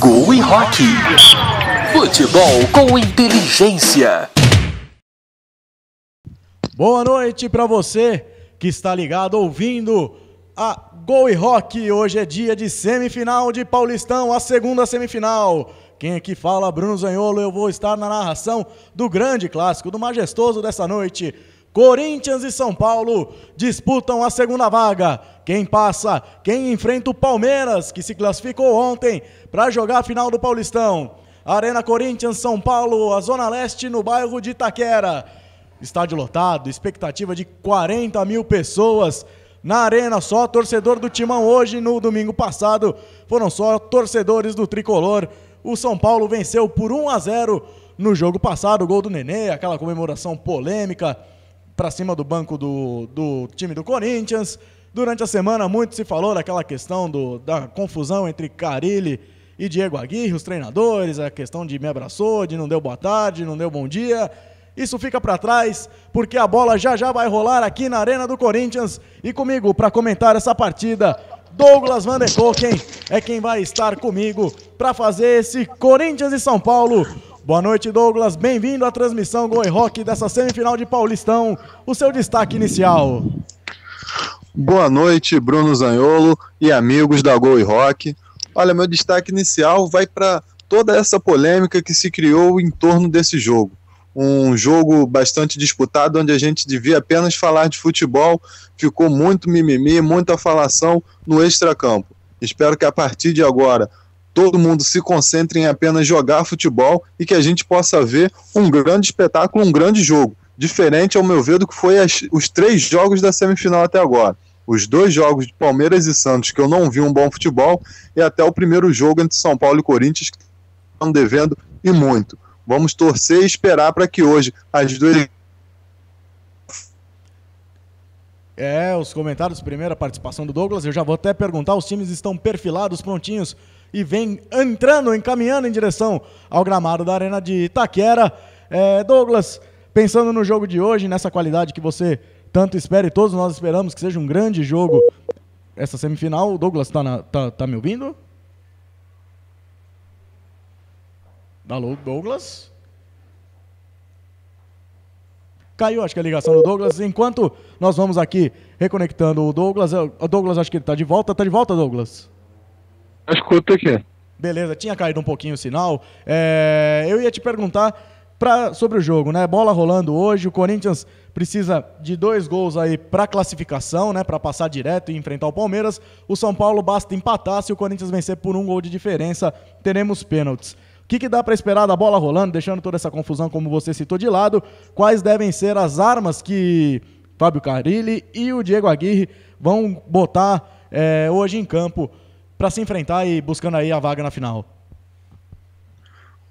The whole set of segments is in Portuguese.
Gol e Rock. Futebol com inteligência. Boa noite para você que está ligado ouvindo a Gol e Rock. Hoje é dia de semifinal de Paulistão, a segunda semifinal. Quem aqui fala, Bruno Zanholo, eu vou estar na narração do grande clássico, do majestoso dessa noite. Corinthians e São Paulo disputam a segunda vaga. Quem passa? Quem enfrenta o Palmeiras, que se classificou ontem para jogar a final do Paulistão. Arena Corinthians São Paulo, a Zona Leste, no bairro de Itaquera. Estádio lotado, expectativa de 40 mil pessoas na arena. Só torcedor do Timão hoje, no domingo passado, foram só torcedores do tricolor. O São Paulo venceu por 1 a 0 no jogo passado. Gol do Nenê, aquela comemoração polêmica para cima do banco do, do time do Corinthians. Durante a semana, muito se falou daquela questão do, da confusão entre Carilli e Diego Aguirre, os treinadores, a questão de me abraçou, de não deu boa tarde, não deu bom dia. Isso fica para trás, porque a bola já já vai rolar aqui na Arena do Corinthians. E comigo, para comentar essa partida, Douglas Van de Koken é quem vai estar comigo para fazer esse Corinthians e São Paulo Boa noite, Douglas. Bem-vindo à transmissão Goi Rock dessa semifinal de Paulistão. O seu destaque inicial. Boa noite, Bruno Zanholo e amigos da Goi Rock. Olha, meu destaque inicial vai para toda essa polêmica que se criou em torno desse jogo. Um jogo bastante disputado, onde a gente devia apenas falar de futebol, ficou muito mimimi, muita falação no extracampo. Espero que a partir de agora todo mundo se concentre em apenas jogar futebol e que a gente possa ver um grande espetáculo, um grande jogo. Diferente, ao meu ver, do que foi as, os três jogos da semifinal até agora. Os dois jogos de Palmeiras e Santos, que eu não vi um bom futebol, e até o primeiro jogo entre São Paulo e Corinthians, que estão devendo e muito. Vamos torcer e esperar para que hoje as duas é, os comentários primeiro, a participação do Douglas. Eu já vou até perguntar: os times estão perfilados, prontinhos e vem entrando, encaminhando em direção ao gramado da Arena de Itaquera. É, Douglas, pensando no jogo de hoje, nessa qualidade que você tanto espera e todos nós esperamos que seja um grande jogo essa semifinal, o Douglas está tá, tá me ouvindo? Alô, Douglas? Caiu, acho que a ligação do Douglas. Enquanto nós vamos aqui reconectando o Douglas, é, o Douglas acho que ele está de volta. Está de volta, Douglas? Escuta aqui. Beleza, tinha caído um pouquinho o sinal. É, eu ia te perguntar pra, sobre o jogo, né? Bola rolando hoje, o Corinthians precisa de dois gols aí para classificação, né? Para passar direto e enfrentar o Palmeiras. O São Paulo basta empatar, se o Corinthians vencer por um gol de diferença, teremos pênaltis. O que, que dá para esperar da bola rolando, deixando toda essa confusão, como você citou, de lado? Quais devem ser as armas que Fábio Carilli e o Diego Aguirre vão botar é, hoje em campo? para se enfrentar e buscando aí a vaga na final?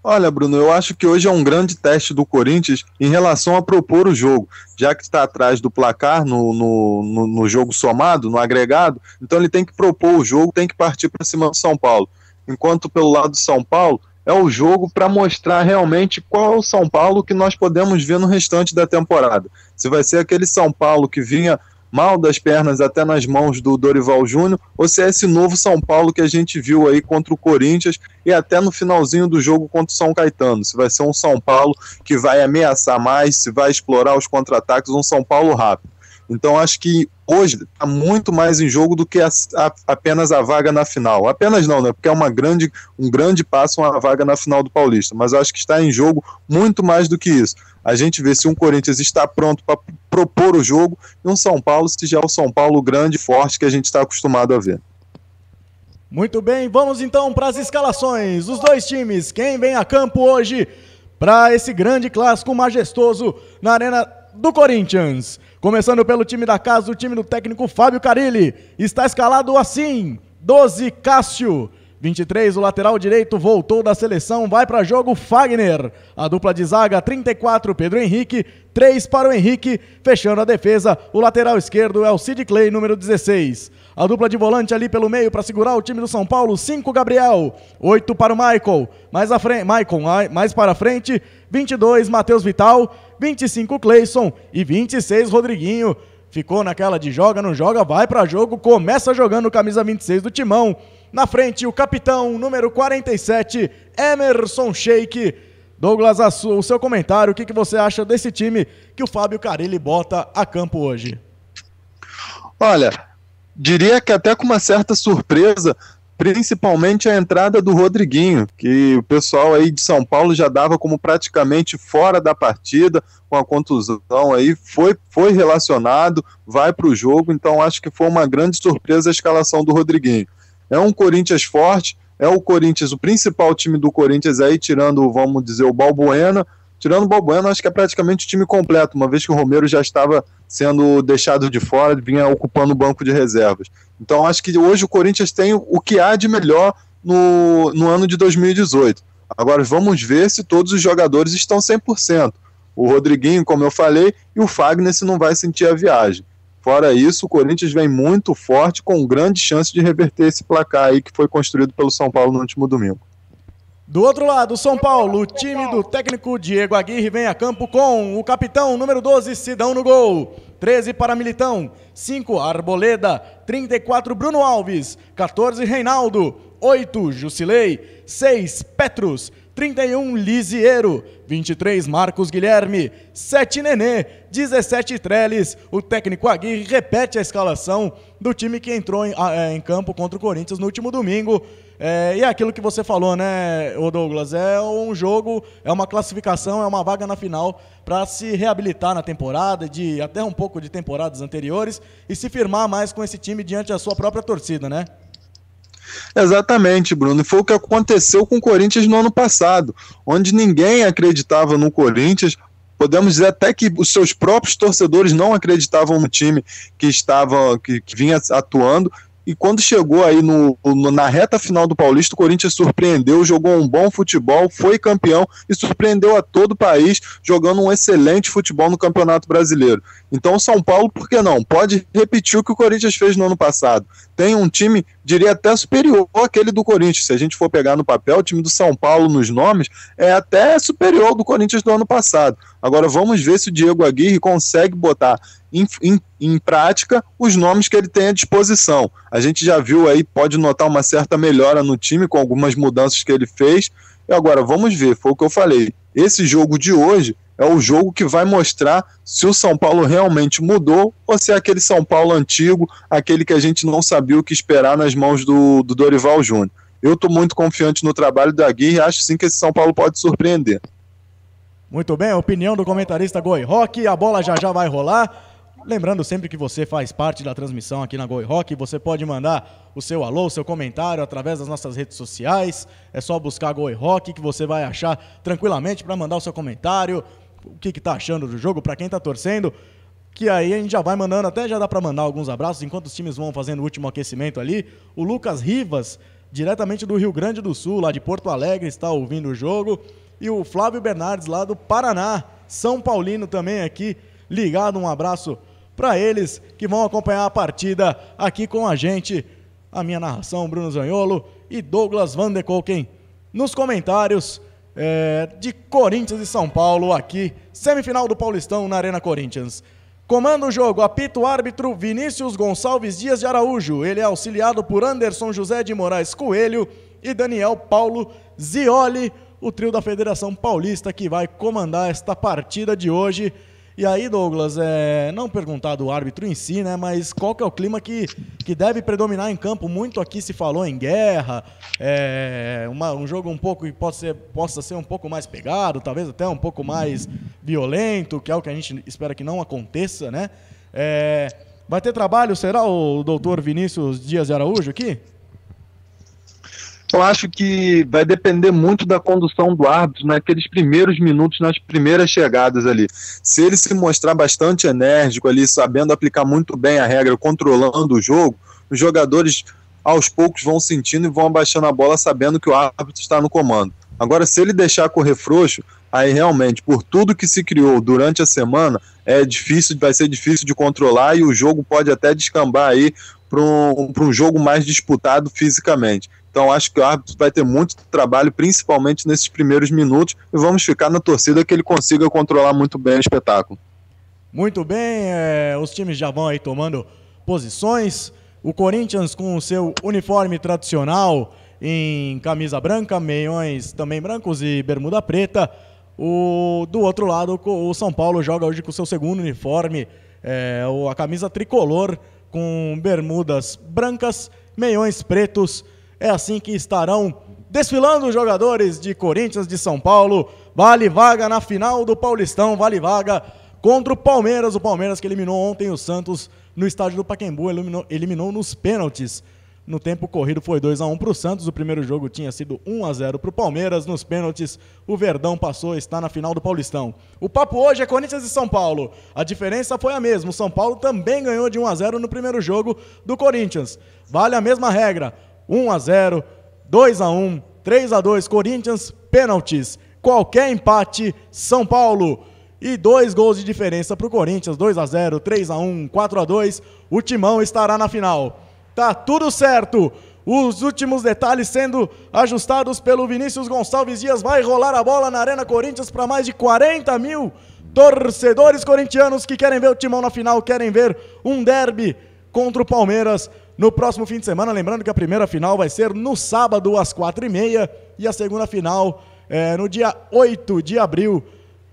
Olha, Bruno, eu acho que hoje é um grande teste do Corinthians em relação a propor o jogo, já que está atrás do placar no, no, no, no jogo somado, no agregado, então ele tem que propor o jogo, tem que partir para cima do São Paulo. Enquanto pelo lado do São Paulo, é o jogo para mostrar realmente qual é o São Paulo que nós podemos ver no restante da temporada. Se vai ser aquele São Paulo que vinha mal das pernas até nas mãos do Dorival Júnior, ou se é esse novo São Paulo que a gente viu aí contra o Corinthians e até no finalzinho do jogo contra o São Caetano. Se vai ser um São Paulo que vai ameaçar mais, se vai explorar os contra-ataques, um São Paulo rápido. Então acho que hoje está muito mais em jogo do que a, a, apenas a vaga na final. Apenas não, né? Porque é uma grande, um grande passo uma vaga na final do Paulista. Mas acho que está em jogo muito mais do que isso. A gente vê se um Corinthians está pronto para propor o jogo e um São Paulo se já é o São Paulo grande, forte que a gente está acostumado a ver. Muito bem, vamos então para as escalações. Os dois times, quem vem a campo hoje para esse grande clássico majestoso na Arena do Corinthians? Começando pelo time da casa, o time do técnico Fábio Carilli. Está escalado assim: 12 Cássio, 23, o lateral direito voltou da seleção, vai para jogo Fagner. A dupla de zaga, 34, Pedro Henrique, 3 para o Henrique. Fechando a defesa, o lateral esquerdo é o Sid Clay, número 16. A dupla de volante ali pelo meio para segurar o time do São Paulo, 5 Gabriel, 8 para o Michael. Mais à frente, Michael, mais para frente, 22 Matheus Vital, 25 Cleison e 26 Rodriguinho. Ficou naquela de joga, não joga, vai para jogo, começa jogando camisa 26 do Timão. Na frente, o capitão número 47, Emerson Sheik. Douglas Assu, o seu comentário, o que, que você acha desse time que o Fábio Carilli bota a campo hoje? Olha, diria que até com uma certa surpresa, principalmente a entrada do Rodriguinho, que o pessoal aí de São Paulo já dava como praticamente fora da partida, com a contusão aí, foi, foi relacionado, vai para o jogo, então acho que foi uma grande surpresa a escalação do Rodriguinho. É um Corinthians forte, é o Corinthians, o principal time do Corinthians aí, tirando, vamos dizer, o Balbuena. Tirando o Balbuena, acho que é praticamente o time completo, uma vez que o Romero já estava sendo deixado de fora, vinha ocupando o banco de reservas. Então acho que hoje o Corinthians tem o que há de melhor no, no ano de 2018. Agora vamos ver se todos os jogadores estão 100%. O Rodriguinho, como eu falei, e o Fagner se não vai sentir a viagem. Fora isso, o Corinthians vem muito forte, com grande chance de reverter esse placar aí que foi construído pelo São Paulo no último domingo. Do outro lado, o São Paulo, time do técnico Diego Aguirre vem a campo com o capitão número 12, Sidão no gol. 13 para Militão, 5 Arboleda, 34 Bruno Alves, 14 Reinaldo, 8 Jusilei, 6 Petrus. 31 Lisieiro, 23 Marcos Guilherme, 7 Nenê, 17 Treles. O técnico Aguirre repete a escalação do time que entrou em, ah, é, em campo contra o Corinthians no último domingo. É, e é aquilo que você falou, né, Douglas? É um jogo, é uma classificação, é uma vaga na final para se reabilitar na temporada, de até um pouco de temporadas anteriores, e se firmar mais com esse time diante da sua própria torcida, né? Exatamente, Bruno. Foi o que aconteceu com o Corinthians no ano passado, onde ninguém acreditava no Corinthians. Podemos dizer até que os seus próprios torcedores não acreditavam no time que estava, que, que vinha atuando, e quando chegou aí no, no, na reta final do Paulista, o Corinthians surpreendeu, jogou um bom futebol, foi campeão e surpreendeu a todo o país jogando um excelente futebol no Campeonato Brasileiro. Então, São Paulo, por que não? Pode repetir o que o Corinthians fez no ano passado. Tem um time, diria até superior àquele do Corinthians. Se a gente for pegar no papel, o time do São Paulo nos nomes é até superior ao do Corinthians do ano passado. Agora, vamos ver se o Diego Aguirre consegue botar em, em, em, prática os nomes que ele tem à disposição. A gente já viu aí, pode notar uma certa melhora no time com algumas mudanças que ele fez. E agora, vamos ver, foi o que eu falei. Esse jogo de hoje é o jogo que vai mostrar se o São Paulo realmente mudou ou se é aquele São Paulo antigo, aquele que a gente não sabia o que esperar nas mãos do, do Dorival Júnior. Eu estou muito confiante no trabalho da Aguirre e acho sim que esse São Paulo pode surpreender. Muito bem, opinião do comentarista Goi Rock. A bola já já vai rolar. Lembrando sempre que você faz parte da transmissão aqui na Goi Rock, você pode mandar o seu alô, o seu comentário através das nossas redes sociais. É só buscar Goi Rock que você vai achar tranquilamente para mandar o seu comentário, o que está achando do jogo, para quem está torcendo. Que aí a gente já vai mandando, até já dá para mandar alguns abraços enquanto os times vão fazendo o último aquecimento ali. O Lucas Rivas, diretamente do Rio Grande do Sul, lá de Porto Alegre, está ouvindo o jogo. E o Flávio Bernardes, lá do Paraná, São Paulino também aqui, ligado. Um abraço para eles que vão acompanhar a partida aqui com a gente. A minha narração, Bruno Zanholo e Douglas Van de Kolken nos comentários é, de Corinthians e São Paulo aqui, semifinal do Paulistão na Arena Corinthians. Comanda o jogo, apita o árbitro Vinícius Gonçalves Dias de Araújo. Ele é auxiliado por Anderson José de Moraes Coelho e Daniel Paulo Zioli, o trio da Federação Paulista que vai comandar esta partida de hoje e aí, Douglas, é, não perguntar do árbitro em si, né? Mas qual que é o clima que, que deve predominar em campo? Muito aqui se falou em guerra, é, uma, um jogo um pouco que pode ser, possa ser um pouco mais pegado, talvez até um pouco mais violento, que é o que a gente espera que não aconteça, né? É, vai ter trabalho, será o doutor Vinícius Dias de Araújo aqui? Eu acho que vai depender muito da condução do árbitro naqueles né? primeiros minutos, nas primeiras chegadas ali. Se ele se mostrar bastante enérgico ali, sabendo aplicar muito bem a regra, controlando o jogo, os jogadores aos poucos vão sentindo e vão abaixando a bola sabendo que o árbitro está no comando. Agora, se ele deixar correr frouxo, aí realmente, por tudo que se criou durante a semana, é difícil, vai ser difícil de controlar e o jogo pode até descambar aí para um, um jogo mais disputado fisicamente. Então acho que o árbitro vai ter muito trabalho, principalmente nesses primeiros minutos, e vamos ficar na torcida que ele consiga controlar muito bem o espetáculo. Muito bem, é, os times já vão aí tomando posições. O Corinthians com o seu uniforme tradicional em camisa branca, meiões também brancos e bermuda preta. O, do outro lado, o São Paulo joga hoje com o seu segundo uniforme, é, a camisa tricolor com bermudas brancas, meiões pretos é assim que estarão desfilando os jogadores de Corinthians de São Paulo. Vale vaga na final do Paulistão, vale vaga contra o Palmeiras. O Palmeiras que eliminou ontem o Santos no estádio do Paquembu, eliminou, eliminou nos pênaltis. No tempo corrido foi 2 a 1 para o Santos. O primeiro jogo tinha sido 1 a 0 para o Palmeiras. Nos pênaltis, o Verdão passou e está na final do Paulistão. O papo hoje é Corinthians e São Paulo. A diferença foi a mesma. O São Paulo também ganhou de 1 a 0 no primeiro jogo do Corinthians. Vale a mesma regra. 1 a 0, 2 a 1, 3 a 2 Corinthians, pênaltis. Qualquer empate, São Paulo. E dois gols de diferença para o Corinthians, 2 a 0, 3 a 1, 4 a 2. O Timão estará na final. Tá tudo certo. Os últimos detalhes sendo ajustados pelo Vinícius Gonçalves Dias. Vai rolar a bola na Arena Corinthians para mais de 40 mil torcedores corintianos que querem ver o Timão na final, querem ver um derby contra o Palmeiras no próximo fim de semana. Lembrando que a primeira final vai ser no sábado, às quatro e meia, e a segunda final é, no dia 8 de abril,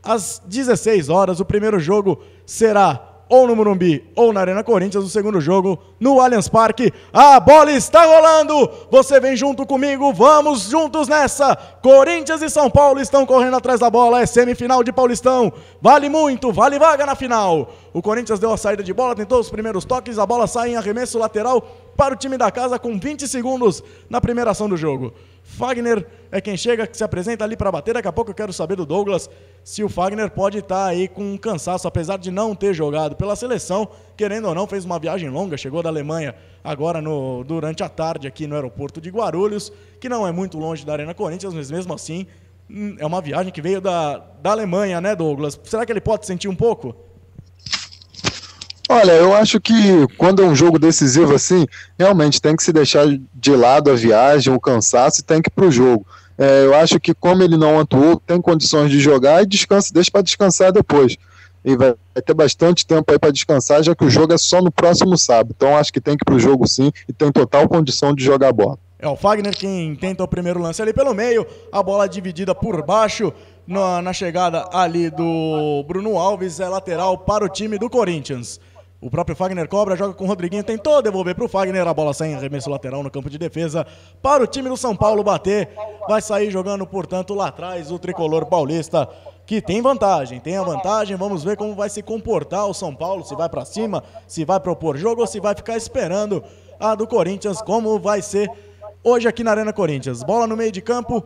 às 16 horas. O primeiro jogo será ou no Morumbi ou na Arena Corinthians, o segundo jogo no Allianz Parque. A bola está rolando! Você vem junto comigo, vamos juntos nessa! Corinthians e São Paulo estão correndo atrás da bola, é semifinal de Paulistão. Vale muito, vale vaga na final. O Corinthians deu a saída de bola, tentou os primeiros toques, a bola sai em arremesso lateral para o time da casa com 20 segundos na primeira ação do jogo. Fagner é quem chega, que se apresenta ali para bater. Daqui a pouco eu quero saber do Douglas se o Fagner pode estar tá aí com um cansaço, apesar de não ter jogado pela seleção, querendo ou não, fez uma viagem longa, chegou da Alemanha agora no, durante a tarde aqui no aeroporto de Guarulhos, que não é muito longe da Arena Corinthians, mas mesmo assim hum, é uma viagem que veio da, da Alemanha, né, Douglas? Será que ele pode sentir um pouco? Olha, eu acho que quando é um jogo decisivo assim, realmente tem que se deixar de lado a viagem, o cansaço e tem que ir para o jogo. É, eu acho que como ele não atuou, tem condições de jogar e descansa, deixa para descansar depois. E vai ter bastante tempo aí para descansar, já que o jogo é só no próximo sábado. Então acho que tem que ir para o jogo sim e tem total condição de jogar bola. É o Fagner quem tenta o primeiro lance ali pelo meio, a bola dividida por baixo na, na chegada ali do Bruno Alves, é lateral para o time do Corinthians. O próprio Fagner cobra, joga com o Rodriguinho, tentou devolver para o Fagner, a bola sai em arremesso lateral no campo de defesa para o time do São Paulo bater. Vai sair jogando, portanto, lá atrás o tricolor paulista, que tem vantagem, tem a vantagem. Vamos ver como vai se comportar o São Paulo, se vai para cima, se vai propor jogo ou se vai ficar esperando a do Corinthians, como vai ser hoje aqui na Arena Corinthians. Bola no meio de campo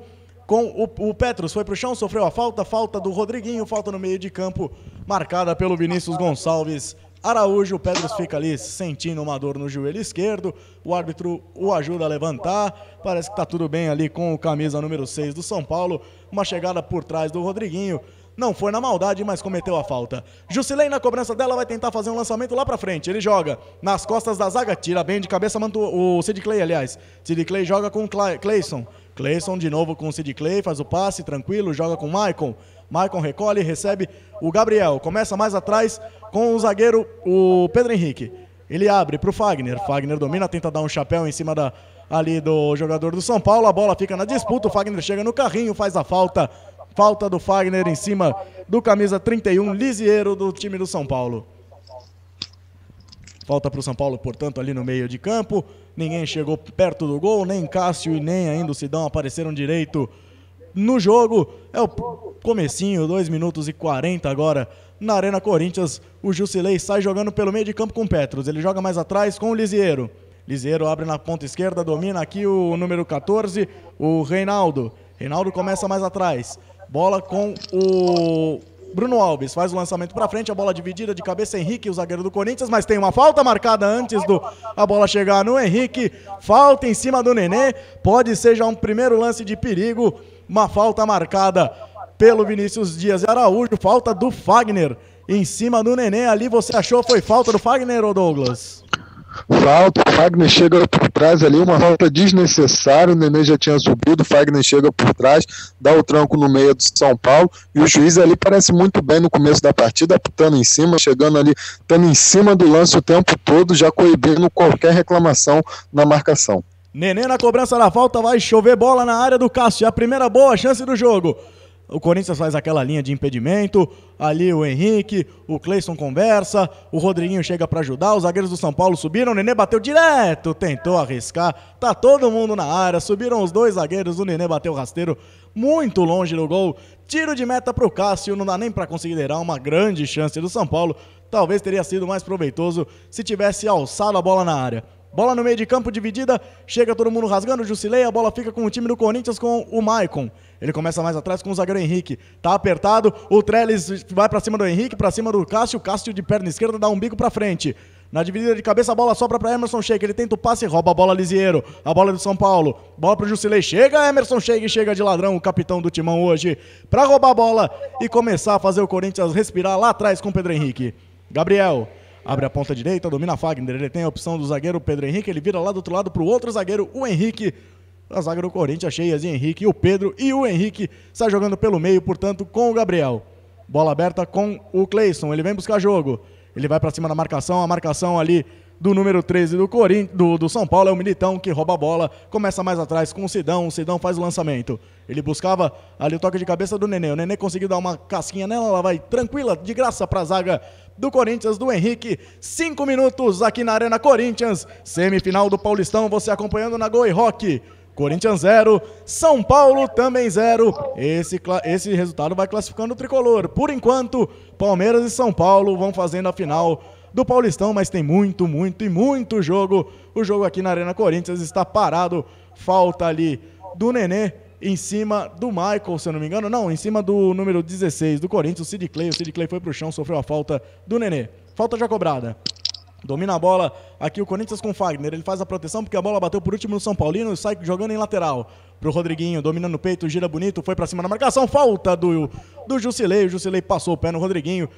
com o, o Petros foi para o chão, sofreu a falta, falta do Rodriguinho, falta no meio de campo, marcada pelo Vinícius Gonçalves Araújo, Pedros fica ali sentindo uma dor no joelho esquerdo. O árbitro o ajuda a levantar. Parece que está tudo bem ali com o camisa número 6 do São Paulo. Uma chegada por trás do Rodriguinho. Não foi na maldade, mas cometeu a falta. Jusilei na cobrança dela vai tentar fazer um lançamento lá pra frente. Ele joga nas costas da zaga, tira bem de cabeça mantu... o Sid Clay, aliás. Sid Clay joga com o Clayson. Clayson de novo com o Sid Clay, faz o passe tranquilo, joga com o Maicon. Marcon recolhe, recebe o Gabriel. Começa mais atrás com o zagueiro, o Pedro Henrique. Ele abre para o Fagner. Fagner domina, tenta dar um chapéu em cima da, ali do jogador do São Paulo. A bola fica na disputa. O Fagner chega no carrinho, faz a falta. Falta do Fagner em cima do camisa 31, Lisieiro, do time do São Paulo. Falta para o São Paulo, portanto, ali no meio de campo. Ninguém chegou perto do gol, nem Cássio e nem ainda o Sidão apareceram direito no jogo. É o comecinho, 2 minutos e 40 agora na Arena Corinthians. O Jusilei sai jogando pelo meio de campo com Petros. Ele joga mais atrás com o Lisiero. Liseiro abre na ponta esquerda, domina aqui o número 14, o Reinaldo. Reinaldo começa mais atrás. Bola com o Bruno Alves faz o lançamento para frente, a bola dividida de cabeça Henrique, o zagueiro do Corinthians, mas tem uma falta marcada antes do a bola chegar no Henrique. Falta em cima do Nenê, pode ser já um primeiro lance de perigo uma falta marcada pelo Vinícius Dias Araújo, falta do Fagner em cima do Nenê. Ali você achou foi falta do Fagner ou Douglas? Falta, o Fagner chega por trás ali, uma falta desnecessária. O Nenê já tinha subido, o Fagner chega por trás, dá o tranco no meio do São Paulo. E o juiz ali parece muito bem no começo da partida, apitando em cima, chegando ali, estando em cima do lance o tempo todo, já coibindo qualquer reclamação na marcação. Nenê na cobrança da falta, vai chover bola na área do Cássio. É a primeira boa chance do jogo. O Corinthians faz aquela linha de impedimento. Ali o Henrique, o Cleison conversa, o Rodriguinho chega para ajudar. Os zagueiros do São Paulo subiram, o Nenê bateu direto, tentou arriscar. Tá todo mundo na área. Subiram os dois zagueiros, o Nenê bateu rasteiro muito longe do gol. Tiro de meta pro Cássio, não dá nem para considerar uma grande chance do São Paulo. Talvez teria sido mais proveitoso se tivesse alçado a bola na área. Bola no meio de campo, dividida, chega todo mundo rasgando, Jusilei, a bola fica com o time do Corinthians com o Maicon. Ele começa mais atrás com o zagueiro Henrique. Tá apertado, o Trellis vai para cima do Henrique, para cima do Cássio, Cássio de perna esquerda dá um bico para frente. Na dividida de cabeça, a bola sobra para Emerson Sheik. Ele tenta o passe, rouba a bola Lisieiro. A bola é do São Paulo. Bola para o Jusilei. Chega Emerson Sheik, chega de ladrão, o capitão do timão hoje, para roubar a bola e começar a fazer o Corinthians respirar lá atrás com o Pedro Henrique. Gabriel abre a ponta direita, domina Fagner, ele tem a opção do zagueiro Pedro Henrique, ele vira lá do outro lado para o outro zagueiro, o Henrique. A zaga do Corinthians cheias de Henrique, o Pedro e o Henrique sai jogando pelo meio, portanto, com o Gabriel. Bola aberta com o Cleison, ele vem buscar jogo. Ele vai para cima da marcação, a marcação ali do número 13 do, Corin... do, do São Paulo é o Militão que rouba a bola, começa mais atrás com o Sidão, o Sidão faz o lançamento. Ele buscava ali o toque de cabeça do Nenê, o Nenê conseguiu dar uma casquinha nela, ela vai tranquila, de graça para a zaga do Corinthians, do Henrique. Cinco minutos aqui na Arena Corinthians, semifinal do Paulistão, você acompanhando na Goi Rock. Corinthians 0, São Paulo também 0. Esse, esse resultado vai classificando o tricolor. Por enquanto, Palmeiras e São Paulo vão fazendo a final do Paulistão, mas tem muito, muito e muito jogo. O jogo aqui na Arena Corinthians está parado. Falta ali do Nenê em cima do Michael, se eu não me engano. Não, em cima do número 16 do Corinthians, o Sid Clay. O Sid Clay foi pro chão, sofreu a falta do Nenê. Falta já cobrada. Domina a bola aqui o Corinthians com o Fagner. Ele faz a proteção porque a bola bateu por último no São Paulino e sai jogando em lateral. Pro Rodriguinho, dominando o peito, gira bonito, foi para cima na marcação. Falta do, do Jusilei. O Jusilei passou o pé no Rodriguinho.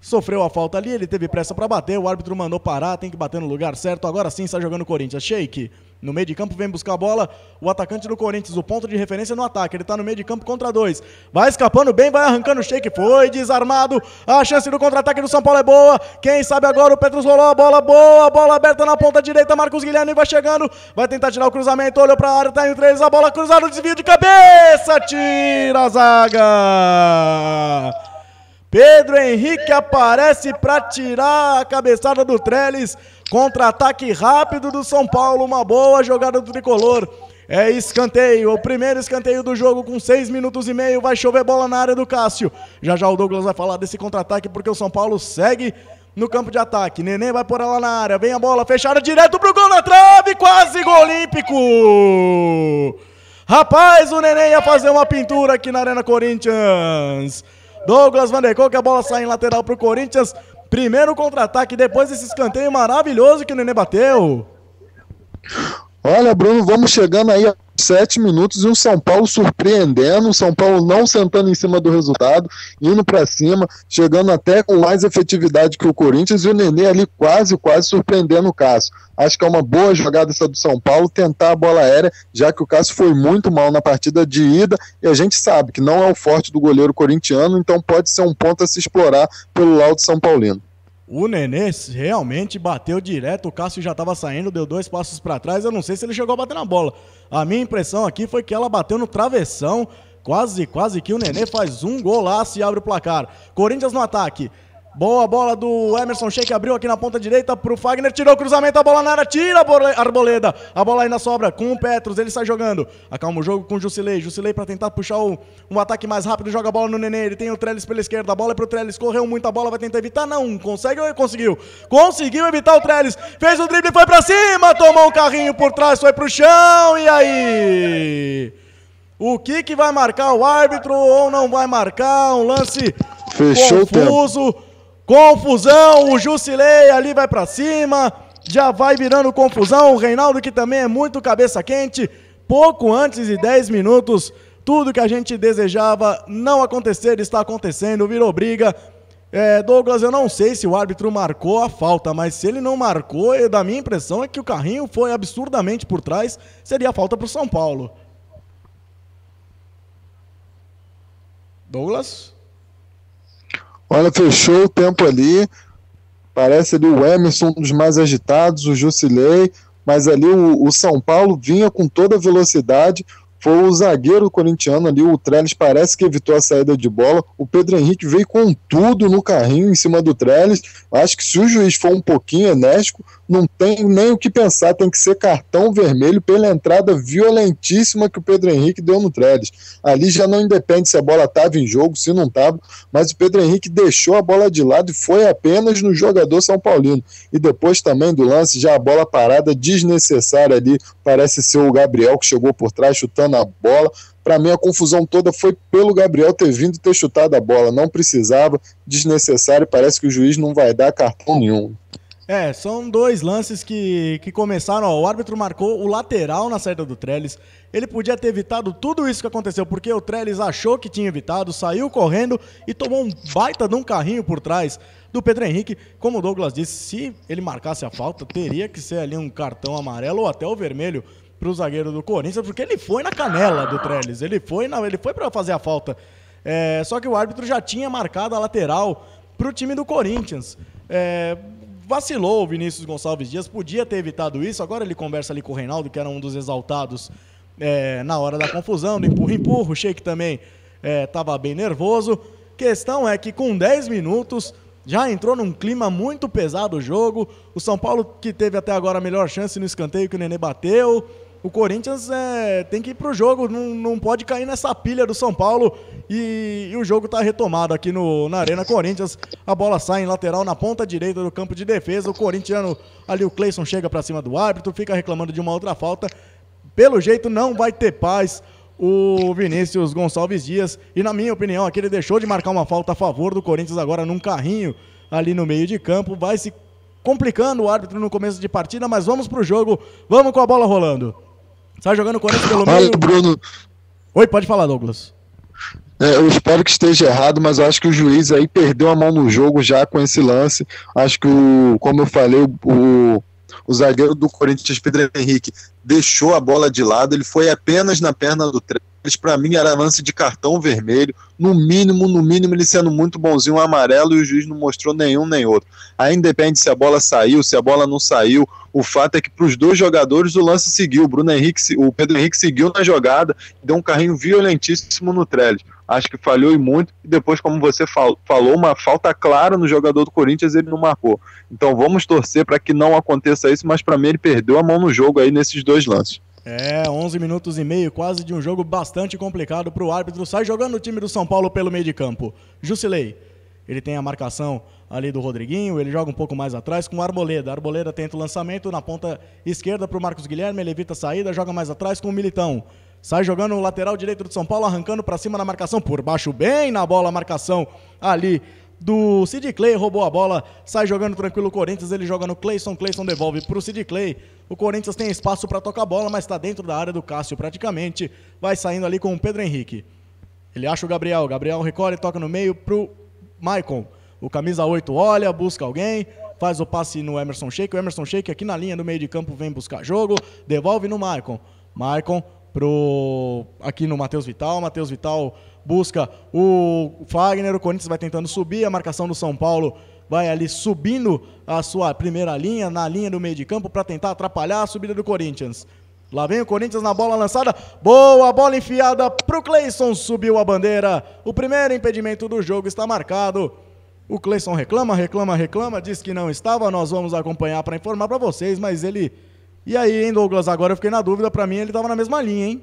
Sofreu a falta ali, ele teve pressa para bater. O árbitro mandou parar, tem que bater no lugar certo. Agora sim está jogando o Corinthians. Shake no meio de campo vem buscar a bola o atacante do Corinthians, o ponto de referência no ataque. Ele está no meio de campo contra dois. Vai escapando bem, vai arrancando o shake. Foi desarmado. A chance do contra-ataque do São Paulo é boa. Quem sabe agora o Petros rolou a bola boa. Bola aberta na ponta direita. Marcos Guilherme vai chegando. Vai tentar tirar o cruzamento. Olhou para a área, está em três. A bola cruzada, o desvio de cabeça. Tira a zaga. Pedro Henrique aparece para tirar a cabeçada do Trellis. Contra-ataque rápido do São Paulo, uma boa jogada do tricolor. É escanteio, o primeiro escanteio do jogo com 6 minutos e meio. Vai chover bola na área do Cássio. Já já o Douglas vai falar desse contra-ataque porque o São Paulo segue no campo de ataque. Neném vai por ela na área. Vem a bola fechada direto pro gol na trave. Quase gol olímpico. Rapaz, o Neném ia fazer uma pintura aqui na Arena Corinthians. Douglas que a bola sai em lateral pro Corinthians. Primeiro contra-ataque, depois desse escanteio maravilhoso que o Nenê bateu. Olha, Bruno, vamos chegando aí sete minutos e o São Paulo surpreendendo, o São Paulo não sentando em cima do resultado, indo para cima, chegando até com mais efetividade que o Corinthians e o Nenê ali quase, quase surpreendendo o Cássio. Acho que é uma boa jogada essa do São Paulo, tentar a bola aérea, já que o Cássio foi muito mal na partida de ida e a gente sabe que não é o forte do goleiro corintiano, então pode ser um ponto a se explorar pelo lado São Paulino. O Nenê realmente bateu direto, o Cássio já estava saindo, deu dois passos para trás. Eu não sei se ele chegou a bater na bola. A minha impressão aqui foi que ela bateu no travessão. Quase, quase que o Nenê faz um golaço e abre o placar. Corinthians no ataque. Boa bola do Emerson Sheik, abriu aqui na ponta direita pro Fagner, tirou o cruzamento, a bola na área, tira a Arboleda. A bola ainda sobra com o Petros, ele sai jogando. Acalma o jogo com o Jusilei. Jusilei para tentar puxar o, um ataque mais rápido, joga a bola no Nenê, ele tem o Trellis pela esquerda, a bola é pro Trellis, correu muita bola, vai tentar evitar, não, consegue ou conseguiu? Conseguiu evitar o Trellis, fez o drible, foi para cima, tomou um carrinho por trás, foi pro chão, e aí? O que que vai marcar o árbitro ou não vai marcar? Um lance Fechou confuso. O tempo. Confusão, o Jusilei ali vai para cima, já vai virando confusão. O Reinaldo, que também é muito cabeça quente, pouco antes de 10 minutos, tudo que a gente desejava não acontecer está acontecendo, virou briga. É, Douglas, eu não sei se o árbitro marcou a falta, mas se ele não marcou, eu, da minha impressão é que o carrinho foi absurdamente por trás, seria a falta para o São Paulo. Douglas? Olha, fechou o tempo ali. Parece ali o Emerson, um dos mais agitados, o Jusilei, mas ali o, o, São Paulo vinha com toda velocidade. Foi o zagueiro corintiano ali, o Trellis parece que evitou a saída de bola. O Pedro Henrique veio com tudo no carrinho em cima do Trellis. Acho que se o juiz for um pouquinho enérgico, não tem nem o que pensar, tem que ser cartão vermelho pela entrada violentíssima que o Pedro Henrique deu no Trellis. Ali já não independe se a bola estava em jogo, se não estava, mas o Pedro Henrique deixou a bola de lado e foi apenas no jogador São Paulino. E depois também do lance, já a bola parada desnecessária ali, parece ser o Gabriel que chegou por trás chutando a bola, para mim a confusão toda foi pelo Gabriel ter vindo ter chutado a bola. Não precisava, desnecessário, parece que o juiz não vai dar cartão nenhum. É, são dois lances que, que começaram. Ó, o árbitro marcou o lateral na saída do Trellis. Ele podia ter evitado tudo isso que aconteceu, porque o Trellis achou que tinha evitado, saiu correndo e tomou um baita de um carrinho por trás do Pedro Henrique. Como o Douglas disse, se ele marcasse a falta, teria que ser ali um cartão amarelo ou até o vermelho para o zagueiro do Corinthians, porque ele foi na canela do Trellis. Ele foi, ele foi para fazer a falta. É, só que o árbitro já tinha marcado a lateral para o time do Corinthians. É, vacilou o Vinícius Gonçalves Dias, podia ter evitado isso. Agora ele conversa ali com o Reinaldo, que era um dos exaltados é, na hora da confusão, do empurro-empurro. O Sheik também estava é, bem nervoso. Questão é que com 10 minutos já entrou num clima muito pesado o jogo. O São Paulo, que teve até agora a melhor chance no escanteio que o Nenê bateu. O Corinthians é, tem que ir pro jogo, não, não pode cair nessa pilha do São Paulo. E, e o jogo está retomado aqui no, na Arena Corinthians. A bola sai em lateral na ponta direita do campo de defesa. O corintiano, ali o Cleison chega para cima do árbitro, fica reclamando de uma outra falta. Pelo jeito, não vai ter paz o Vinícius Gonçalves Dias. E na minha opinião, aqui ele deixou de marcar uma falta a favor do Corinthians agora num carrinho ali no meio de campo. Vai se complicando o árbitro no começo de partida, mas vamos pro jogo. Vamos com a bola rolando. Sai jogando o Corinthians pelo meio. Olha, Bruno. Oi, pode falar, Douglas. É, eu espero que esteja errado, mas acho que o juiz aí perdeu a mão no jogo já com esse lance. Acho que, o, como eu falei, o, o zagueiro do Corinthians, Pedro Henrique, deixou a bola de lado, ele foi apenas na perna do Trellis, para mim era lance de cartão vermelho, no mínimo, no mínimo ele sendo muito bonzinho, um amarelo, e o juiz não mostrou nenhum nem outro. Aí independe se a bola saiu, se a bola não saiu, o fato é que para os dois jogadores o lance seguiu, o, Bruno Henrique, o Pedro Henrique seguiu na jogada, deu um carrinho violentíssimo no Trellis acho que falhou e muito. E depois, como você fal falou, uma falta clara no jogador do Corinthians, ele não marcou. Então vamos torcer para que não aconteça isso, mas para mim ele perdeu a mão no jogo aí nesses dois lances. É, 11 minutos e meio, quase de um jogo bastante complicado para o árbitro. Sai jogando o time do São Paulo pelo meio de campo. Jusilei, ele tem a marcação ali do Rodriguinho, ele joga um pouco mais atrás com o Arboleda. Arboleda tenta o lançamento na ponta esquerda para o Marcos Guilherme, ele evita a saída, joga mais atrás com o Militão. Sai jogando o lateral direito do São Paulo, arrancando para cima na marcação, por baixo, bem na bola, a marcação ali do Sid Clay, roubou a bola, sai jogando tranquilo o Corinthians, ele joga no Clayson, Clayson devolve para o Sid Clay. O Corinthians tem espaço para tocar a bola, mas está dentro da área do Cássio praticamente, vai saindo ali com o Pedro Henrique. Ele acha o Gabriel, Gabriel recorre, toca no meio para o Maicon. O camisa 8 olha, busca alguém, faz o passe no Emerson Sheik, o Emerson Sheik aqui na linha do meio de campo vem buscar jogo, devolve no Maicon. Maicon pro aqui no Matheus Vital. Matheus Vital busca o Fagner, o Corinthians vai tentando subir, a marcação do São Paulo vai ali subindo a sua primeira linha, na linha do meio de campo, para tentar atrapalhar a subida do Corinthians. Lá vem o Corinthians na bola lançada. Boa bola enfiada pro Cleison. Subiu a bandeira. O primeiro impedimento do jogo está marcado. O Cleison reclama, reclama, reclama. Diz que não estava. Nós vamos acompanhar para informar para vocês, mas ele e aí, hein, Douglas? Agora eu fiquei na dúvida. Para mim, ele tava na mesma linha, hein?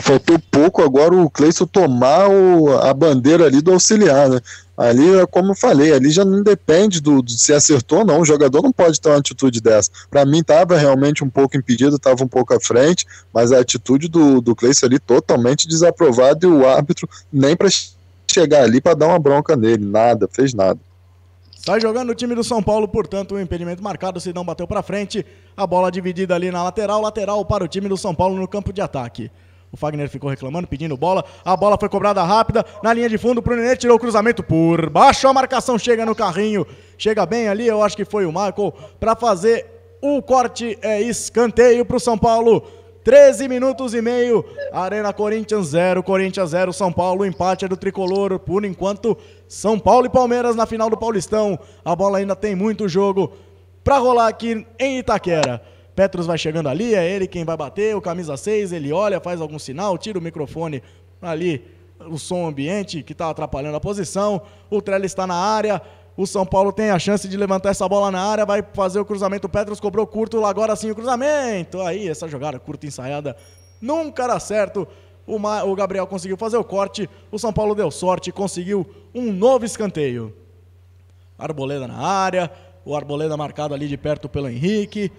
Faltou pouco agora o Cleison tomar o, a bandeira ali do auxiliar, né? Ali, como eu falei, ali já não depende do, do se acertou ou não. O jogador não pode ter uma atitude dessa. Para mim, estava realmente um pouco impedido, estava um pouco à frente, mas a atitude do, do Cleison ali totalmente desaprovada e o árbitro nem para chegar ali para dar uma bronca nele. Nada, fez nada. Sai jogando o time do São Paulo, portanto, o um impedimento marcado, o Sidão bateu para frente, a bola dividida ali na lateral, lateral para o time do São Paulo no campo de ataque. O Fagner ficou reclamando, pedindo bola. A bola foi cobrada rápida na linha de fundo pro Nenê, tirou o cruzamento por baixo. A marcação chega no carrinho. Chega bem ali, eu acho que foi o Michael para fazer o corte é escanteio pro São Paulo. 13 minutos e meio, Arena Corinthians 0, Corinthians 0, São Paulo, empate é do Tricolor, por enquanto são Paulo e Palmeiras na final do Paulistão. A bola ainda tem muito jogo para rolar aqui em Itaquera. Petros vai chegando ali, é ele quem vai bater, o camisa 6, ele olha, faz algum sinal, tira o microfone ali, o som ambiente que está atrapalhando a posição. O Trelli está na área, o São Paulo tem a chance de levantar essa bola na área, vai fazer o cruzamento. O Petros cobrou curto, agora sim o cruzamento. Aí, essa jogada curta ensaiada nunca dá certo. O, Ma... o Gabriel conseguiu fazer o corte. O São Paulo deu sorte e conseguiu um novo escanteio. Arboleda na área. O Arboleda marcado ali de perto pelo Henrique.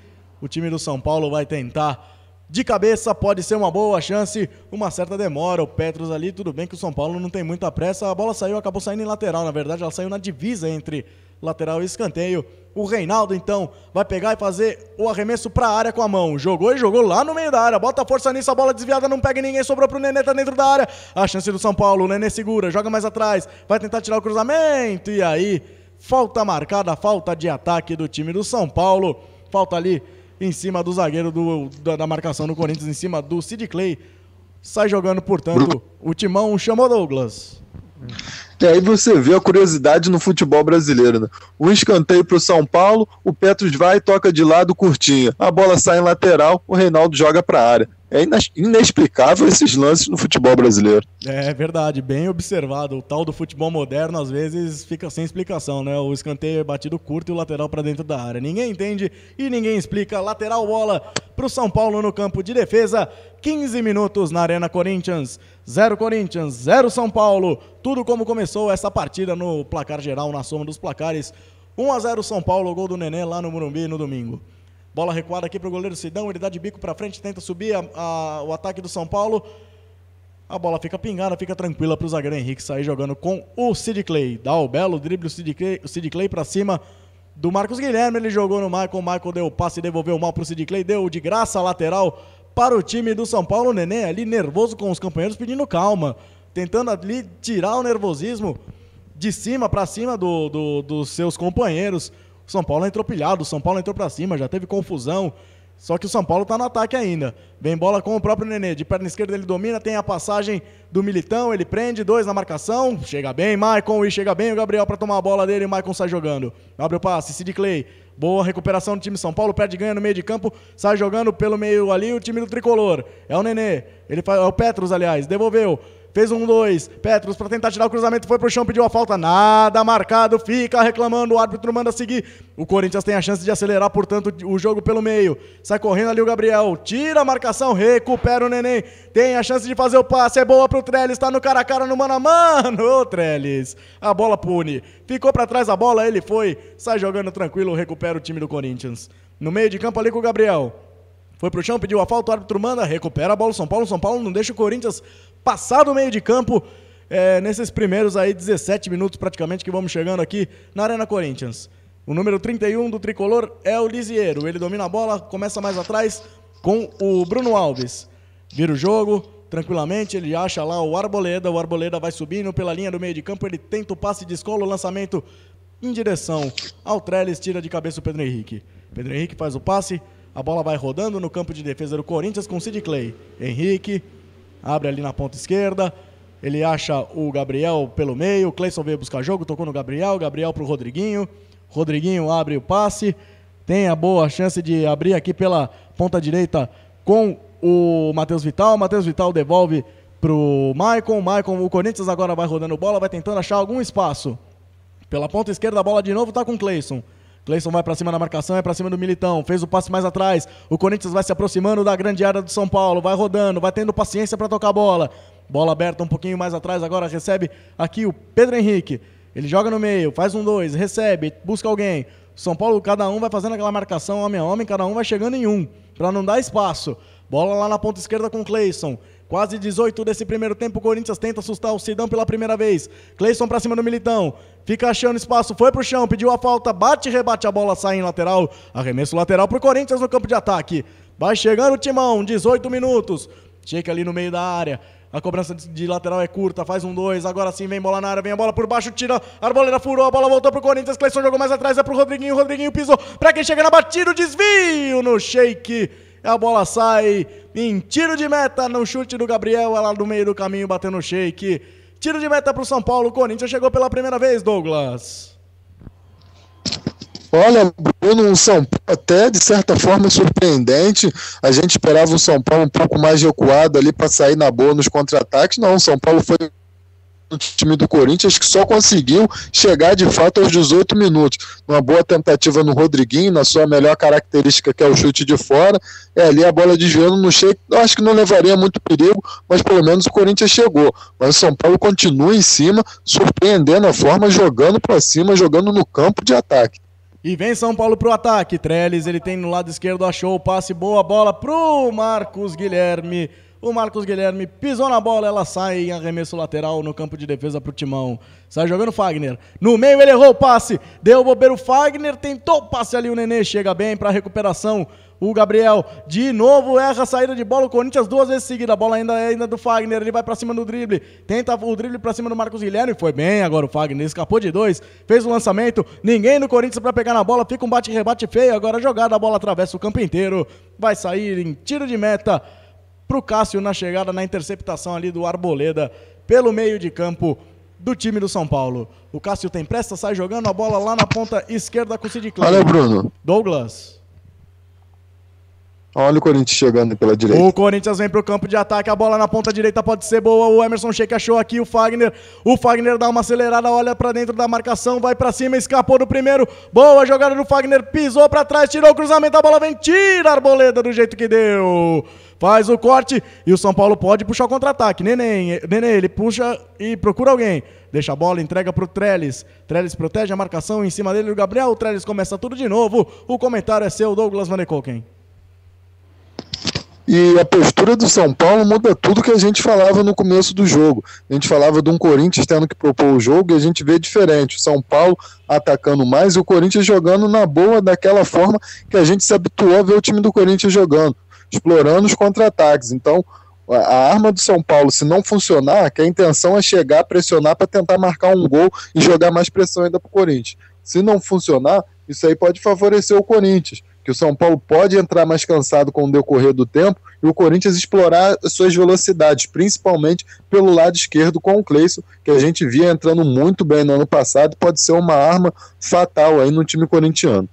O time do São Paulo vai tentar de cabeça, pode ser uma boa chance, uma certa demora. O Petros ali, tudo bem que o São Paulo não tem muita pressa. A bola saiu, acabou saindo em lateral, na verdade, ela saiu na divisa entre lateral e escanteio. O Reinaldo, então, vai pegar e fazer o arremesso pra área com a mão. Jogou e jogou lá no meio da área. Bota força nisso, a bola desviada, não pega ninguém. Sobrou pro Nenê, tá dentro da área. A chance do São Paulo. O Nenê segura, joga mais atrás. Vai tentar tirar o cruzamento. E aí, falta marcada, falta de ataque do time do São Paulo. Falta ali em cima do zagueiro do, da, da marcação do Corinthians, em cima do Sid Clay. Sai jogando, portanto, o Timão chamou Douglas. E aí você vê a curiosidade no futebol brasileiro, né? Um escanteio o São Paulo, o Petros vai, toca de lado, curtinha. A bola sai em lateral, o Reinaldo joga a área. É inexplicável esses lances no futebol brasileiro. É verdade, bem observado. O tal do futebol moderno às vezes fica sem explicação, né? O escanteio é batido curto e o lateral para dentro da área. Ninguém entende e ninguém explica. Lateral bola para o São Paulo no campo de defesa. 15 minutos na Arena Corinthians. 0 Corinthians, 0 São Paulo. Tudo como começou essa partida no placar geral, na soma dos placares. 1 a 0 São Paulo, gol do Nenê lá no Morumbi no domingo. Bola recuada aqui para o goleiro Sidão, ele dá de bico para frente, tenta subir a, a, o ataque do São Paulo. A bola fica pingada, fica tranquila para o zagueiro Henrique sair jogando com o Sid Clay. Dá o belo drible o Sid Clay, o Sid Clay para cima do Marcos Guilherme. Ele jogou no Michael, o Michael deu o passe e devolveu mal para o Sid Clay. Deu de graça a lateral para o time do São Paulo. O Nenê ali nervoso com os companheiros pedindo calma, tentando ali tirar o nervosismo de cima para cima do, do, dos seus companheiros. São Paulo entrou pilhado, São Paulo entrou para cima, já teve confusão. Só que o São Paulo está no ataque ainda. Vem bola com o próprio Nenê. De perna esquerda ele domina, tem a passagem do Militão, ele prende, dois na marcação. Chega bem, Maicon, e chega bem o Gabriel para tomar a bola dele. O Maicon sai jogando. Abre o passe, Sid Clay. Boa recuperação do time São Paulo, perde ganha no meio de campo, sai jogando pelo meio ali o time do tricolor. É o Nenê, ele faz, é o Petros, aliás, devolveu. Fez um, dois. Petros para tentar tirar o cruzamento, foi pro chão, pediu a falta. Nada marcado, fica reclamando. O árbitro manda seguir. O Corinthians tem a chance de acelerar, portanto, o jogo pelo meio. Sai correndo ali o Gabriel. Tira a marcação, recupera o neném. Tem a chance de fazer o passe. É boa pro Trellis. Tá no cara a cara, no mano a mano. Ô, Trellis. A bola pune. Ficou para trás a bola, ele foi. Sai jogando tranquilo, recupera o time do Corinthians. No meio de campo ali com o Gabriel. Foi pro chão, pediu a falta, o árbitro manda, recupera a bola São Paulo. São Paulo não deixa o Corinthians passar do meio de campo é, nesses primeiros aí 17 minutos praticamente que vamos chegando aqui na Arena Corinthians. O número 31 do tricolor é o Lisieiro. Ele domina a bola, começa mais atrás com o Bruno Alves. Vira o jogo, tranquilamente, ele acha lá o Arboleda, o Arboleda vai subindo pela linha do meio de campo, ele tenta o passe, descola o lançamento em direção ao Trellis, tira de cabeça o Pedro Henrique. Pedro Henrique faz o passe, a bola vai rodando no campo de defesa do Corinthians com Sid Clay. Henrique abre ali na ponta esquerda. Ele acha o Gabriel pelo meio, o Cleison veio buscar jogo, tocou no Gabriel, Gabriel para o Rodriguinho. Rodriguinho abre o passe, tem a boa chance de abrir aqui pela ponta direita com o Matheus Vital. Matheus Vital devolve pro Maicon. Maicon, o Corinthians agora vai rodando bola, vai tentando achar algum espaço. Pela ponta esquerda, a bola de novo tá com o Cleison. Cleison vai para cima da marcação, é para cima do Militão, fez o passe mais atrás. O Corinthians vai se aproximando da grande área do São Paulo, vai rodando, vai tendo paciência para tocar a bola. Bola aberta um pouquinho mais atrás, agora recebe aqui o Pedro Henrique. Ele joga no meio, faz um dois, recebe, busca alguém. São Paulo, cada um vai fazendo aquela marcação homem a homem, cada um vai chegando em um, para não dar espaço. Bola lá na ponta esquerda com o Cleison. Quase 18 desse primeiro tempo, o Corinthians tenta assustar o Sidão pela primeira vez. Cleison pra cima do Militão. Fica achando espaço, foi pro chão, pediu a falta, bate, rebate a bola, sai em lateral. Arremesso lateral pro Corinthians no campo de ataque. Vai chegando o Timão, 18 minutos. Chega ali no meio da área. A cobrança de lateral é curta, faz um dois, agora sim vem bola na área, vem a bola por baixo, tira, a arboleda furou, a bola voltou pro Corinthians, Cleison jogou mais atrás, é pro Rodriguinho, Rodriguinho pisou, pra quem chega na batida, o desvio no shake a bola sai em tiro de meta no chute do Gabriel, lá no meio do caminho batendo o shake. Tiro de meta para o São Paulo, o Corinthians chegou pela primeira vez, Douglas. Olha, Bruno, um São Paulo até de certa forma surpreendente. A gente esperava o São Paulo um pouco mais recuado ali para sair na boa nos contra-ataques. Não, o São Paulo foi do time do Corinthians que só conseguiu chegar de fato aos 18 minutos. Uma boa tentativa no Rodriguinho, na sua melhor característica que é o chute de fora. É ali a bola desviando no cheio. Eu acho que não levaria muito perigo, mas pelo menos o Corinthians chegou. Mas o São Paulo continua em cima, surpreendendo a forma, jogando para cima, jogando no campo de ataque. E vem São Paulo pro ataque. Trellis, ele tem no lado esquerdo, achou o passe, boa bola pro Marcos Guilherme. O Marcos Guilherme pisou na bola, ela sai em arremesso lateral no campo de defesa para o Timão. Sai jogando Fagner. No meio ele errou o passe, deu o bobeiro Fagner, tentou o passe ali o Nenê, chega bem para recuperação. O Gabriel de novo erra a saída de bola. O Corinthians duas vezes seguida. A bola ainda é ainda do Fagner. Ele vai para cima do drible. Tenta o drible para cima do Marcos Guilherme. Foi bem agora o Fagner. Escapou de dois. Fez o lançamento. Ninguém no Corinthians para pegar na bola. Fica um bate-rebate feio. Agora jogada. A bola atravessa o campo inteiro. Vai sair em tiro de meta para o Cássio na chegada, na interceptação ali do Arboleda pelo meio de campo do time do São Paulo. O Cássio tem pressa, sai jogando a bola lá na ponta esquerda com o Sid Clay. Valeu, Bruno. Douglas. Olha o Corinthians chegando pela direita. O Corinthians vem pro campo de ataque, a bola na ponta direita pode ser boa. O Emerson Sheik achou aqui o Fagner. O Fagner dá uma acelerada, olha para dentro da marcação, vai para cima, escapou do primeiro. Boa jogada do Fagner, pisou para trás, tirou o cruzamento, a bola vem, tira a arboleda do jeito que deu faz o corte e o São Paulo pode puxar o contra-ataque. Neném, neném, ele puxa e procura alguém. Deixa a bola, entrega para o Trellis. Trellis protege a marcação em cima dele o Gabriel. O Trellis começa tudo de novo. O comentário é seu, Douglas Van E a postura do São Paulo muda tudo que a gente falava no começo do jogo. A gente falava de um Corinthians tendo que propor o jogo e a gente vê diferente. O São Paulo atacando mais e o Corinthians jogando na boa, daquela forma que a gente se habituou a ver o time do Corinthians jogando explorando os contra-ataques. Então, a arma do São Paulo, se não funcionar, que a intenção é chegar, pressionar para tentar marcar um gol e jogar mais pressão ainda para o Corinthians. Se não funcionar, isso aí pode favorecer o Corinthians, que o São Paulo pode entrar mais cansado com o decorrer do tempo e o Corinthians explorar suas velocidades, principalmente pelo lado esquerdo com o Cleison, que a gente via entrando muito bem no ano passado, pode ser uma arma fatal aí no time corintiano.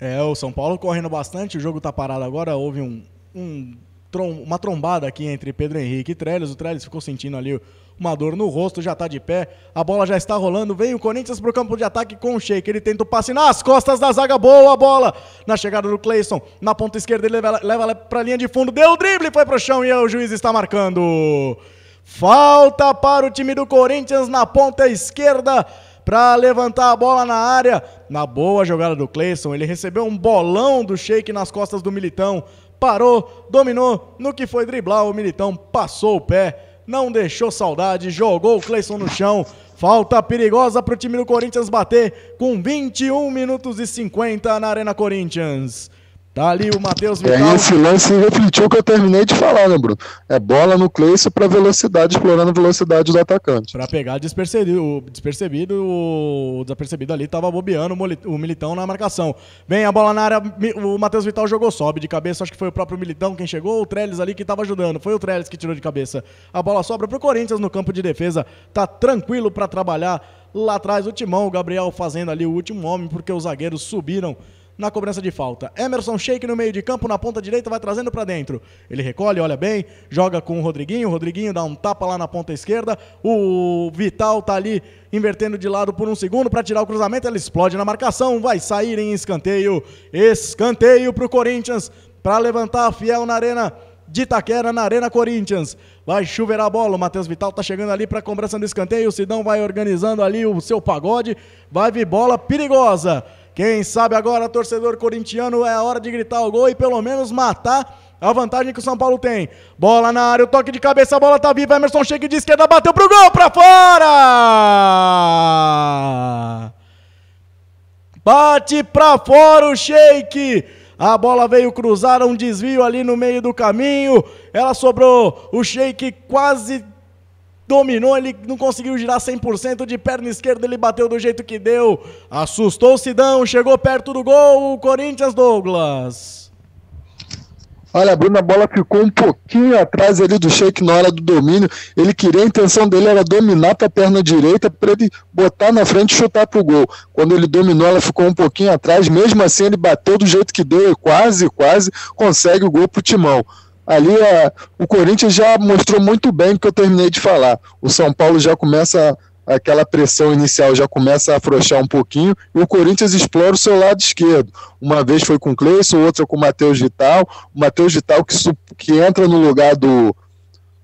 É, o São Paulo correndo bastante, o jogo tá parado agora, houve um, um trom, uma trombada aqui entre Pedro Henrique e Trellis, o Trellis ficou sentindo ali uma dor no rosto, já está de pé, a bola já está rolando, vem o Corinthians pro campo de ataque com o Sheik, ele tenta o passe nas costas da zaga, boa bola, na chegada do Clayson na ponta esquerda ele leva, leva para a linha de fundo, deu o drible, foi pro chão e o juiz está marcando... Falta para o time do Corinthians na ponta esquerda para levantar a bola na área. Na boa jogada do Cleison, ele recebeu um bolão do Sheik nas costas do Militão. Parou, dominou, no que foi driblar, o Militão passou o pé, não deixou saudade, jogou o Cleison no chão. Falta perigosa para o time do Corinthians bater com 21 minutos e 50 na Arena Corinthians. Tá ali o Matheus Vital. É, esse lance refletiu o que eu terminei de falar, né, Bruno? É bola no Cleice para velocidade, explorando a velocidade do atacante. Para pegar despercebido, despercebido, o desapercebido ali tava bobeando o Militão na marcação. Vem a bola na área, o Matheus Vital jogou, sobe de cabeça, acho que foi o próprio Militão quem chegou, o Trellis ali que tava ajudando, foi o Trellis que tirou de cabeça. A bola sobra pro Corinthians no campo de defesa, tá tranquilo para trabalhar. Lá atrás o Timão, o Gabriel fazendo ali o último homem, porque os zagueiros subiram na cobrança de falta. Emerson Shake no meio de campo, na ponta direita, vai trazendo para dentro. Ele recolhe, olha bem, joga com o Rodriguinho. O Rodriguinho dá um tapa lá na ponta esquerda. O Vital tá ali invertendo de lado por um segundo para tirar o cruzamento. Ele explode na marcação, vai sair em escanteio. Escanteio para o Corinthians para levantar a Fiel na arena de Itaquera na Arena Corinthians. Vai chover a bola, o Matheus Vital tá chegando ali para cobrança do escanteio, o Sidão vai organizando ali o seu pagode, vai vir bola perigosa. Quem sabe agora, torcedor corintiano, é a hora de gritar o gol e pelo menos matar a vantagem que o São Paulo tem. Bola na área, o toque de cabeça, a bola tá viva. Emerson chega de esquerda, bateu pro gol, pra fora! Bate pra fora o Cheque. A bola veio cruzar um desvio ali no meio do caminho. Ela sobrou. O Cheque quase dominou, ele não conseguiu girar 100%, de perna esquerda ele bateu do jeito que deu, assustou o Sidão, chegou perto do gol, o Corinthians Douglas. Olha, Bruno, a bola ficou um pouquinho atrás ali do Sheik na hora do domínio. Ele queria, a intenção dele era dominar com a perna direita para ele botar na frente e chutar para o gol. Quando ele dominou, ela ficou um pouquinho atrás. Mesmo assim, ele bateu do jeito que deu e quase, quase consegue o gol para o Timão ali a, o Corinthians já mostrou muito bem o que eu terminei de falar. O São Paulo já começa aquela pressão inicial já começa a afrouxar um pouquinho e o Corinthians explora o seu lado esquerdo. Uma vez foi com o Cleison, outra com o Matheus Vital. O Matheus Vital que, que entra no lugar do,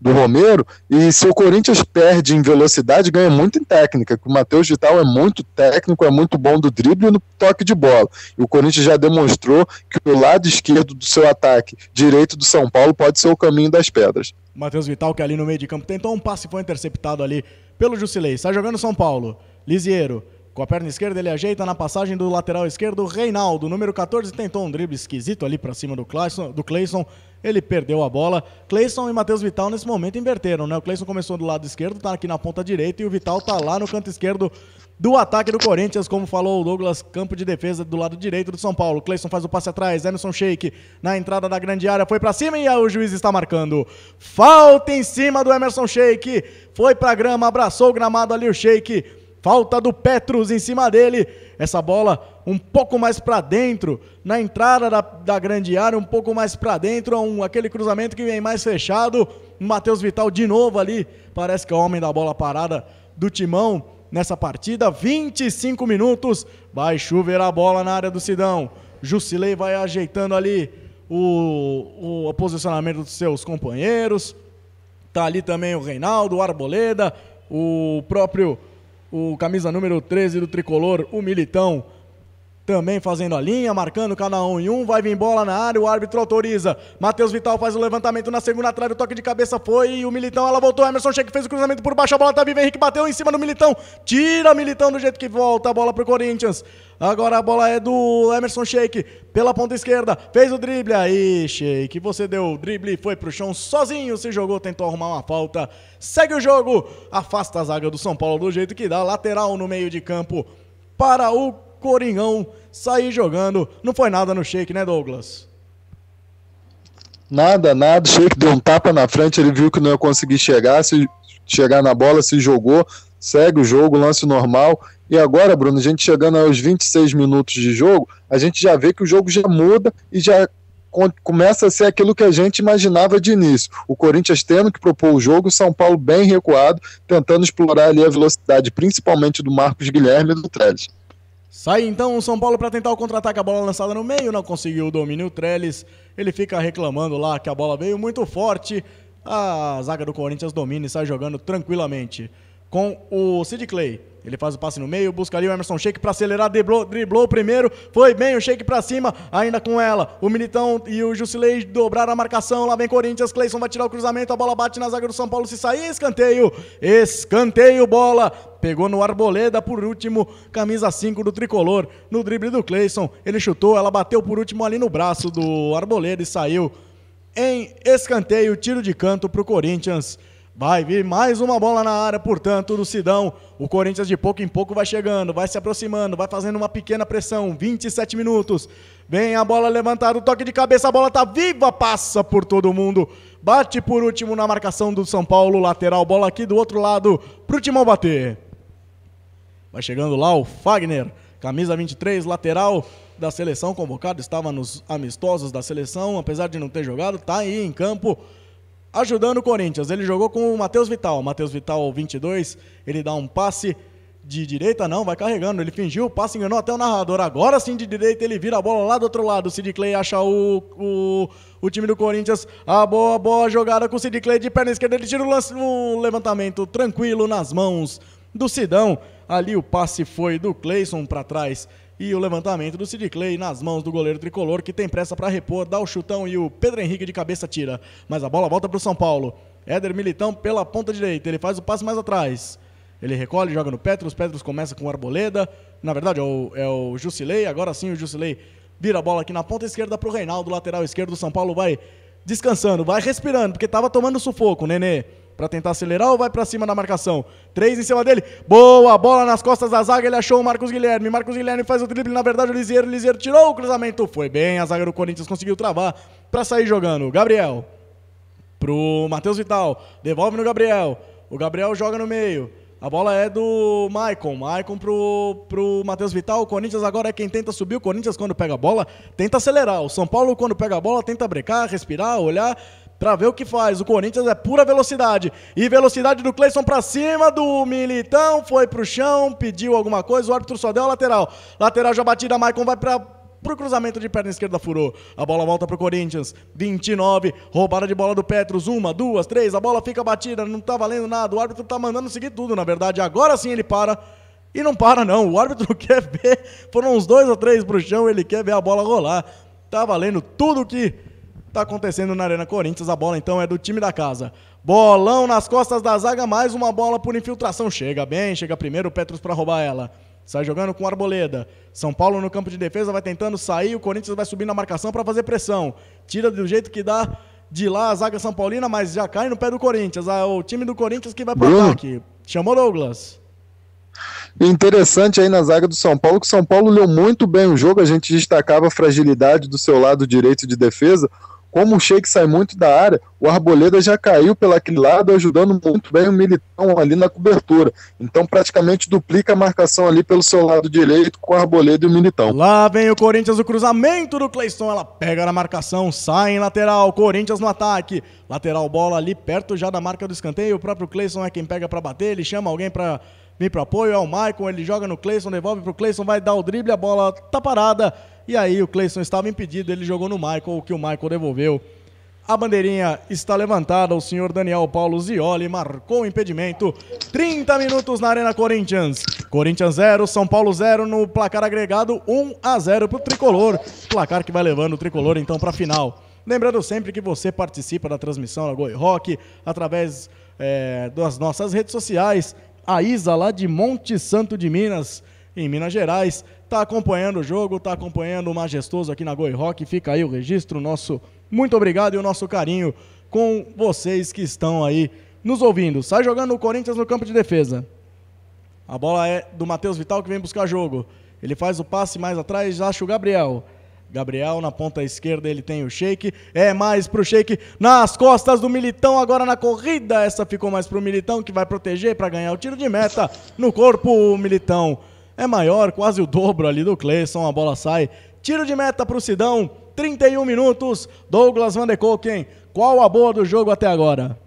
do Romero, e se o Corinthians perde em velocidade, ganha muito em técnica, que o Matheus Vital é muito técnico, é muito bom do drible e no toque de bola. E o Corinthians já demonstrou que o lado esquerdo do seu ataque direito do São Paulo pode ser o caminho das pedras. Matheus Vital, que é ali no meio de campo tentou um passe e foi interceptado ali pelo Jusilei. Está jogando São Paulo. Lisieiro, com a perna esquerda, ele ajeita na passagem do lateral esquerdo. Reinaldo, número 14, tentou um drible esquisito ali para cima do Clayson, do Clayson ele perdeu a bola. Cleison e Matheus Vital nesse momento inverteram, né? O Cleison começou do lado esquerdo, tá aqui na ponta direita e o Vital tá lá no canto esquerdo do ataque do Corinthians, como falou o Douglas, campo de defesa do lado direito do São Paulo. Cleison faz o passe atrás, Emerson Shake na entrada da grande área, foi para cima e o juiz está marcando. Falta em cima do Emerson Shake. foi para grama, abraçou o gramado ali o Shake. Falta do Petrus em cima dele. Essa bola um pouco mais para dentro, na entrada da, da, grande área, um pouco mais para dentro, um, aquele cruzamento que vem mais fechado. Matheus Vital de novo ali, parece que é o homem da bola parada do timão nessa partida. 25 minutos, vai chover a bola na área do Sidão. Jusilei vai ajeitando ali o, o posicionamento dos seus companheiros. Tá ali também o Reinaldo, o Arboleda, o próprio o camisa número 13 do tricolor, o Militão, também fazendo a linha, marcando cada um em um, vai vir bola na área, o árbitro autoriza. Matheus Vital faz o levantamento na segunda trave, o toque de cabeça foi, e o Militão, ela voltou, Emerson Sheik fez o cruzamento por baixo, a bola tá viva, Henrique bateu em cima do Militão, tira o Militão do jeito que volta, a bola pro Corinthians. Agora a bola é do Emerson Sheik, pela ponta esquerda, fez o drible, aí Sheik, você deu o drible, foi pro chão sozinho, se jogou, tentou arrumar uma falta, segue o jogo, afasta a zaga do São Paulo do jeito que dá, lateral no meio de campo para o Coringão sair jogando. Não foi nada no shake, né, Douglas? Nada, nada. O shake deu um tapa na frente, ele viu que não ia conseguir chegar, se chegar na bola, se jogou, segue o jogo, lance normal. E agora, Bruno, a gente chegando aos 26 minutos de jogo, a gente já vê que o jogo já muda e já começa a ser aquilo que a gente imaginava de início. O Corinthians tendo que propor o jogo, o São Paulo bem recuado, tentando explorar ali a velocidade, principalmente do Marcos Guilherme e do Trellis. Sai então o São Paulo para tentar o contra-ataque, a bola lançada no meio, não conseguiu o domínio. O Trellis, ele fica reclamando lá que a bola veio muito forte. A zaga do Corinthians domina e sai jogando tranquilamente com o Sid Clay. Ele faz o passe no meio, busca ali o Emerson Shake para acelerar, driblou, driblou o primeiro, foi bem o Shake para cima, ainda com ela. O Militão e o Jusilei dobraram a marcação, lá vem Corinthians, Cleison vai tirar o cruzamento, a bola bate na zaga do São Paulo, se sair, escanteio, escanteio, bola. Pegou no Arboleda por último, camisa 5 do tricolor, no drible do Cleison. Ele chutou, ela bateu por último ali no braço do Arboleda e saiu em escanteio, tiro de canto para o Corinthians. Vai vir mais uma bola na área, portanto, do Sidão. O Corinthians de pouco em pouco vai chegando, vai se aproximando, vai fazendo uma pequena pressão. 27 minutos. Vem a bola levantada, o toque de cabeça, a bola tá viva, passa por todo mundo. Bate por último na marcação do São Paulo, lateral, bola aqui do outro lado pro Timão bater. Vai chegando lá o Fagner, camisa 23, lateral da seleção convocado, estava nos amistosos da seleção, apesar de não ter jogado, tá aí em campo ajudando o Corinthians. Ele jogou com o Matheus Vital. Matheus Vital, 22, ele dá um passe de direita, não, vai carregando. Ele fingiu o passe, enganou até o narrador. Agora sim, de direita, ele vira a bola lá do outro lado. O Sid Clay acha o, o, o time do Corinthians. A boa, boa jogada com o Sid Clay de perna esquerda. Ele tira o lance, um levantamento tranquilo nas mãos do Sidão. Ali o passe foi do Clayson para trás e o levantamento do Sid Clay nas mãos do goleiro tricolor, que tem pressa para repor, dá o chutão e o Pedro Henrique de cabeça tira. Mas a bola volta para o São Paulo. Éder Militão pela ponta direita, ele faz o passe mais atrás. Ele recolhe, joga no Petros, Petros começa com o Arboleda. Na verdade, é o, é o Jusilei, agora sim o Jusilei vira a bola aqui na ponta esquerda para o Reinaldo, lateral esquerdo do São Paulo, vai descansando, vai respirando, porque estava tomando sufoco, Nenê para tentar acelerar ou vai para cima da marcação? Três em cima dele. Boa bola nas costas da zaga. Ele achou o Marcos Guilherme. Marcos Guilherme faz o drible. Na verdade, o Liseiro. Liseiro tirou o cruzamento. Foi bem. A zaga do Corinthians conseguiu travar para sair jogando. Gabriel. Pro Matheus Vital. Devolve no Gabriel. O Gabriel joga no meio. A bola é do Maicon. Maicon pro, pro Matheus Vital. O Corinthians agora é quem tenta subir. O Corinthians, quando pega a bola, tenta acelerar. O São Paulo, quando pega a bola, tenta brecar, respirar, olhar para ver o que faz. O Corinthians é pura velocidade. E velocidade do Cleison para cima do Militão, foi pro chão, pediu alguma coisa, o árbitro só deu a lateral. Lateral já batida, Maicon vai para pro cruzamento de perna esquerda, furou. A bola volta pro Corinthians. 29, roubada de bola do Petros. Uma, duas, três, a bola fica batida, não tá valendo nada. O árbitro tá mandando seguir tudo, na verdade. Agora sim ele para. E não para, não. O árbitro quer ver. Foram uns dois ou três pro chão, ele quer ver a bola rolar. Tá valendo tudo que está acontecendo na Arena Corinthians. A bola então é do time da casa. Bolão nas costas da zaga, mais uma bola por infiltração. Chega bem, chega primeiro o Petros para roubar ela. Sai jogando com Arboleda. São Paulo no campo de defesa vai tentando sair. O Corinthians vai subindo a marcação para fazer pressão. Tira do jeito que dá de lá a zaga São Paulina, mas já cai no pé do Corinthians. É o time do Corinthians que vai para o ataque. Chamou Douglas. Interessante aí na zaga do São Paulo, que o São Paulo leu muito bem o jogo. A gente destacava a fragilidade do seu lado direito de defesa. Como o Sheik sai muito da área, o Arboleda já caiu pelaquele lado, ajudando muito bem o Militão ali na cobertura. Então praticamente duplica a marcação ali pelo seu lado direito com o Arboleda e o Militão. Lá vem o Corinthians, o cruzamento do Cleisson, ela pega na marcação, sai em lateral, Corinthians no ataque. Lateral bola ali perto já da marca do escanteio, o próprio Cleisson é quem pega para bater, ele chama alguém para vir para apoio, é o Maicon, ele joga no Cleisson, devolve pro Cleisson vai dar o drible, a bola tá parada. E aí o Cleison estava impedido, ele jogou no Michael, o que o Michael devolveu. A bandeirinha está levantada, o senhor Daniel Paulo Zioli marcou o impedimento. 30 minutos na Arena Corinthians. Corinthians 0, São Paulo 0 no placar agregado 1 a 0 para o Tricolor. Placar que vai levando o Tricolor então para a final. Lembrando sempre que você participa da transmissão da Goi Rock através é, das nossas redes sociais. A Isa lá de Monte Santo de Minas, em Minas Gerais, tá acompanhando o jogo, tá acompanhando o Majestoso aqui na Goi Rock. Fica aí o registro, nosso muito obrigado e o nosso carinho com vocês que estão aí nos ouvindo. Sai jogando o Corinthians no campo de defesa. A bola é do Matheus Vital que vem buscar jogo. Ele faz o passe mais atrás, acha o Gabriel. Gabriel na ponta esquerda, ele tem o shake. É mais pro shake nas costas do Militão, agora na corrida. Essa ficou mais pro Militão que vai proteger para ganhar o tiro de meta no corpo o Militão é maior, quase o dobro ali do Cleison, a bola sai. Tiro de meta para o Sidão, 31 minutos. Douglas Van de Koken, qual a boa do jogo até agora?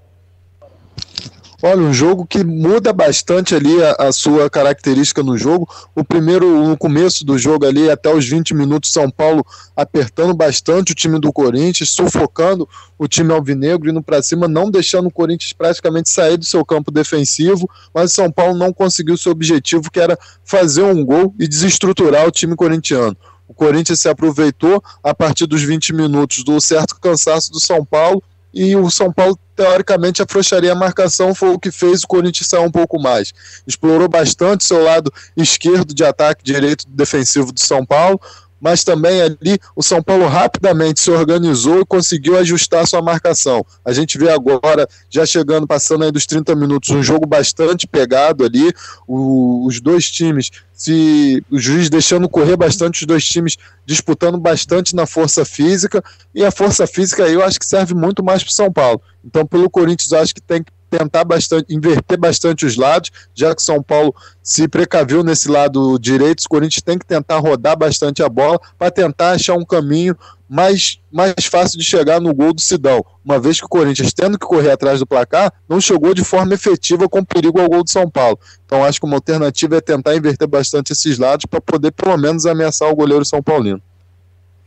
Olha, um jogo que muda bastante ali a, a, sua característica no jogo. O primeiro, no começo do jogo ali, até os 20 minutos, São Paulo apertando bastante o time do Corinthians, sufocando o time alvinegro, indo para cima, não deixando o Corinthians praticamente sair do seu campo defensivo, mas São Paulo não conseguiu seu objetivo, que era fazer um gol e desestruturar o time corintiano. O Corinthians se aproveitou a partir dos 20 minutos do certo cansaço do São Paulo e o São Paulo, teoricamente, afrouxaria a marcação, foi o que fez o Corinthians sair um pouco mais. Explorou bastante seu lado esquerdo de ataque, direito defensivo do São Paulo, mas também ali o São Paulo rapidamente se organizou e conseguiu ajustar sua marcação. A gente vê agora, já chegando, passando aí dos 30 minutos, um jogo bastante pegado ali, o, os dois times se o juiz deixando correr bastante os dois times disputando bastante na força física e a força física aí eu acho que serve muito mais para o São Paulo então pelo Corinthians acho que tem que tentar bastante, inverter bastante os lados, já que São Paulo se precaviu nesse lado direito, o Corinthians tem que tentar rodar bastante a bola para tentar achar um caminho mais, mais fácil de chegar no gol do Sidão, uma vez que o Corinthians, tendo que correr atrás do placar, não chegou de forma efetiva com perigo ao gol do São Paulo. Então acho que uma alternativa é tentar inverter bastante esses lados para poder pelo menos ameaçar o goleiro São Paulino.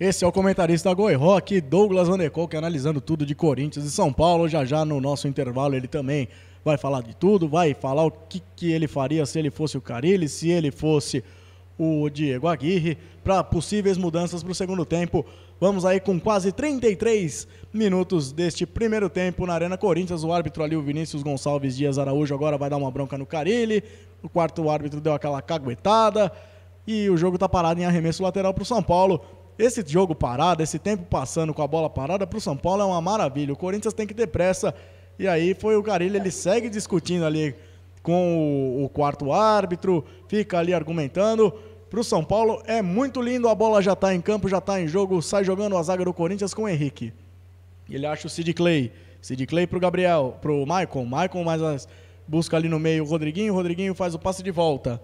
Esse é o comentarista da Goi Rock, Douglas Vandecol, que é analisando tudo de Corinthians e São Paulo. Já já no nosso intervalo ele também vai falar de tudo, vai falar o que, que ele faria se ele fosse o Carilli, se ele fosse o Diego Aguirre, para possíveis mudanças para o segundo tempo. Vamos aí com quase 33 minutos deste primeiro tempo na Arena Corinthians. O árbitro ali, o Vinícius Gonçalves Dias Araújo, agora vai dar uma bronca no Carilli. O quarto árbitro deu aquela caguetada. E o jogo está parado em arremesso lateral para o São Paulo. Esse jogo parado, esse tempo passando com a bola parada para o São Paulo é uma maravilha. O Corinthians tem que ter pressa. E aí foi o Garilha, ele segue discutindo ali com o, o quarto árbitro, fica ali argumentando. Para o São Paulo é muito lindo, a bola já está em campo, já está em jogo, sai jogando a zaga do Corinthians com o Henrique. Ele acha o Sid Clay. Sid Clay para o Gabriel, para o Michael Michael mais busca ali no meio o Rodriguinho, o Rodriguinho faz o passe de volta.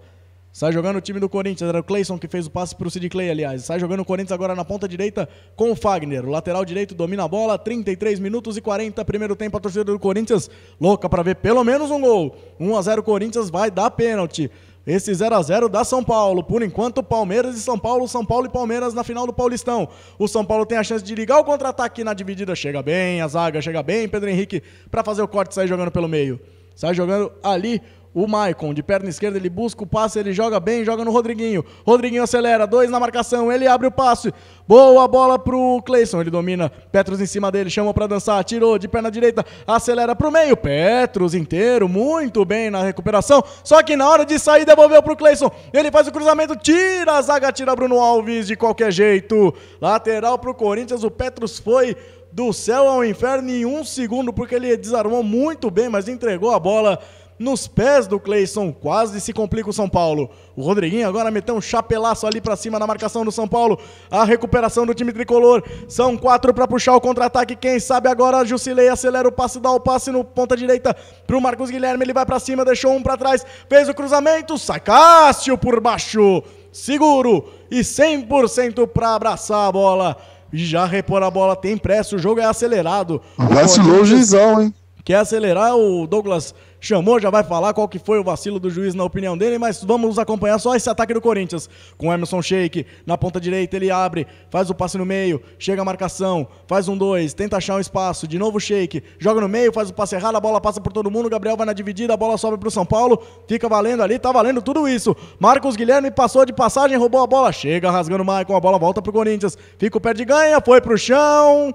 Sai jogando o time do Corinthians, era o Clayson que fez o passe para o Sid Clay, aliás. Sai jogando o Corinthians agora na ponta direita com o Fagner. O lateral direito domina a bola, 33 minutos e 40, primeiro tempo a torcida do Corinthians louca para ver pelo menos um gol. 1 a 0 Corinthians vai dar pênalti. Esse 0 a 0 da São Paulo. Por enquanto, Palmeiras e São Paulo, São Paulo e Palmeiras na final do Paulistão. O São Paulo tem a chance de ligar o contra-ataque na dividida. Chega bem, a zaga chega bem, Pedro Henrique para fazer o corte e sair jogando pelo meio. Sai jogando ali o Maicon, de perna esquerda, ele busca o passe, ele joga bem, joga no Rodriguinho. Rodriguinho acelera, dois na marcação, ele abre o passe. Boa bola pro Cleison, ele domina. Petros em cima dele, chama para dançar, tirou de perna direita, acelera pro meio. Petros inteiro, muito bem na recuperação. Só que na hora de sair, devolveu pro Cleison. Ele faz o cruzamento, tira a zaga, tira Bruno Alves de qualquer jeito. Lateral pro Corinthians, o Petros foi do céu ao inferno em um segundo, porque ele desarmou muito bem, mas entregou a bola nos pés do Cleison. Quase se complica o São Paulo. O Rodriguinho agora meteu um chapelaço ali para cima na marcação do São Paulo. A recuperação do time tricolor. São quatro para puxar o contra-ataque. Quem sabe agora Jusilei acelera o passe, dá o passe no ponta direita pro Marcos Guilherme. Ele vai para cima, deixou um para trás, fez o cruzamento. Sacácio por baixo. Seguro e 100% para abraçar a bola. Já repor a bola, tem pressa, o jogo é acelerado. Vacilou o Gisão, hein? Quer acelerar o Douglas chamou, já vai falar qual que foi o vacilo do juiz na opinião dele, mas vamos acompanhar só esse ataque do Corinthians, com Emerson Sheik na ponta direita, ele abre, faz o passe no meio, chega a marcação, faz um dois, tenta achar um espaço, de novo Sheik, joga no meio, faz o passe errado, a bola passa por todo mundo, Gabriel vai na dividida, a bola sobe pro São Paulo, fica valendo ali, tá valendo tudo isso, Marcos Guilherme passou de passagem, roubou a bola, chega rasgando o Maicon, a bola volta pro Corinthians, fica o pé de ganha, foi pro chão,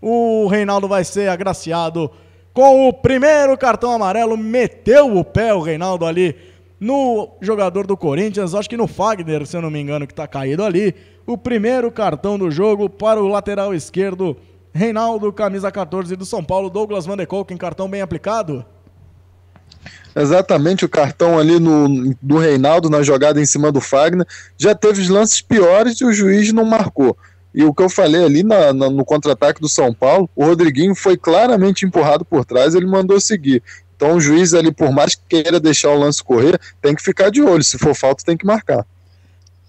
o Reinaldo vai ser agraciado com o primeiro cartão amarelo, meteu o pé o Reinaldo ali no jogador do Corinthians, acho que no Fagner, se eu não me engano, que está caído ali. O primeiro cartão do jogo para o lateral esquerdo, Reinaldo, camisa 14 do São Paulo, Douglas Van de em cartão bem aplicado. Exatamente, o cartão ali no, do Reinaldo na jogada em cima do Fagner. Já teve os lances piores e o juiz não marcou. E o que eu falei ali na, na, no contra-ataque do São Paulo, o Rodriguinho foi claramente empurrado por trás, ele mandou seguir. Então o juiz ali, por mais que queira deixar o lance correr, tem que ficar de olho. Se for falta, tem que marcar.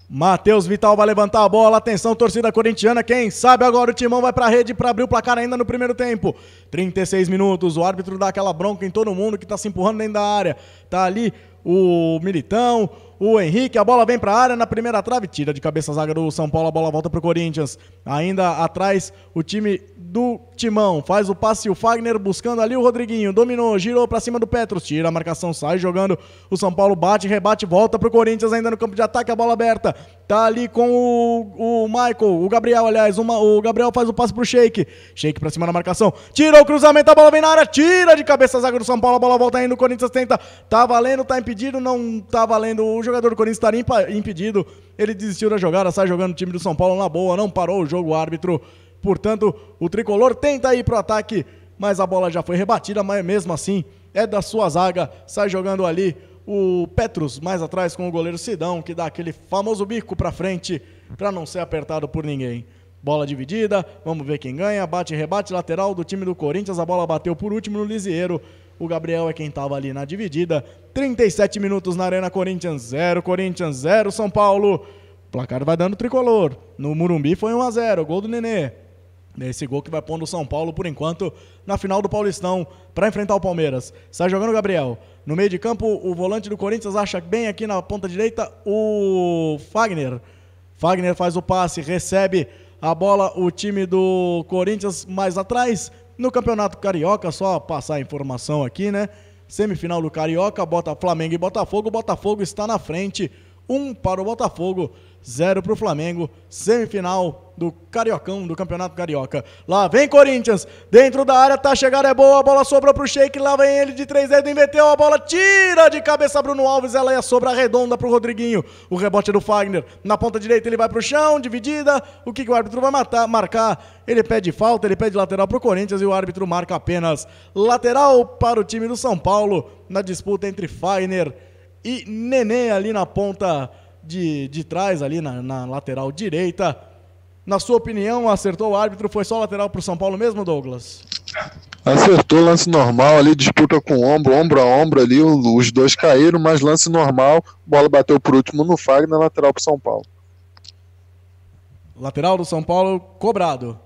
Matheus Vital vai levantar a bola. Atenção, torcida corintiana. Quem sabe agora o timão vai pra rede para abrir o placar ainda no primeiro tempo. 36 minutos. O árbitro dá aquela bronca em todo mundo que tá se empurrando dentro da área. Tá ali o Militão, o Henrique, a bola vem para a área, na primeira trave, tira de cabeça a zaga do São Paulo, a bola volta para o Corinthians. Ainda atrás, o time do Timão, faz o passe o Fagner buscando ali o Rodriguinho, dominou, girou para cima do Petros, tira a marcação, sai jogando, o São Paulo bate, rebate, volta para o Corinthians ainda no campo de ataque, a bola aberta, tá ali com o, o Michael, o Gabriel, aliás, uma, o Gabriel faz o passe pro Shake, Shake para cima da marcação, tira o cruzamento, a bola vem na área, tira de cabeça a zaga do São Paulo, a bola volta ainda, o Corinthians tenta, tá valendo, tá impedido, não tá valendo o jogo jogador do Corinthians tá estaria impedido. Ele desistiu da jogada, sai jogando o time do São Paulo na boa, não parou o jogo, o árbitro. Portanto, o tricolor tenta ir pro ataque, mas a bola já foi rebatida, mas mesmo assim é da sua zaga, sai jogando ali o Petrus mais atrás com o goleiro Sidão, que dá aquele famoso bico para frente para não ser apertado por ninguém. Bola dividida, vamos ver quem ganha. Bate, rebate lateral do time do Corinthians. A bola bateu por último no Lisieiro. O Gabriel é quem estava ali na dividida. 37 minutos na Arena Corinthians 0, Corinthians 0, São Paulo. O placar vai dando tricolor. No Murumbi foi 1 a 0, gol do Nenê. Esse gol que vai pondo o São Paulo, por enquanto, na final do Paulistão, para enfrentar o Palmeiras. Sai jogando o Gabriel. No meio de campo, o volante do Corinthians acha bem aqui na ponta direita o Fagner. Fagner faz o passe, recebe a bola o time do Corinthians mais atrás. No Campeonato Carioca, só passar a informação aqui, né? Semifinal do Carioca, bota Flamengo e Botafogo. O Botafogo está na frente 1 para o Botafogo, 0 para o Flamengo, semifinal do Cariocão, do Campeonato Carioca. Lá vem Corinthians, dentro da área, tá chegando é boa, a bola para pro Sheik, lá vem ele de 3 dedos, inverteu a bola, tira de cabeça Bruno Alves, ela é sobra redonda pro Rodriguinho. O rebote é do Fagner, na ponta direita ele vai pro chão, dividida, o que, que o árbitro vai matar, marcar? Ele pede falta, ele pede lateral pro Corinthians e o árbitro marca apenas lateral para o time do São Paulo, na disputa entre Fagner e e Nenê ali na ponta de, de trás, ali na, na lateral direita. Na sua opinião, acertou o árbitro? Foi só lateral para o São Paulo mesmo, Douglas? Acertou lance normal ali, disputa com ombro, ombro a ombro ali, os dois caíram, mas lance normal, bola bateu por último no Fagner, lateral para São Paulo. Lateral do São Paulo cobrado.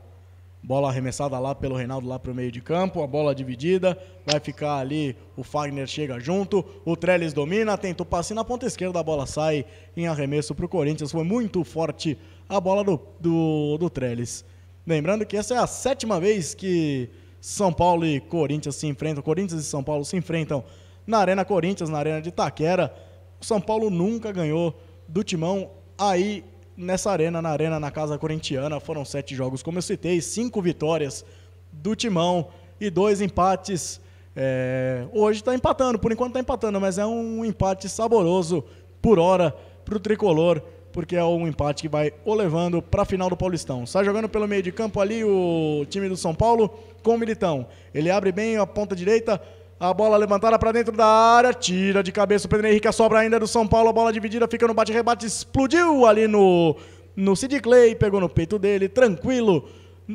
Bola arremessada lá pelo Reinaldo lá para o meio de campo, a bola dividida, vai ficar ali, o Fagner chega junto, o Trellis domina, tenta o passe na ponta esquerda, a bola sai em arremesso para o Corinthians. Foi muito forte a bola do, do, do Trellis. Lembrando que essa é a sétima vez que São Paulo e Corinthians se enfrentam, Corinthians e São Paulo se enfrentam na Arena Corinthians, na Arena de Itaquera. O São Paulo nunca ganhou do Timão. Aí nessa arena, na arena, na casa corintiana, foram sete jogos, como eu citei, cinco vitórias do Timão e dois empates. É, hoje está empatando, por enquanto está empatando, mas é um empate saboroso por hora para o tricolor, porque é um empate que vai o levando para a final do Paulistão. Sai jogando pelo meio de campo ali o time do São Paulo com o Militão. Ele abre bem a ponta direita, a bola levantada para dentro da área, tira de cabeça o Pedro Henrique, a sobra ainda é do São Paulo, a bola dividida, fica no bate-rebate, explodiu ali no, no Sid Clay, pegou no peito dele, tranquilo,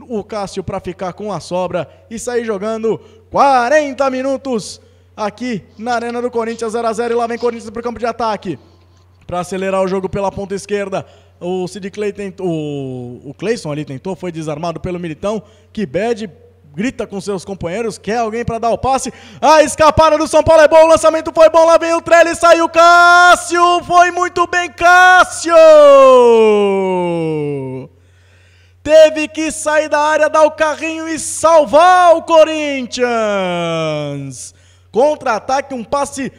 o Cássio para ficar com a sobra e sair jogando 40 minutos aqui na Arena do Corinthians, 0x0 e lá vem Corinthians para o campo de ataque. Para acelerar o jogo pela ponta esquerda, o Sid Clay tentou, o, o Clayson ali tentou, foi desarmado pelo Militão, que bad grita com seus companheiros, quer alguém para dar o passe. A escapada do São Paulo é bom, o lançamento foi bom, lá vem o Trelli, saiu Cássio, foi muito bem Cássio! Teve que sair da área, dar o carrinho e salvar o Corinthians. Contra-ataque, um passe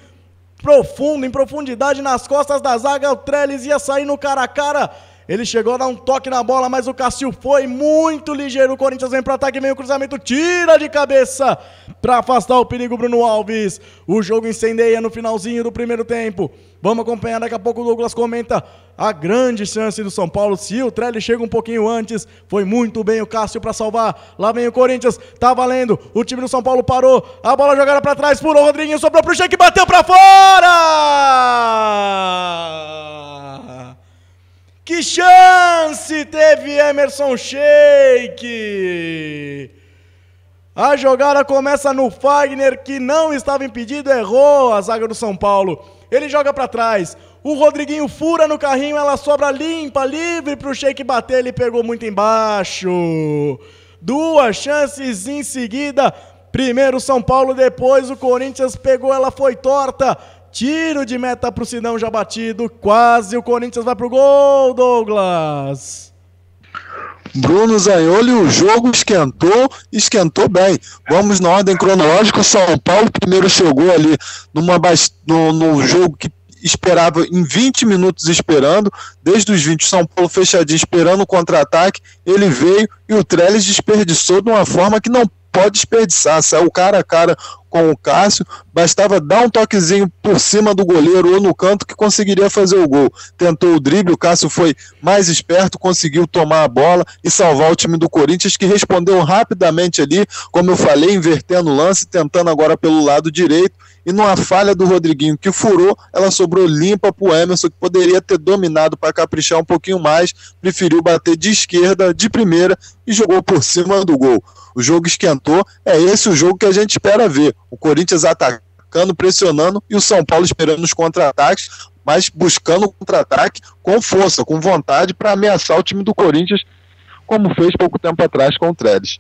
profundo, em profundidade nas costas da zaga, o Trellis ia sair no cara a cara. Ele chegou a dar um toque na bola, mas o Cássio foi muito ligeiro. O Corinthians vem para ataque, meio cruzamento, tira de cabeça para afastar o perigo Bruno Alves. O jogo incendeia no finalzinho do primeiro tempo. Vamos acompanhar, daqui a pouco o Douglas comenta a grande chance do São Paulo. Se o Trelli chega um pouquinho antes, foi muito bem o Cássio para salvar. Lá vem o Corinthians, tá valendo. O time do São Paulo parou, a bola jogada para trás, furou o Rodriguinho, sobrou para o Sheik, bateu para fora! Que chance teve Emerson Sheik! A jogada começa no Fagner, que não estava impedido, errou a zaga do São Paulo. Ele joga para trás. O Rodriguinho fura no carrinho, ela sobra limpa, livre para o Sheik bater, ele pegou muito embaixo. Duas chances em seguida. Primeiro São Paulo, depois o Corinthians pegou, ela foi torta. Tiro de meta pro Sinão já batido. Quase o Corinthians vai pro gol, Douglas. Bruno Zaioli, o jogo esquentou, esquentou bem. Vamos na ordem cronológica. São Paulo primeiro chegou ali numa, no, no jogo que esperava em 20 minutos esperando, desde os 20, São Paulo fechadinho esperando o contra-ataque, ele veio e o Trellis desperdiçou de uma forma que não pode desperdiçar. Saiu cara a cara com o Cássio, bastava dar um toquezinho por cima do goleiro ou no canto que conseguiria fazer o gol. Tentou o drible, o Cássio foi mais esperto, conseguiu tomar a bola e salvar o time do Corinthians, que respondeu rapidamente ali, como eu falei, invertendo o lance, tentando agora pelo lado direito e numa falha do Rodriguinho que furou, ela sobrou limpa pro Emerson, que poderia ter dominado para caprichar um pouquinho mais, preferiu bater de esquerda, de primeira e jogou por cima do gol. O jogo esquentou, é esse o jogo que a gente espera ver. O Corinthians atacando, pressionando e o São Paulo esperando os contra-ataques, mas buscando o contra-ataque com força, com vontade para ameaçar o time do Corinthians, como fez pouco tempo atrás com o Trellis.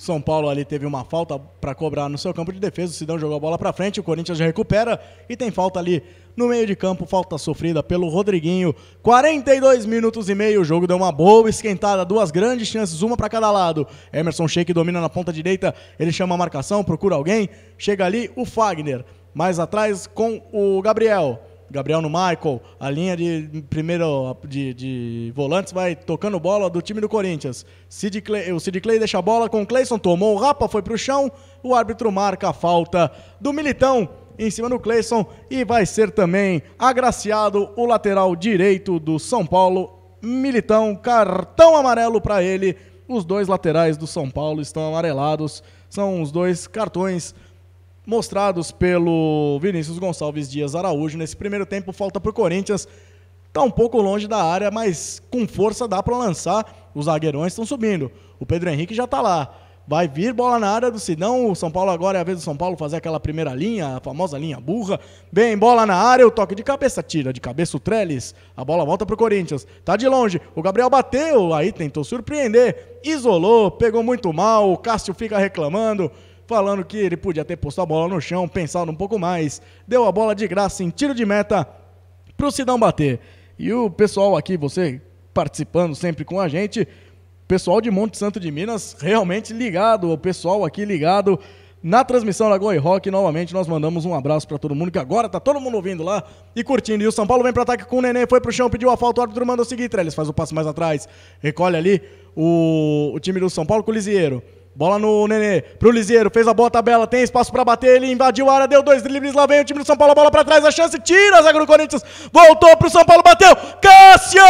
São Paulo ali teve uma falta para cobrar no seu campo de defesa. O Sidão jogou a bola para frente, o Corinthians já recupera e tem falta ali no meio de campo, falta sofrida pelo Rodriguinho. 42 minutos e meio, o jogo deu uma boa esquentada, duas grandes chances, uma para cada lado. Emerson Sheik domina na ponta direita, ele chama a marcação, procura alguém, chega ali o Fagner. Mais atrás com o Gabriel. Gabriel no Michael, a linha de primeiro de, de volantes vai tocando bola do time do Corinthians. Clay, o Sid Clay deixa a bola com o Cleison, tomou o Rapa, foi pro chão, o árbitro marca a falta do Militão em cima do Cleison e vai ser também agraciado o lateral direito do São Paulo, Militão, cartão amarelo para ele. Os dois laterais do São Paulo estão amarelados, são os dois cartões mostrados pelo Vinícius Gonçalves Dias Araújo. Nesse primeiro tempo, falta para o Corinthians. Está um pouco longe da área, mas com força dá para lançar. Os zagueirões estão subindo. O Pedro Henrique já está lá. Vai vir bola na área do Sidão. O São Paulo agora é a vez do São Paulo fazer aquela primeira linha, a famosa linha burra. Bem, bola na área, o toque de cabeça, tira de cabeça o Trellis. A bola volta para o Corinthians. Tá de longe. O Gabriel bateu, aí tentou surpreender, isolou, pegou muito mal. O Cássio fica reclamando falando que ele podia ter posto a bola no chão, pensado um pouco mais, deu a bola de graça em tiro de meta para o Sidão bater. E o pessoal aqui, você participando sempre com a gente, pessoal de Monte Santo de Minas realmente ligado, o pessoal aqui ligado na transmissão da Goi Rock. Novamente, nós mandamos um abraço para todo mundo, que agora tá todo mundo ouvindo lá e curtindo. E o São Paulo vem para ataque com o Nenê, foi para o chão, pediu a falta, o árbitro mandou o seguinte, eles faz o passo mais atrás, recolhe ali o, o time do São Paulo com o Lisieiro. Bola no Nenê, pro Liseiro, fez a boa tabela, tem espaço para bater, ele invadiu a área, deu dois livres, lá vem o time do São Paulo, bola para trás, a chance, tira, zaga do Corinthians, voltou pro São Paulo, bateu, Cássio!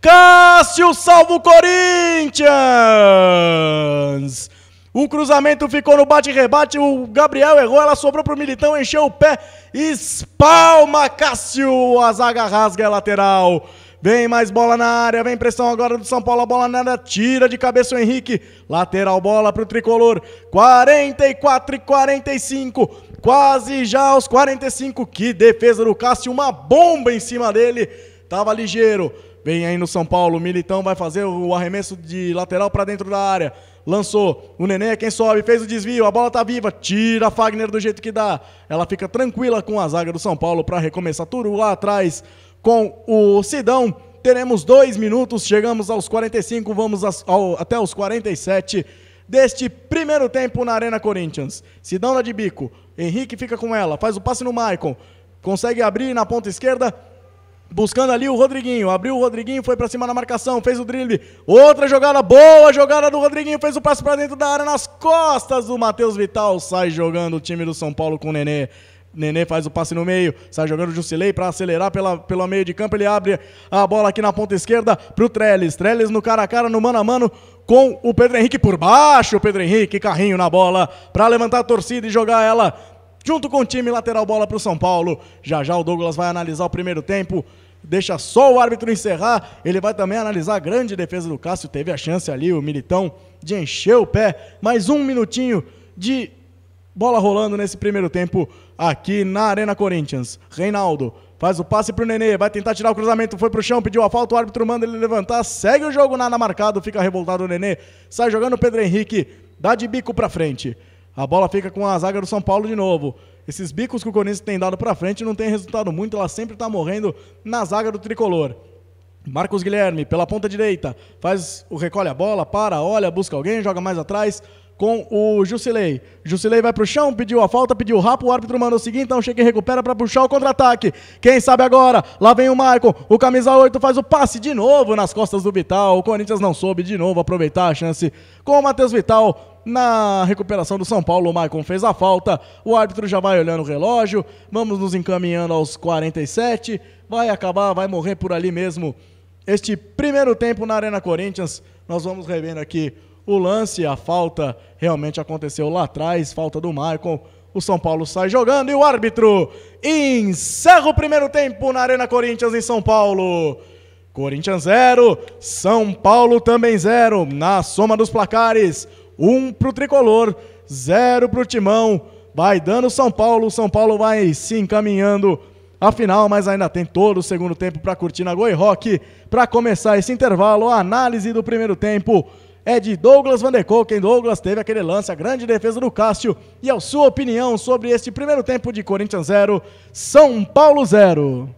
Cássio salva o Corinthians! o cruzamento ficou no bate-rebate, o Gabriel errou, ela sobrou pro Militão, encheu o pé, espalma Cássio, a zaga rasga, é lateral. Vem mais bola na área, vem pressão agora do São Paulo, a bola na tira de cabeça o Henrique. Lateral bola para o tricolor. 44 e 45, quase já aos 45. Que defesa do Cássio, uma bomba em cima dele. Tava ligeiro. Vem aí no São Paulo, Militão vai fazer o arremesso de lateral para dentro da área. Lançou, o Nenê é quem sobe, fez o desvio, a bola tá viva, tira a Fagner do jeito que dá. Ela fica tranquila com a zaga do São Paulo para recomeçar tudo lá atrás com o Sidão. Teremos dois minutos, chegamos aos 45, vamos ao, até os 47 deste primeiro tempo na Arena Corinthians. Sidão na de bico, Henrique fica com ela, faz o passe no Maicon, consegue abrir na ponta esquerda, Buscando ali o Rodriguinho. Abriu o Rodriguinho, foi para cima na marcação, fez o drible. Outra jogada, boa jogada do Rodriguinho. Fez o passe para dentro da área nas costas do Matheus Vital. Sai jogando o time do São Paulo com o Nenê. Nenê faz o passe no meio, sai jogando o Jusilei para acelerar pela, pelo meio de campo. Ele abre a bola aqui na ponta esquerda para o Trellis. Trellis no cara a cara, no mano a mano com o Pedro Henrique por baixo. O Pedro Henrique, carrinho na bola para levantar a torcida e jogar ela junto com o time. Lateral bola para o São Paulo. Já já o Douglas vai analisar o primeiro tempo deixa só o árbitro encerrar. Ele vai também analisar a grande defesa do Cássio. Teve a chance ali, o Militão, de encher o pé. Mais um minutinho de bola rolando nesse primeiro tempo aqui na Arena Corinthians. Reinaldo faz o passe pro Nenê, vai tentar tirar o cruzamento, foi pro chão, pediu a falta, o árbitro manda ele levantar, segue o jogo, nada marcado, fica revoltado o Nenê, sai jogando o Pedro Henrique, dá de bico pra frente. A bola fica com a zaga do São Paulo de novo. Esses bicos que o Corinthians tem dado pra frente não tem resultado muito, ela sempre tá morrendo na zaga do tricolor. Marcos Guilherme, pela ponta direita, faz o recolhe a bola, para, olha, busca alguém, joga mais atrás, com o Jusilei. Jusilei vai pro chão, pediu a falta, pediu o rapo, o árbitro manda o seguinte, então chega e recupera para puxar o contra-ataque. Quem sabe agora? Lá vem o Maicon, o camisa 8 faz o passe de novo nas costas do Vital. O Corinthians não soube de novo aproveitar a chance com o Matheus Vital. Na recuperação do São Paulo, o Maicon fez a falta. O árbitro já vai olhando o relógio. Vamos nos encaminhando aos 47. Vai acabar, vai morrer por ali mesmo. Este primeiro tempo na Arena Corinthians. Nós vamos revendo aqui o lance, a falta realmente aconteceu lá atrás, falta do Michael. O São Paulo sai jogando e o árbitro encerra o primeiro tempo na Arena Corinthians em São Paulo. Corinthians 0, São Paulo também 0. Na soma dos placares, 1 um para o tricolor, 0 para o timão. Vai dando São Paulo, São Paulo vai se encaminhando à final, mas ainda tem todo o segundo tempo para curtir na Goi Rock. Para começar esse intervalo, a análise do primeiro tempo é de Douglas Van quem Douglas teve aquele lance, a grande defesa do Cássio. E a sua opinião sobre este primeiro tempo de Corinthians 0, São Paulo 0.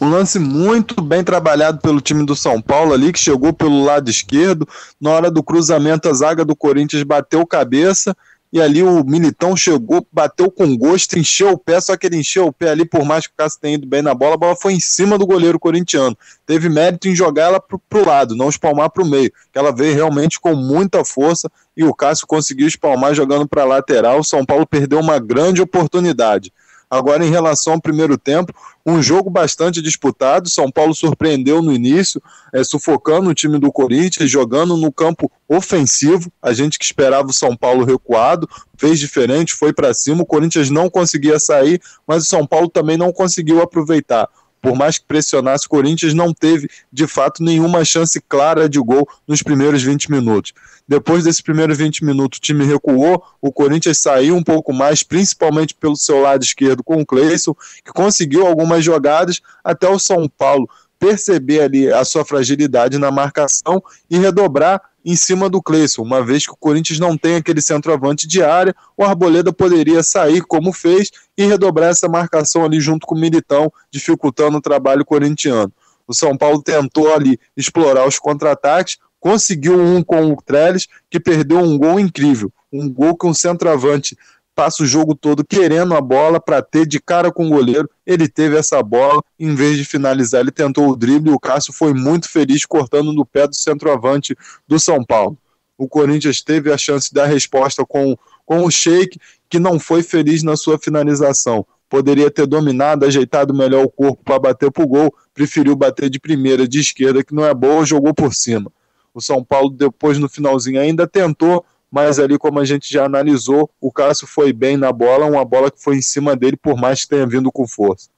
Um lance muito bem trabalhado pelo time do São Paulo ali, que chegou pelo lado esquerdo. Na hora do cruzamento, a zaga do Corinthians bateu cabeça e ali o Militão chegou, bateu com gosto, encheu o pé, só que ele encheu o pé ali, por mais que o Cássio tenha ido bem na bola, a bola foi em cima do goleiro corintiano. Teve mérito em jogar ela pro, pro lado, não espalmar pro meio, que ela veio realmente com muita força e o Cássio conseguiu espalmar jogando para lateral. O São Paulo perdeu uma grande oportunidade. Agora, em relação ao primeiro tempo, um jogo bastante disputado. São Paulo surpreendeu no início, é, sufocando o time do Corinthians, jogando no campo ofensivo. A gente que esperava o São Paulo recuado, fez diferente, foi para cima. O Corinthians não conseguia sair, mas o São Paulo também não conseguiu aproveitar. Por mais que pressionasse, o Corinthians não teve, de fato, nenhuma chance clara de gol nos primeiros 20 minutos. Depois desses primeiros 20 minutos, o time recuou, o Corinthians saiu um pouco mais, principalmente pelo seu lado esquerdo com o Cleison, que conseguiu algumas jogadas até o São Paulo perceber ali a sua fragilidade na marcação e redobrar em cima do Cleison, uma vez que o Corinthians não tem aquele centroavante de área, o Arboleda poderia sair como fez e redobrar essa marcação ali junto com o Militão, dificultando o trabalho corintiano. O São Paulo tentou ali explorar os contra-ataques, conseguiu um com o Trellis, que perdeu um gol incrível, um gol que um centroavante passa o jogo todo querendo a bola para ter de cara com o goleiro. Ele teve essa bola, em vez de finalizar, ele tentou o drible. O Cássio foi muito feliz cortando no pé do centroavante do São Paulo. O Corinthians teve a chance da resposta com, com o Sheik, que não foi feliz na sua finalização poderia ter dominado, ajeitado melhor o corpo para bater para o gol, preferiu bater de primeira, de esquerda, que não é boa, jogou por cima. O São Paulo, depois no finalzinho, ainda tentou, mas ali, como a gente já analisou, o Cássio foi bem na bola, uma bola que foi em cima dele, por mais que tenha vindo com força.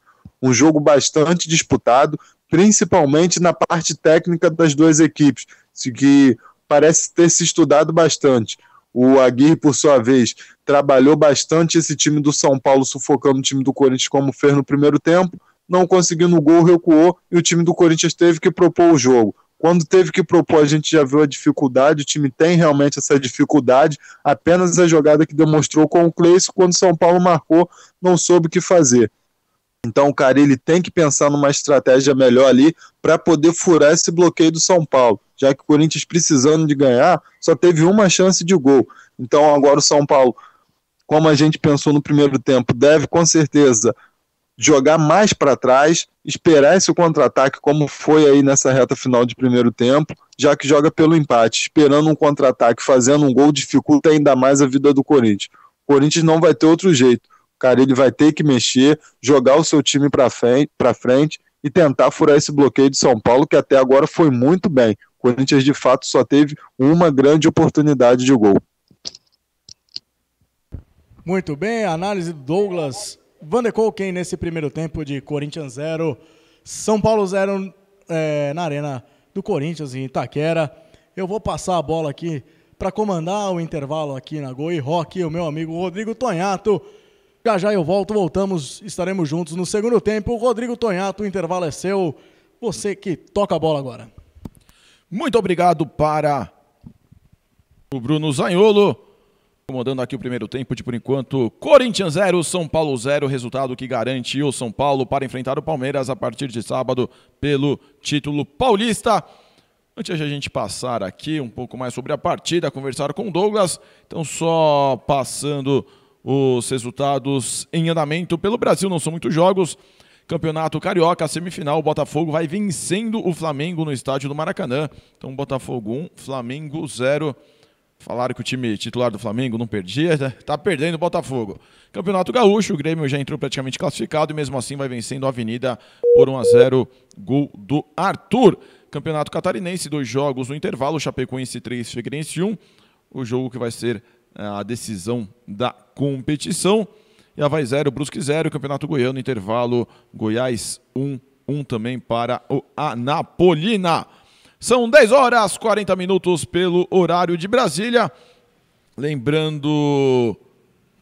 Um jogo bastante disputado, principalmente na parte técnica das duas equipes, que parece ter se estudado bastante. O Aguirre, por sua vez, trabalhou bastante esse time do São Paulo, sufocando o time do Corinthians, como fez no primeiro tempo. Não conseguindo o gol, recuou e o time do Corinthians teve que propor o jogo. Quando teve que propor, a gente já viu a dificuldade, o time tem realmente essa dificuldade. Apenas a jogada que demonstrou com o Cleice, quando São Paulo marcou, não soube o que fazer. Então o Carilli tem que pensar numa estratégia melhor ali para poder furar esse bloqueio do São Paulo, já que o Corinthians precisando de ganhar só teve uma chance de gol. Então agora o São Paulo, como a gente pensou no primeiro tempo, deve com certeza jogar mais para trás, esperar esse contra-ataque, como foi aí nessa reta final de primeiro tempo, já que joga pelo empate. Esperando um contra-ataque, fazendo um gol, dificulta ainda mais a vida do Corinthians. O Corinthians não vai ter outro jeito. Cara, ele vai ter que mexer, jogar o seu time para frente, frente e tentar furar esse bloqueio de São Paulo, que até agora foi muito bem. O Corinthians, de fato, só teve uma grande oportunidade de gol. Muito bem, análise do Douglas Van de Kolken nesse primeiro tempo de Corinthians 0, São Paulo 0 é, na Arena do Corinthians em Itaquera. Eu vou passar a bola aqui para comandar o intervalo aqui na Goi Rock, o meu amigo Rodrigo Tonhato. Já já eu volto, voltamos, estaremos juntos no segundo tempo. Rodrigo Tonhato, o intervalo é seu. Você que toca a bola agora. Muito obrigado para o Bruno Zanholo Comandando aqui o primeiro tempo de por enquanto, Corinthians 0, São Paulo 0, resultado que garante o São Paulo para enfrentar o Palmeiras a partir de sábado pelo título paulista. Antes de a gente passar aqui um pouco mais sobre a partida, conversar com o Douglas, então só passando os resultados em andamento pelo Brasil, não são muitos jogos. Campeonato Carioca, semifinal, o Botafogo vai vencendo o Flamengo no estádio do Maracanã. Então, Botafogo 1, Flamengo 0. Falaram que o time titular do Flamengo não perdia, está né? perdendo o Botafogo. Campeonato Gaúcho, o Grêmio já entrou praticamente classificado e mesmo assim vai vencendo a Avenida por 1 a 0 gol do Arthur. Campeonato Catarinense, dois jogos no intervalo, Chapecoense 3, Figueirense 1. O jogo que vai ser é, a decisão da competição. E a vai 0, Brusque 0, Campeonato Goiano, intervalo, Goiás 1, 1 também para o Anapolina. São 10 horas 40 minutos pelo horário de Brasília. Lembrando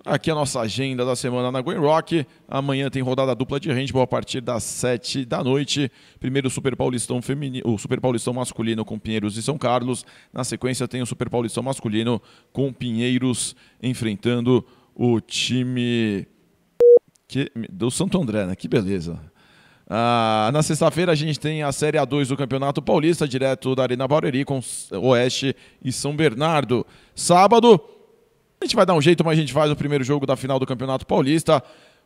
aqui a nossa agenda da semana na Green Rock. Amanhã tem rodada dupla de handball a partir das 7 da noite. Primeiro Super Paulistão feminino, o Super Paulistão masculino com Pinheiros e São Carlos. Na sequência tem o Super Paulistão masculino com Pinheiros enfrentando o time que... do Santo André, né? Que beleza. Ah, na sexta-feira a gente tem a Série A2 do Campeonato Paulista, direto da Arena Barueri, com Oeste e São Bernardo. Sábado, a gente vai dar um jeito, mas a gente faz o primeiro jogo da final do Campeonato Paulista.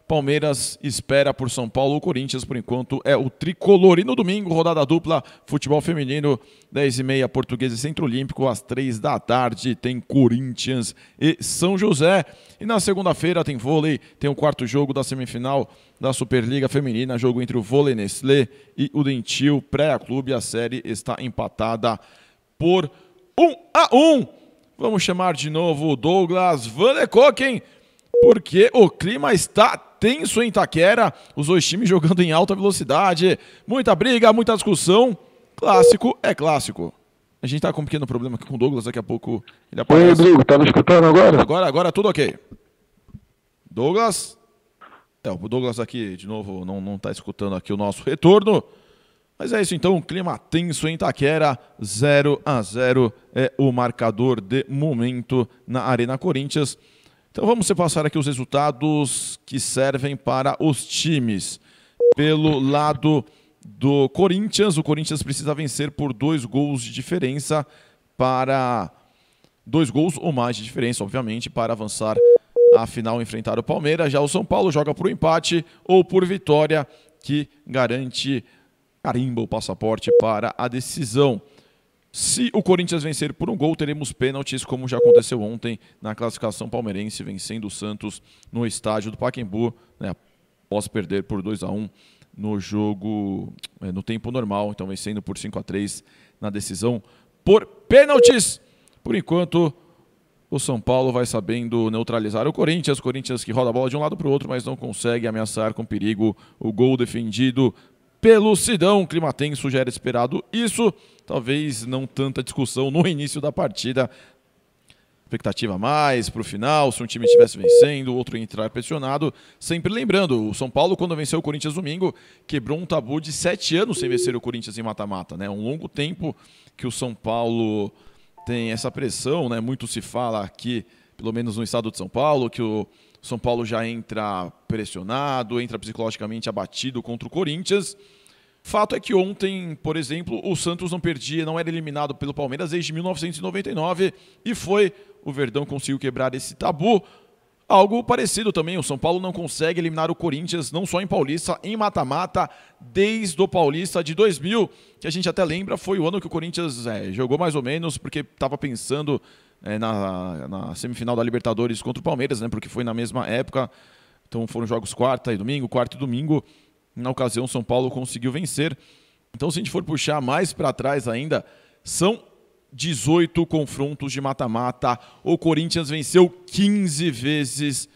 Palmeiras espera por São Paulo. O Corinthians, por enquanto, é o tricolor. E no domingo, rodada dupla, futebol feminino, 10h30, Portuguesa e Centro Olímpico. Às 3 da tarde, tem Corinthians e São José. E na segunda-feira tem vôlei, tem o quarto jogo da semifinal da Superliga Feminina. Jogo entre o Vôlei Nestlé e o Dentil Praia Clube. A série está empatada por 1 a 1. Vamos chamar de novo o Douglas Van de Koken, porque o clima está tenso em Itaquera, os dois times jogando em alta velocidade, muita briga, muita discussão. Clássico é clássico. A gente tá com um pequeno problema aqui com o Douglas, daqui a pouco ele aparece. Oi, Rodrigo, tá me escutando agora? Agora, agora tudo ok. Douglas? É, o Douglas aqui, de novo, não, não tá escutando aqui o nosso retorno. Mas é isso então, clima tenso em Itaquera, 0 a 0 é o marcador de momento na Arena Corinthians. Então vamos passar aqui os resultados que servem para os times. Pelo lado do Corinthians, o Corinthians precisa vencer por dois gols de diferença para dois gols ou mais de diferença, obviamente, para avançar à final enfrentar o Palmeiras. Já o São Paulo joga por empate ou por vitória, que garante carimba o passaporte para a decisão. Se o Corinthians vencer por um gol, teremos pênaltis, como já aconteceu ontem na classificação palmeirense, vencendo o Santos no estádio do Pacaembu, né, após perder por 2 a 1 no jogo é, no tempo normal, então vencendo por 5 a 3 na decisão por pênaltis. Por enquanto, o São Paulo vai sabendo neutralizar o Corinthians. Corinthians que roda a bola de um lado para o outro, mas não consegue ameaçar com perigo o gol defendido pelo pelucidão. Clima tenso já era esperado isso. Talvez não tanta discussão no início da partida. Expectativa mais para o final, se um time estivesse vencendo, outro entrar pressionado. Sempre lembrando, o São Paulo, quando venceu o Corinthians domingo, quebrou um tabu de sete anos sem vencer o Corinthians em mata-mata. Né? Um longo tempo que o São Paulo tem essa pressão, né? muito se fala aqui, pelo menos no estado de São Paulo, que o o São Paulo já entra pressionado, entra psicologicamente abatido contra o Corinthians. Fato é que ontem, por exemplo, o Santos não perdia, não era eliminado pelo Palmeiras desde 1999 e foi o Verdão conseguiu quebrar esse tabu. Algo parecido também, o São Paulo não consegue eliminar o Corinthians, não só em Paulista, em mata-mata, desde o Paulista de 2000, que a gente até lembra foi o ano que o Corinthians é, jogou mais ou menos, porque estava pensando é, na, na, semifinal da Libertadores contra o Palmeiras, né? Porque foi na mesma época. Então foram jogos quarta e domingo, quarta e domingo. Na ocasião, São Paulo conseguiu vencer. Então, se a gente for puxar mais para trás ainda, são 18 confrontos de mata-mata. O Corinthians venceu 15 vezes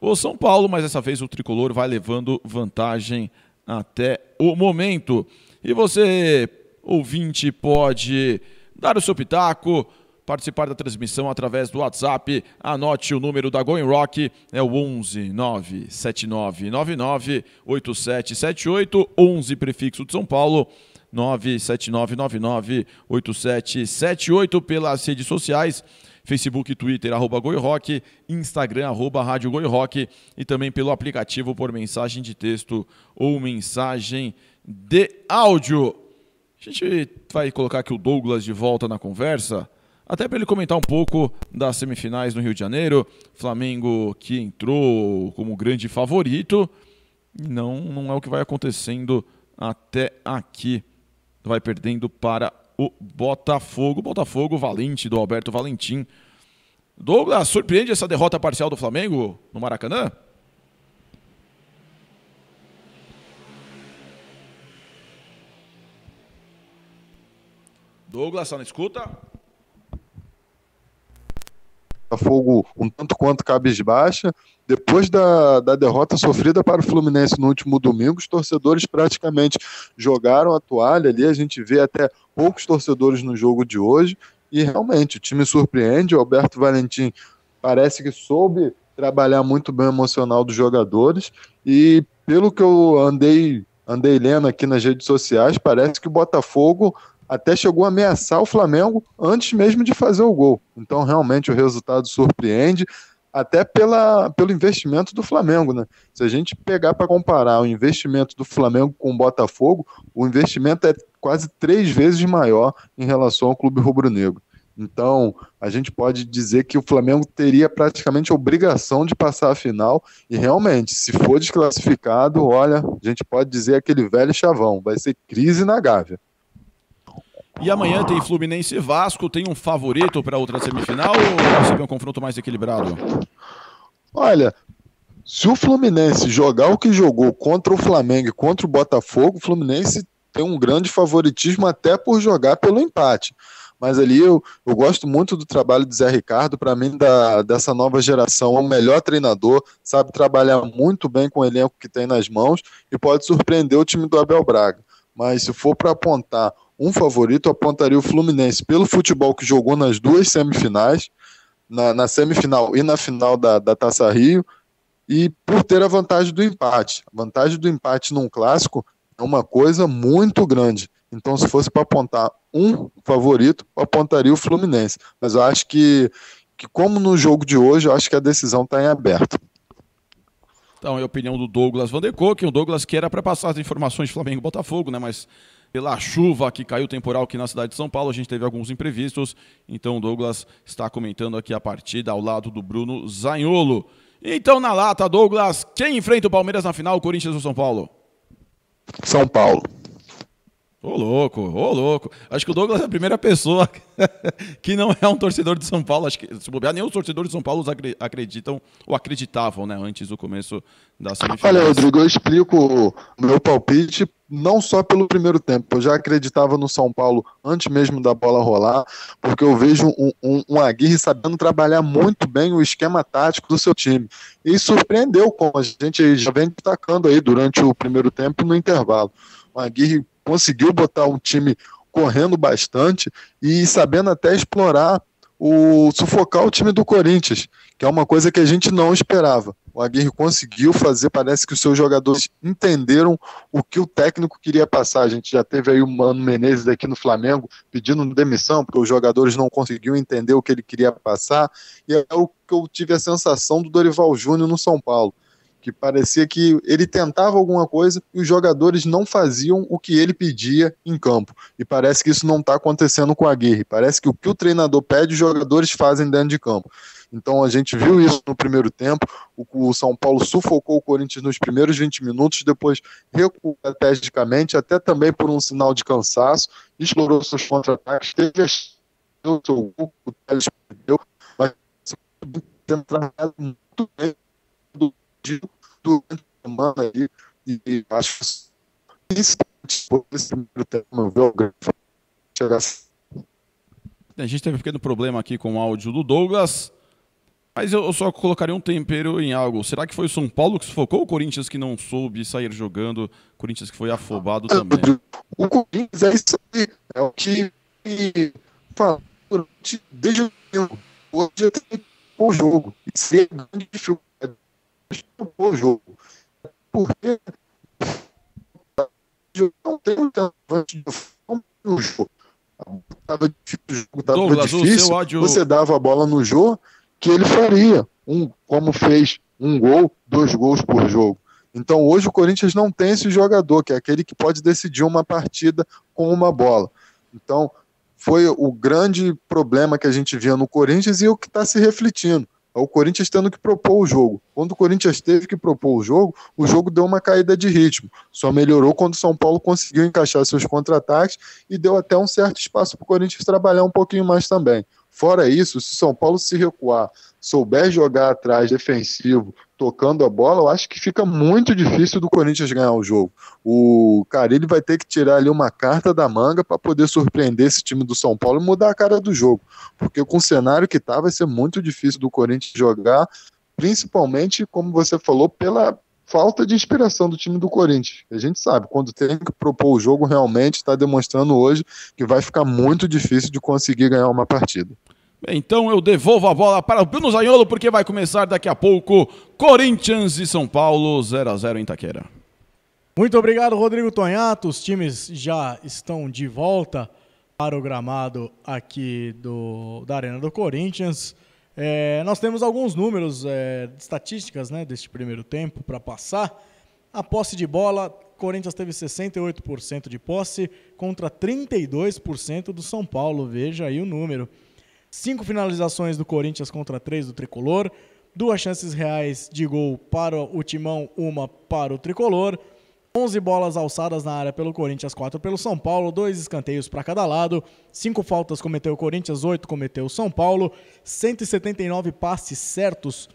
o São Paulo, mas dessa vez o tricolor vai levando vantagem até o momento. E você, ouvinte, pode dar o seu pitaco participar da transmissão através do WhatsApp. Anote o número da Going Rock, é o 11 97999 8778, 11 prefixo de São Paulo. 979998778 pelas redes sociais, Facebook, Twitter, arroba Rock, Instagram, arroba Rádio Rock e também pelo aplicativo por mensagem de texto ou mensagem de áudio. A gente vai colocar aqui o Douglas de volta na conversa até para ele comentar um pouco das semifinais no Rio de Janeiro. Flamengo que entrou como grande favorito. Não, não é o que vai acontecendo até aqui. Vai perdendo para o Botafogo. Botafogo valente do Alberto Valentim. Douglas, surpreende essa derrota parcial do Flamengo no Maracanã? Douglas, está na escuta? Botafogo um tanto quanto cabisbaixa. Depois da, da derrota sofrida para o Fluminense no último domingo, os torcedores praticamente jogaram a toalha ali. A gente vê até poucos torcedores no jogo de hoje. E realmente o time surpreende. O Alberto Valentim parece que soube trabalhar muito bem o emocional dos jogadores. E pelo que eu andei andei lendo aqui nas redes sociais, parece que o Botafogo até chegou a ameaçar o Flamengo antes mesmo de fazer o gol. Então, realmente, o resultado surpreende, até pela, pelo investimento do Flamengo. Né? Se a gente pegar para comparar o investimento do Flamengo com o Botafogo, o investimento é quase três vezes maior em relação ao clube rubro-negro. Então, a gente pode dizer que o Flamengo teria praticamente a obrigação de passar a final. E realmente, se for desclassificado, olha, a gente pode dizer aquele velho chavão: vai ser crise na Gávea. E amanhã tem Fluminense e Vasco. Tem um favorito para outra semifinal ou você é vê um confronto mais equilibrado? Olha, se o Fluminense jogar o que jogou contra o Flamengo e contra o Botafogo, o Fluminense tem um grande favoritismo até por jogar pelo empate. Mas ali eu, eu gosto muito do trabalho do Zé Ricardo, para mim, da, dessa nova geração, é o melhor treinador, sabe trabalhar muito bem com o elenco que tem nas mãos e pode surpreender o time do Abel Braga. Mas se for para apontar um favorito apontaria o Fluminense pelo futebol que jogou nas duas semifinais, na, na semifinal e na final da, da Taça Rio, e por ter a vantagem do empate. A vantagem do empate num clássico é uma coisa muito grande. Então, se fosse para apontar um favorito, apontaria o Fluminense. Mas eu acho que, que como no jogo de hoje, eu acho que a decisão está em aberto. Então, é a opinião do Douglas Vandecock, o Douglas que era para passar as informações Flamengo-Botafogo, né? Mas pela chuva que caiu temporal aqui na cidade de São Paulo. A gente teve alguns imprevistos, então o Douglas está comentando aqui a partida ao lado do Bruno Zanholo. Então, na lata, Douglas, quem enfrenta o Palmeiras na final, Corinthians ou São Paulo? São Paulo. Ô louco, ô louco. Acho que o Douglas é a primeira pessoa que não é um torcedor de São Paulo. Acho que, se bobear, nem os torcedores de São Paulo acreditam ou acreditavam, né, antes do começo da semifinal. Olha, Rodrigo, eu explico meu palpite não só pelo primeiro tempo. Eu já acreditava no São Paulo antes mesmo da bola rolar, porque eu vejo um, um, um Aguirre sabendo trabalhar muito bem o esquema tático do seu time. E surpreendeu como a gente já vem destacando aí durante o primeiro tempo no intervalo. O Aguirre conseguiu botar um time correndo bastante e sabendo até explorar o sufocar o time do Corinthians, que é uma coisa que a gente não esperava. O Aguirre conseguiu fazer, parece que os seus jogadores entenderam o que o técnico queria passar. A gente já teve aí o Mano Menezes aqui no Flamengo pedindo demissão, porque os jogadores não conseguiam entender o que ele queria passar. E é o que eu tive a sensação do Dorival Júnior no São Paulo que parecia que ele tentava alguma coisa e os jogadores não faziam o que ele pedia em campo. E parece que isso não está acontecendo com a Aguirre. Parece que o que o treinador pede, os jogadores fazem dentro de campo. Então a gente viu isso no primeiro tempo. O, São Paulo sufocou o Corinthians nos primeiros 20 minutos, depois recuou estrategicamente, até também por um sinal de cansaço, explorou seus contra-ataques, teve o seu gol, o Teles perdeu, mas muito bem durante a semana aí, e acho que principalmente assim, tipo, esse primeiro tempo, ver alguém chegar assim. a gente teve um pequeno problema aqui com o áudio do Douglas, mas eu só colocaria um tempero em algo. Será que foi o São Paulo que sufocou ou o Corinthians que não soube sair jogando? O Corinthians que foi afobado também. O Corinthians é isso aí. É o que desde o hoje tem o jogo. Isso é grande dificuldade o jogo. Porque eu não tenho tanto de no jogo. Tava difícil, tava Douglas, difícil. Você dava a bola no jogo que ele faria. Um, como fez um gol, dois gols por jogo. Então hoje o Corinthians não tem esse jogador, que é aquele que pode decidir uma partida com uma bola. Então foi o grande problema que a gente via no Corinthians e o que está se refletindo. É o Corinthians tendo que propor o jogo. Quando o Corinthians teve que propor o jogo, o jogo deu uma caída de ritmo. Só melhorou quando o São Paulo conseguiu encaixar seus contra-ataques e deu até um certo espaço para o Corinthians trabalhar um pouquinho mais também. Fora isso, se o São Paulo se recuar, souber jogar atrás defensivo, tocando a bola, eu acho que fica muito difícil do Corinthians ganhar o jogo. O Carille vai ter que tirar ali uma carta da manga para poder surpreender esse time do São Paulo e mudar a cara do jogo, porque com o cenário que tá vai ser muito difícil do Corinthians jogar, principalmente como você falou pela falta de inspiração do time do Corinthians. A gente sabe, quando tem que propor o jogo, realmente está demonstrando hoje que vai ficar muito difícil de conseguir ganhar uma partida. Então eu devolvo a bola para o Bruno Zaniolo, porque vai começar daqui a pouco Corinthians e São Paulo 0 a 0 em Itaquera. Muito obrigado, Rodrigo Tonhato. Os times já estão de volta para o gramado aqui do, da Arena do Corinthians. É, nós temos alguns números, é, estatísticas né, deste primeiro tempo para passar. A posse de bola, Corinthians teve 68% de posse contra 32% do São Paulo, veja aí o número. Cinco finalizações do Corinthians contra três do Tricolor, duas chances reais de gol para o Timão, uma para o Tricolor. 11 bolas alçadas na área pelo Corinthians, 4 pelo São Paulo, dois escanteios para cada lado, cinco faltas cometeu o Corinthians, 8 cometeu o São Paulo, 179 passes certos,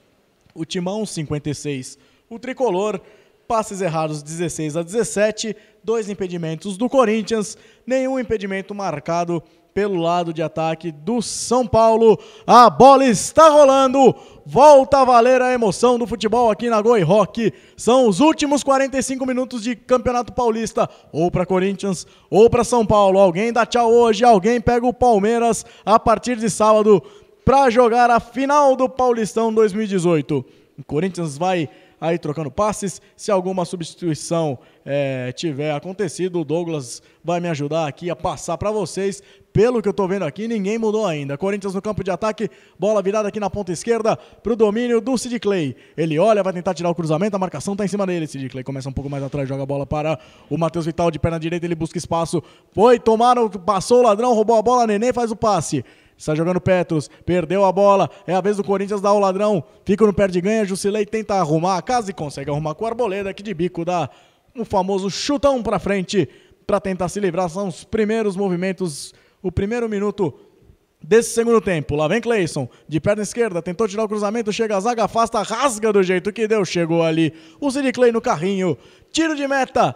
o Timão 56, o Tricolor passes errados 16 a 17, dois impedimentos do Corinthians, nenhum impedimento marcado pelo lado de ataque do São Paulo. A bola está rolando volta a valer a emoção do futebol aqui na Goi Rock. São os últimos 45 minutos de Campeonato Paulista, ou para Corinthians, ou para São Paulo. Alguém dá tchau hoje, alguém pega o Palmeiras a partir de sábado para jogar a final do Paulistão 2018. O Corinthians vai aí trocando passes. Se alguma substituição é, tiver acontecido, o Douglas vai me ajudar aqui a passar para vocês pelo que eu estou vendo aqui, ninguém mudou ainda. Corinthians no campo de ataque, bola virada aqui na ponta esquerda para o domínio do Sid Clay. Ele olha, vai tentar tirar o cruzamento, a marcação está em cima dele. Sid Clay começa um pouco mais atrás, joga a bola para o Matheus Vital de perna direita, ele busca espaço. Foi, tomaram, passou o ladrão, roubou a bola, Nenê faz o passe. Está jogando Petros, perdeu a bola, é a vez do Corinthians dar o ladrão, fica no pé de ganha, Jusilei tenta arrumar a casa e consegue arrumar com o Arboleda, que de bico dá o famoso chutão para frente para tentar se livrar. São os primeiros movimentos o primeiro minuto desse segundo tempo. Lá vem Cleison, de perna esquerda, tentou tirar o cruzamento, chega a zaga, afasta, rasga do jeito que deu, chegou ali o Ziri Clay no carrinho, tiro de meta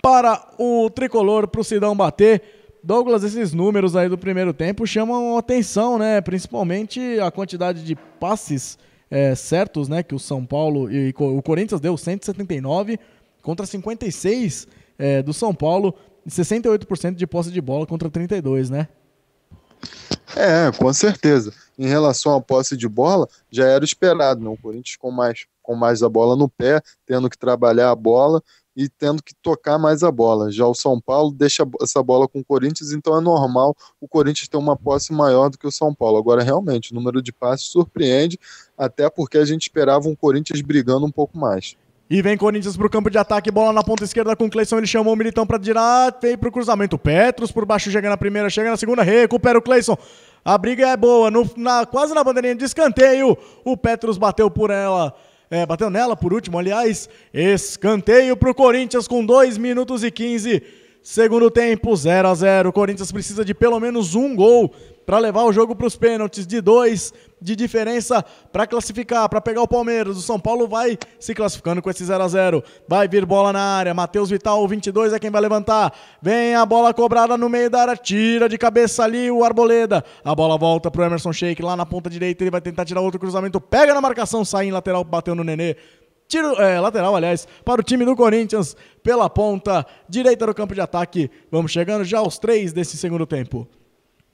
para o tricolor, para o Sidão bater. Douglas, esses números aí do primeiro tempo chamam atenção, né? Principalmente a quantidade de passes é, certos, né? Que o São Paulo e o Corinthians deu 179 contra 56 é, do São Paulo. 68% de posse de bola contra 32, né? É, com certeza. Em relação à posse de bola, já era esperado, né? O Corinthians com mais, com mais a bola no pé, tendo que trabalhar a bola e tendo que tocar mais a bola. Já o São Paulo deixa essa bola com o Corinthians, então é normal o Corinthians ter uma posse maior do que o São Paulo. Agora, realmente, o número de passes surpreende, até porque a gente esperava um Corinthians brigando um pouco mais. E vem Corinthians para o campo de ataque, bola na ponta esquerda com Cleisson. Cleison, ele chamou o Militão para tirar, veio para o cruzamento. Petros por baixo, chega na primeira, chega na segunda, recupera o Cleison. A briga é boa, no, na, quase na bandeirinha de escanteio, o Petros bateu por ela. É, bateu nela por último, aliás. Escanteio para o Corinthians com 2 minutos e 15. Segundo tempo, 0 a 0 O Corinthians precisa de pelo menos um gol para levar o jogo para os pênaltis de dois de diferença para classificar, para pegar o Palmeiras. O São Paulo vai se classificando com esse 0 a 0. Vai vir bola na área. Matheus Vital, 22 é quem vai levantar. Vem a bola cobrada no meio da área, tira de cabeça ali o Arboleda. A bola volta pro Emerson Sheik lá na ponta direita, ele vai tentar tirar outro cruzamento, pega na marcação, sai em lateral, bateu no Nenê. Tiro é, lateral, aliás, para o time do Corinthians, pela ponta direita do campo de ataque. Vamos chegando já aos três desse segundo tempo.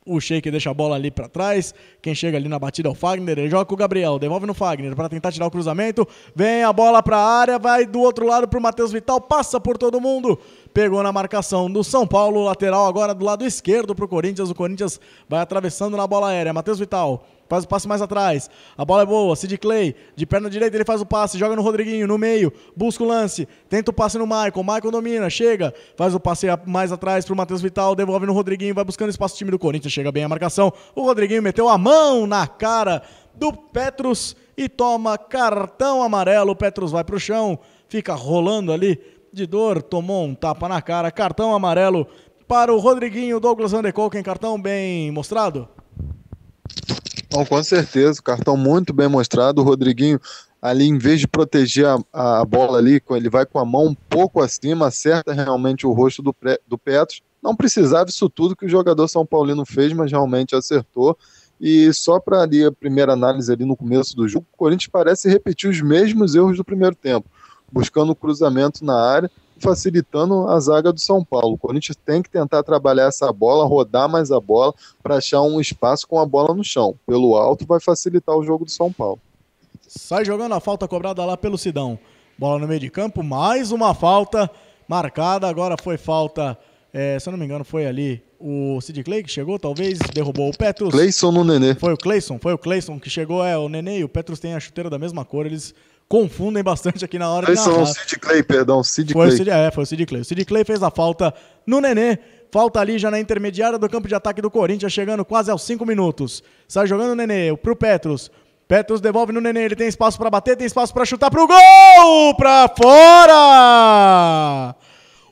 O Sheik deixa a bola ali para trás. Quem chega ali na batida é o Fagner. Ele joga com o Gabriel. Devolve no Fagner para tentar tirar o cruzamento. Vem a bola para a área. Vai do outro lado para o Matheus Vital. Passa por todo mundo. Pegou na marcação do São Paulo. Lateral agora do lado esquerdo para o Corinthians. O Corinthians vai atravessando na bola aérea. Matheus Vital faz o passe mais atrás. A bola é boa, Sid Clay, de perna direita ele faz o passe, joga no Rodriguinho, no meio, busca o lance, tenta o passe no Michael, Michael domina, chega, faz o passe mais atrás pro Matheus Vital, devolve no Rodriguinho, vai buscando espaço o time do Corinthians, chega bem a marcação. O Rodriguinho meteu a mão na cara do Petrus e toma cartão amarelo. O Petrus vai pro chão, fica rolando ali de dor, tomou um tapa na cara, cartão amarelo para o Rodriguinho Douglas em cartão bem mostrado com certeza, cartão muito bem mostrado. O Rodriguinho, ali, em vez de proteger a, a bola ali, ele vai com a mão um pouco acima, acerta realmente o rosto do, pré, do Petros. Não precisava isso tudo que o jogador São Paulino fez, mas realmente acertou. E só para ali a primeira análise ali no começo do jogo, o Corinthians parece repetir os mesmos erros do primeiro tempo, buscando cruzamento na área facilitando a zaga do São Paulo. O Corinthians tem que tentar trabalhar essa bola, rodar mais a bola para achar um espaço com a bola no chão. Pelo alto vai facilitar o jogo do São Paulo. Sai jogando a falta cobrada lá pelo Sidão. Bola no meio de campo, mais uma falta marcada. Agora foi falta, é, se eu não me engano, foi ali o Sid Clay que chegou, talvez, derrubou o Petrus. Cleison no Nenê. Foi o Cleison, foi o Cleison que chegou, é, o Nenê e o Petrus têm a chuteira da mesma cor, eles confundem bastante aqui na hora Esse de narrar. É o Sid Clay, perdão, Sid foi Clay. O é, foi o Sid Clay. O Sid Clay fez a falta no Nenê, falta ali já na intermediária do campo de ataque do Corinthians, chegando quase aos 5 minutos. Sai jogando o Nenê pro Petros. Petros devolve no Nenê, ele tem espaço para bater, tem espaço para chutar pro gol! Pra fora!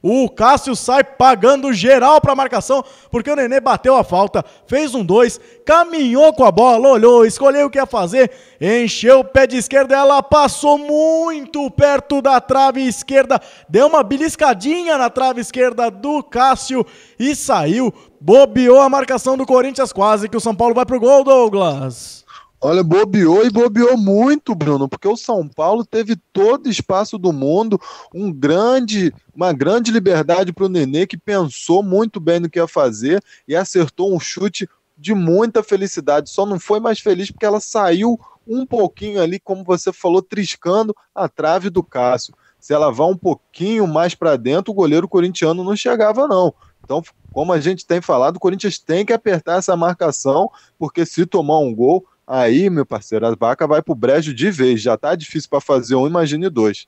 O Cássio sai pagando geral para a marcação, porque o Nenê bateu a falta, fez um dois, caminhou com a bola, olhou, escolheu o que ia fazer, encheu o pé de esquerda, ela passou muito perto da trave esquerda, deu uma beliscadinha na trave esquerda do Cássio e saiu, bobeou a marcação do Corinthians, quase que o São Paulo vai pro gol, Douglas. Olha, bobeou e bobeou muito, Bruno, porque o São Paulo teve todo espaço do mundo, um grande, uma grande liberdade para o Nenê, que pensou muito bem no que ia fazer e acertou um chute de muita felicidade. Só não foi mais feliz porque ela saiu um pouquinho ali, como você falou, triscando a trave do Cássio. Se ela vá um pouquinho mais para dentro, o goleiro corintiano não chegava, não. Então, como a gente tem falado, o Corinthians tem que apertar essa marcação, porque se tomar um gol, Aí, meu parceiro, a vaca vai pro brejo de vez. Já tá difícil para fazer um, imagine dois.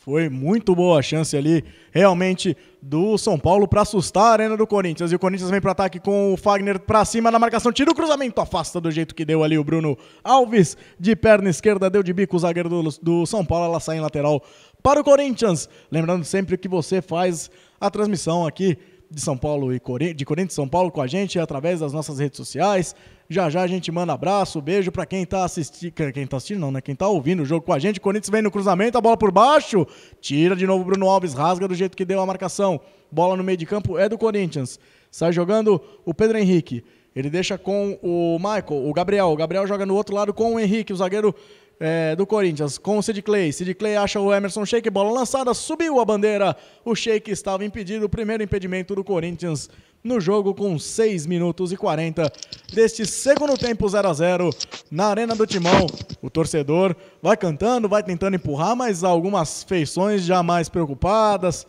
Foi muito boa a chance ali, realmente, do São Paulo para assustar a arena do Corinthians. E o Corinthians vem para ataque com o Fagner para cima na marcação. Tira o cruzamento, afasta do jeito que deu ali o Bruno Alves. De perna esquerda, deu de bico o zagueiro do, do São Paulo. Ela sai em lateral para o Corinthians. Lembrando sempre que você faz a transmissão aqui de São Paulo e Corinthians, de Corinthians São Paulo com a gente através das nossas redes sociais. Já já a gente manda abraço, beijo para quem tá assistindo, quem tá assistindo não, né? Quem tá ouvindo o jogo com a gente. Corinthians vem no cruzamento, a bola por baixo, tira de novo Bruno Alves, rasga do jeito que deu a marcação. Bola no meio de campo é do Corinthians. Sai jogando o Pedro Henrique. Ele deixa com o Michael, o Gabriel. O Gabriel joga no outro lado com o Henrique. O zagueiro é, do Corinthians com o Sid Clay. Sid Clay acha o Emerson Sheik, bola lançada, subiu a bandeira. O Sheik estava impedido, o primeiro impedimento do Corinthians no jogo com 6 minutos e 40 deste segundo tempo 0 a 0 na Arena do Timão. O torcedor vai cantando, vai tentando empurrar, mas algumas feições já mais preocupadas,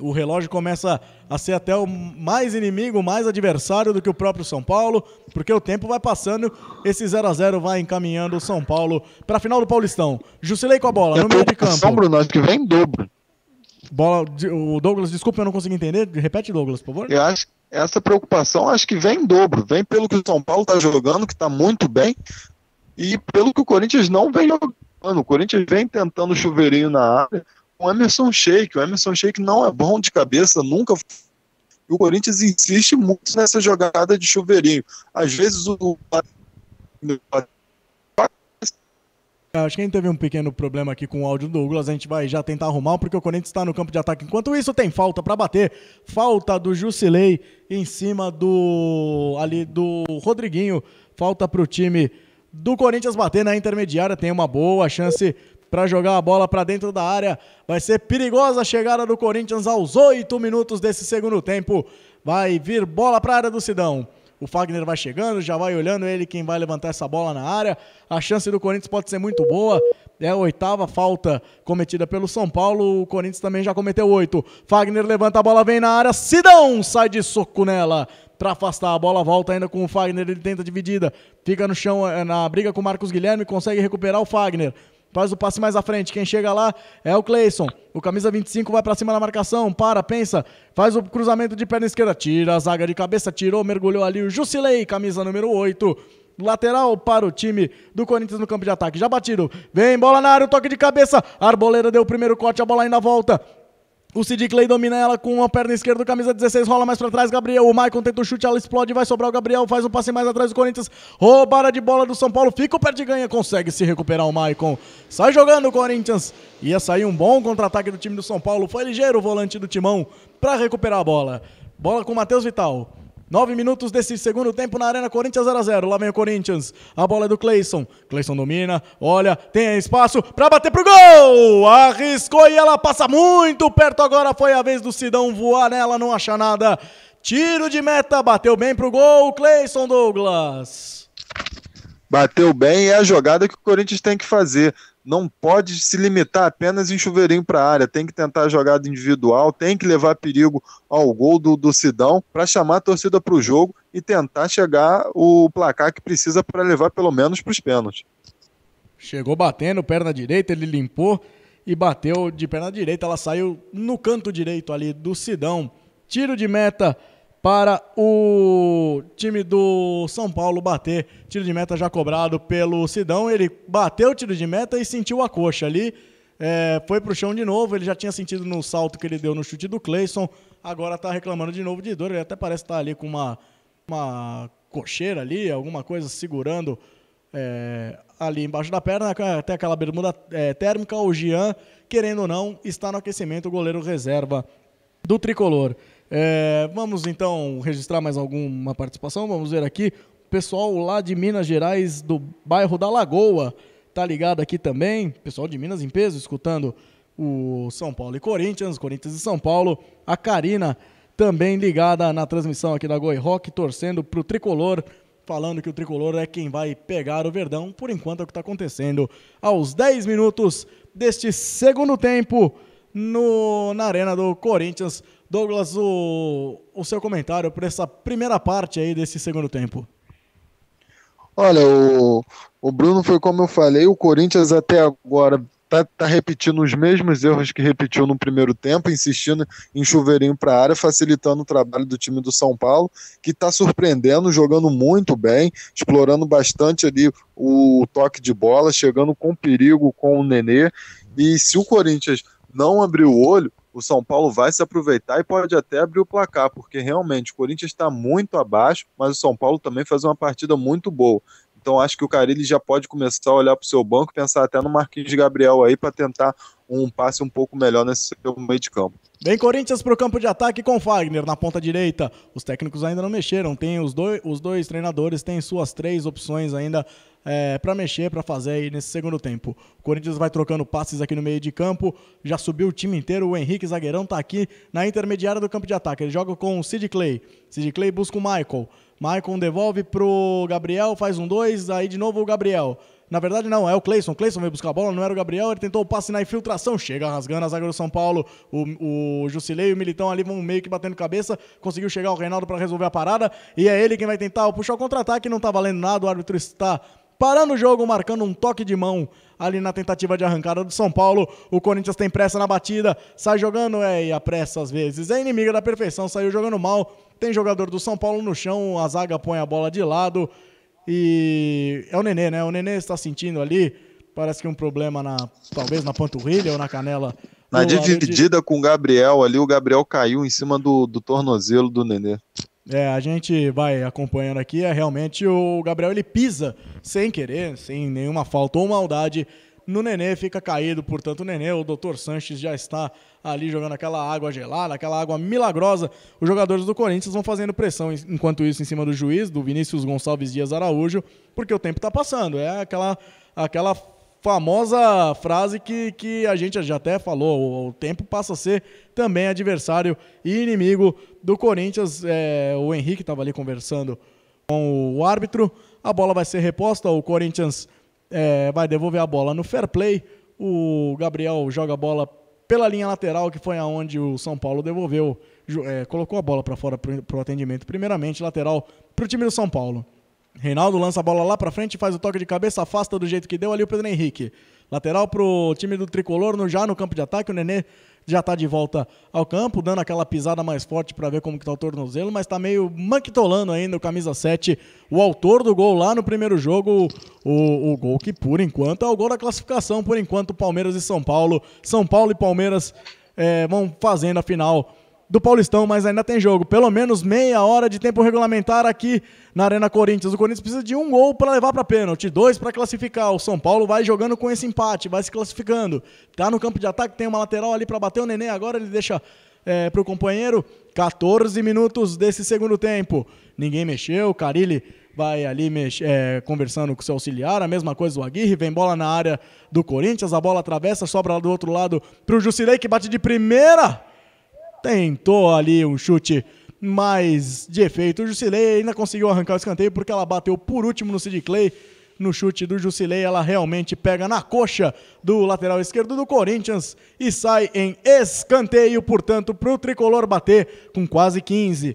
o relógio começa a ser até o mais inimigo, mais adversário do que o próprio São Paulo, porque o tempo vai passando, esse 0 a 0 vai encaminhando o São Paulo para a final do Paulistão. Jusilei com a bola, no meio de campo. São Bruno, acho que vem dobro. Bola, o Douglas, desculpa, eu não consegui entender. Repete, Douglas, por favor. Eu acho essa preocupação acho que vem em dobro. Vem pelo que o São Paulo está jogando, que está muito bem, e pelo que o Corinthians não vem jogando. O Corinthians vem tentando chuveirinho na área o Emerson Sheik. O Emerson Sheik não é bom de cabeça, nunca. E o Corinthians insiste muito nessa jogada de chuveirinho. Às vezes o. Acho que a gente teve um pequeno problema aqui com o áudio do Douglas. A gente vai já tentar arrumar, porque o Corinthians está no campo de ataque. Enquanto isso, tem falta para bater. Falta do Jusilei em cima do. ali do Rodriguinho. Falta para o time do Corinthians bater na intermediária. Tem uma boa chance para jogar a bola para dentro da área. Vai ser perigosa a chegada do Corinthians aos oito minutos desse segundo tempo. Vai vir bola para a área do Sidão. O Fagner vai chegando, já vai olhando ele quem vai levantar essa bola na área. A chance do Corinthians pode ser muito boa. É a oitava falta cometida pelo São Paulo. O Corinthians também já cometeu oito. Fagner levanta a bola, vem na área. Sidão sai de soco nela para afastar. A bola volta ainda com o Fagner. Ele tenta dividida. Fica no chão eh, na briga com o Marcos Guilherme. Consegue recuperar o Fagner faz o passe mais à frente. Quem chega lá é o Cleison. O camisa 25 vai para cima da marcação, para, pensa, faz o cruzamento de perna esquerda, tira a zaga de cabeça, tirou, mergulhou ali o Jusilei, camisa número 8. Lateral para o time do Corinthians no campo de ataque. Já batido. Vem bola na área, o toque de cabeça. arboleira deu o primeiro corte, a bola ainda volta. O Sid Clay domina ela com uma perna esquerda, camisa 16, rola mais para trás, Gabriel. O Maicon tenta o chute, ela explode, vai sobrar o Gabriel, faz um passe mais atrás do Corinthians. Roubada de bola do São Paulo, fica o pé de ganha, consegue se recuperar o Maicon. Sai jogando o Corinthians. Ia sair um bom contra-ataque do time do São Paulo. Foi ligeiro o volante do Timão para recuperar a bola. Bola com o Matheus Vital. Nove minutos desse segundo tempo na Arena Corinthians 0x0. Lá vem o Corinthians. A bola é do Cleison. Cleison domina, olha, tem espaço para bater pro gol! Arriscou e ela passa muito perto. Agora foi a vez do Sidão voar nela, não acha nada. Tiro de meta, bateu bem pro gol, Cleison Douglas. Bateu bem, é a jogada que o Corinthians tem que fazer não pode se limitar apenas em chuveirinho para a área, tem que tentar jogada individual, tem que levar perigo ao gol do, do Sidão para chamar a torcida para o jogo e tentar chegar o placar que precisa para levar pelo menos para os pênaltis. Chegou batendo, perna direita, ele limpou e bateu de perna direita, ela saiu no canto direito ali do Sidão. Tiro de meta para o time do São Paulo bater. Tiro de meta já cobrado pelo Sidão. Ele bateu o tiro de meta e sentiu a coxa ali. É, foi para o chão de novo. Ele já tinha sentido no salto que ele deu no chute do Cleison. Agora está reclamando de novo de dor. Ele até parece estar tá ali com uma, uma cocheira ali, alguma coisa segurando é, ali embaixo da perna, até aquela bermuda é, térmica. O Jean, querendo ou não, está no aquecimento, o goleiro reserva do tricolor. É, vamos então registrar mais alguma participação. Vamos ver aqui. O pessoal lá de Minas Gerais, do bairro da Lagoa, tá ligado aqui também. Pessoal de Minas em peso, escutando o São Paulo e Corinthians, Corinthians e São Paulo. A Karina também ligada na transmissão aqui da Goi Rock, torcendo pro tricolor, falando que o tricolor é quem vai pegar o Verdão. Por enquanto é o que está acontecendo. Aos 10 minutos deste segundo tempo, no, na Arena do Corinthians. Douglas, o, o seu comentário para essa primeira parte aí desse segundo tempo. Olha, o, o Bruno foi como eu falei, o Corinthians até agora tá, tá repetindo os mesmos erros que repetiu no primeiro tempo, insistindo em chuveirinho para a área, facilitando o trabalho do time do São Paulo, que está surpreendendo, jogando muito bem, explorando bastante ali o toque de bola, chegando com perigo com o Nenê. E se o Corinthians não abrir o olho, o São Paulo vai se aproveitar e pode até abrir o placar, porque realmente o Corinthians está muito abaixo, mas o São Paulo também faz uma partida muito boa. Então acho que o Carilli já pode começar a olhar para o seu banco, pensar até no Marquinhos Gabriel aí para tentar um passe um pouco melhor nesse meio de campo. Vem Corinthians para o campo de ataque com Fagner na ponta direita. Os técnicos ainda não mexeram, tem os dois, os dois treinadores têm suas três opções ainda é, para mexer, para fazer aí nesse segundo tempo. O Corinthians vai trocando passes aqui no meio de campo, já subiu o time inteiro, o Henrique Zagueirão está aqui na intermediária do campo de ataque. Ele joga com o Sid Clay. Sid Clay busca o Michael. Michael devolve pro Gabriel, faz um dois, aí de novo o Gabriel. Na verdade, não, é o Cleison. Cleison veio buscar a bola, não era o Gabriel. Ele tentou o passe na infiltração, chega rasgando a zaga do São Paulo. O, o Jusilei e o Militão ali vão meio que batendo cabeça. Conseguiu chegar o Reinaldo para resolver a parada. E é ele quem vai tentar puxar o contra-ataque. Não tá valendo nada, o árbitro está parando o jogo, marcando um toque de mão ali na tentativa de arrancada do São Paulo. O Corinthians tem pressa na batida, sai jogando, é, e a pressa às vezes é inimiga da perfeição, saiu jogando mal. Tem jogador do São Paulo no chão, a zaga põe a bola de lado e é o Nenê, né? O Nenê está sentindo ali, parece que um problema na talvez na panturrilha ou na canela. Na dividida de... com o Gabriel ali, o Gabriel caiu em cima do, do tornozelo do Nenê. É, a gente vai acompanhando aqui, é realmente o Gabriel ele pisa sem querer, sem nenhuma falta ou maldade no Nenê, fica caído, portanto, o Nenê, o Dr. Sanches já está ali jogando aquela água gelada, aquela água milagrosa. Os jogadores do Corinthians vão fazendo pressão enquanto isso em cima do juiz, do Vinícius Gonçalves Dias Araújo, porque o tempo está passando. É aquela aquela famosa frase que, que a gente já até falou: o, tempo passa a ser também adversário e inimigo do Corinthians. É, o Henrique estava ali conversando com o árbitro. A bola vai ser reposta, o Corinthians é, vai devolver a bola no fair play. O Gabriel joga a bola pela linha lateral, que foi aonde o São Paulo devolveu, é, colocou a bola para fora para o atendimento, primeiramente lateral para o time do São Paulo. Reinaldo lança a bola lá para frente, faz o toque de cabeça, afasta do jeito que deu ali o Pedro Henrique. Lateral pro time do Tricolor, no, já no campo de ataque, o Nenê já tá de volta ao campo, dando aquela pisada mais forte para ver como que tá o tornozelo, mas tá meio manquitolando ainda o camisa 7, o autor do gol lá no primeiro jogo, o, o gol que por enquanto é o gol da classificação, por enquanto Palmeiras e São Paulo, São Paulo e Palmeiras é, vão fazendo a final do Paulistão, mas ainda tem jogo. Pelo menos meia hora de tempo regulamentar aqui na Arena Corinthians. O Corinthians precisa de um gol para levar para pênalti, dois para classificar. O São Paulo vai jogando com esse empate, vai se classificando. Tá no campo de ataque, tem uma lateral ali para bater o Nenê. Agora ele deixa é, para o companheiro. 14 minutos desse segundo tempo. Ninguém mexeu, Carilli vai ali mex... é, conversando com seu auxiliar, a mesma coisa o Aguirre, vem bola na área do Corinthians, a bola atravessa, sobra do outro lado para o Jusilei, que bate de primeira, tentou ali um chute mais de efeito. O Jusilei ainda conseguiu arrancar o escanteio porque ela bateu por último no Sid Clay. No chute do Jusilei, ela realmente pega na coxa do lateral esquerdo do Corinthians e sai em escanteio, portanto, para o tricolor bater com quase 15.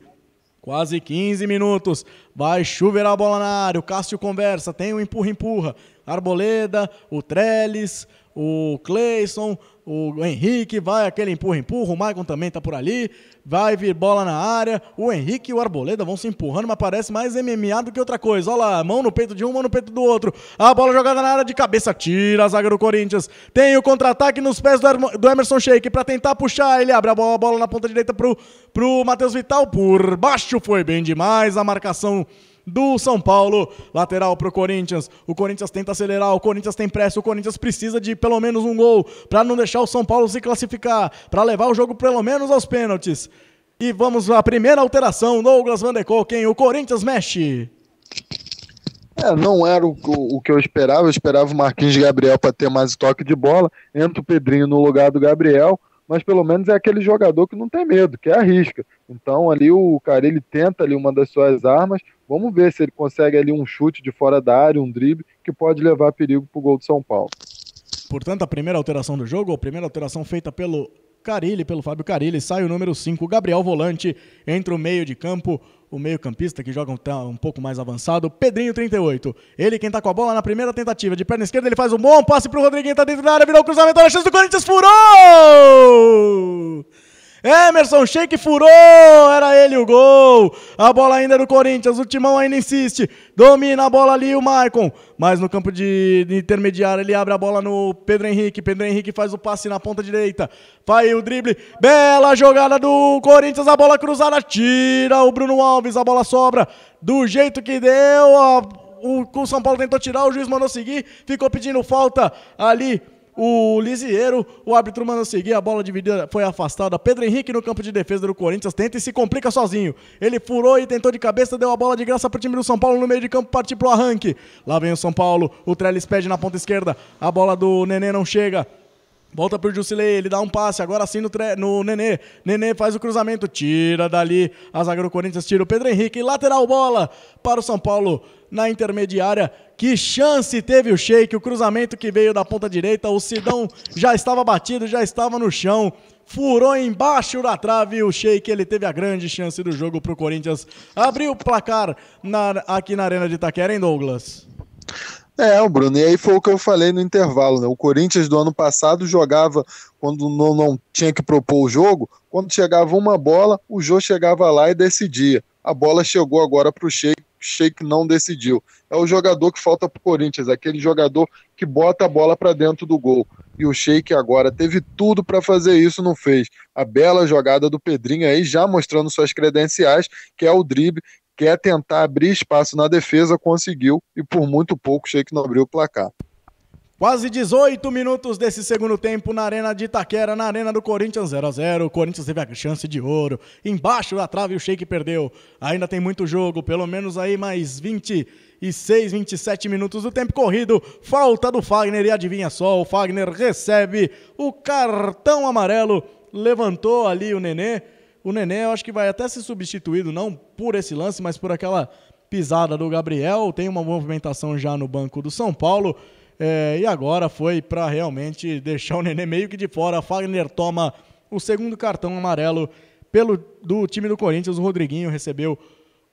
Quase 15 minutos. Vai chover a bola na área. O Cássio conversa. Tem o um empurra-empurra. Arboleda, o Trellis, o Cleison, o Henrique, vai aquele empurra-empurra, o Maicon também está por ali, vai vir bola na área, o Henrique e o Arboleda vão se empurrando, mas parece mais MMA do que outra coisa. Olha lá, mão no peito de um, mão no peito do outro. A bola jogada na área de cabeça, tira a zaga do Corinthians. Tem o contra-ataque nos pés do Emerson Sheik para tentar puxar, ele abre a bola, a bola na ponta direita pro, pro Matheus Vital, por baixo foi bem demais a marcação do São Paulo. Lateral para o Corinthians. O Corinthians tenta acelerar, o Corinthians tem pressa, o Corinthians precisa de pelo menos um gol para não deixar o São Paulo se classificar, para levar o jogo pelo menos aos pênaltis. E vamos à primeira alteração, Douglas Van de quem o Corinthians mexe. É, não era o, o, o, que eu esperava, eu esperava o Marquinhos Gabriel para ter mais toque de bola, entra o Pedrinho no lugar do Gabriel, mas pelo menos é aquele jogador que não tem medo, que arrisca. Então ali o cara ele tenta ali uma das suas armas, Vamos ver se ele consegue ali um chute de fora da área, um drible, que pode levar perigo para o gol de São Paulo. Portanto, a primeira alteração do jogo, a primeira alteração feita pelo Carilli, pelo Fábio Carilli, sai o número 5, Gabriel Volante, entra o meio de campo, o meio-campista que joga um, um, pouco mais avançado, Pedrinho 38. Ele quem tá com a bola na primeira tentativa, de perna esquerda, ele faz um bom passe pro Rodriguinho, tá dentro da área, virou o cruzamento, olha a chance do Corinthians, furou! Emerson, shake furou! Era ele o gol! A bola ainda é do Corinthians, o Timão ainda insiste. Domina a bola ali o Maicon. Mas no campo de intermediário ele abre a bola no Pedro Henrique. Pedro Henrique faz o passe na ponta direita. Vai o drible. Bela jogada do Corinthians. A bola cruzada. Tira o Bruno Alves. A bola sobra. Do jeito que deu. o, São Paulo tentou tirar, o juiz mandou seguir, ficou pedindo falta ali o Lisieiro, o árbitro manda seguir, a bola dividida foi afastada. Pedro Henrique no campo de defesa do Corinthians tenta e se complica sozinho. Ele furou e tentou de cabeça, deu a bola de graça para o time do São Paulo no meio de campo, partiu o arranque. Lá vem o São Paulo, o Trellis pede na ponta esquerda, a bola do Nenê não chega. Volta pro Jusilei, ele dá um passe, agora sim no, tre... no Nenê. Nenê faz o cruzamento, tira dali. A zaga do Corinthians tira o Pedro Henrique, lateral bola para o São Paulo na intermediária. Que chance teve o Sheik, o cruzamento que veio da ponta direita, o Sidão já estava batido, já estava no chão furou embaixo da trave o Sheik, ele teve a grande chance do jogo para o Corinthians abriu o placar na, aqui na Arena de Itaquera, hein Douglas? É, o Bruno, e aí foi o que eu falei no intervalo, né? O Corinthians do ano passado jogava quando não, não tinha que propor o jogo, quando chegava uma bola, o Jô chegava lá e decidia. A bola chegou agora para o Sheik, Sheik não decidiu. É o jogador que falta para o Corinthians, aquele jogador que bota a bola para dentro do gol. E o Sheik agora teve tudo para fazer isso, não fez. A bela jogada do Pedrinho aí, já mostrando suas credenciais, que é o drible, quer tentar abrir espaço na defesa, conseguiu e por muito pouco o Sheik não abriu o placar. Quase 18 minutos desse segundo tempo na Arena de Itaquera, na Arena do Corinthians 0 a 0 O Corinthians teve a chance de ouro. Embaixo da trave o Sheik perdeu. Ainda tem muito jogo, pelo menos aí mais 26, 27 minutos do tempo corrido. Falta do Fagner e adivinha só, o Fagner recebe o cartão amarelo. Levantou ali o Nenê. O Nenê eu acho que vai até ser substituído, não por esse lance, mas por aquela pisada do Gabriel. Tem uma movimentação já no banco do São Paulo. É, e agora foi para realmente deixar o Nenê meio que de fora. Fagner toma o segundo cartão amarelo pelo do time do Corinthians. O Rodriguinho recebeu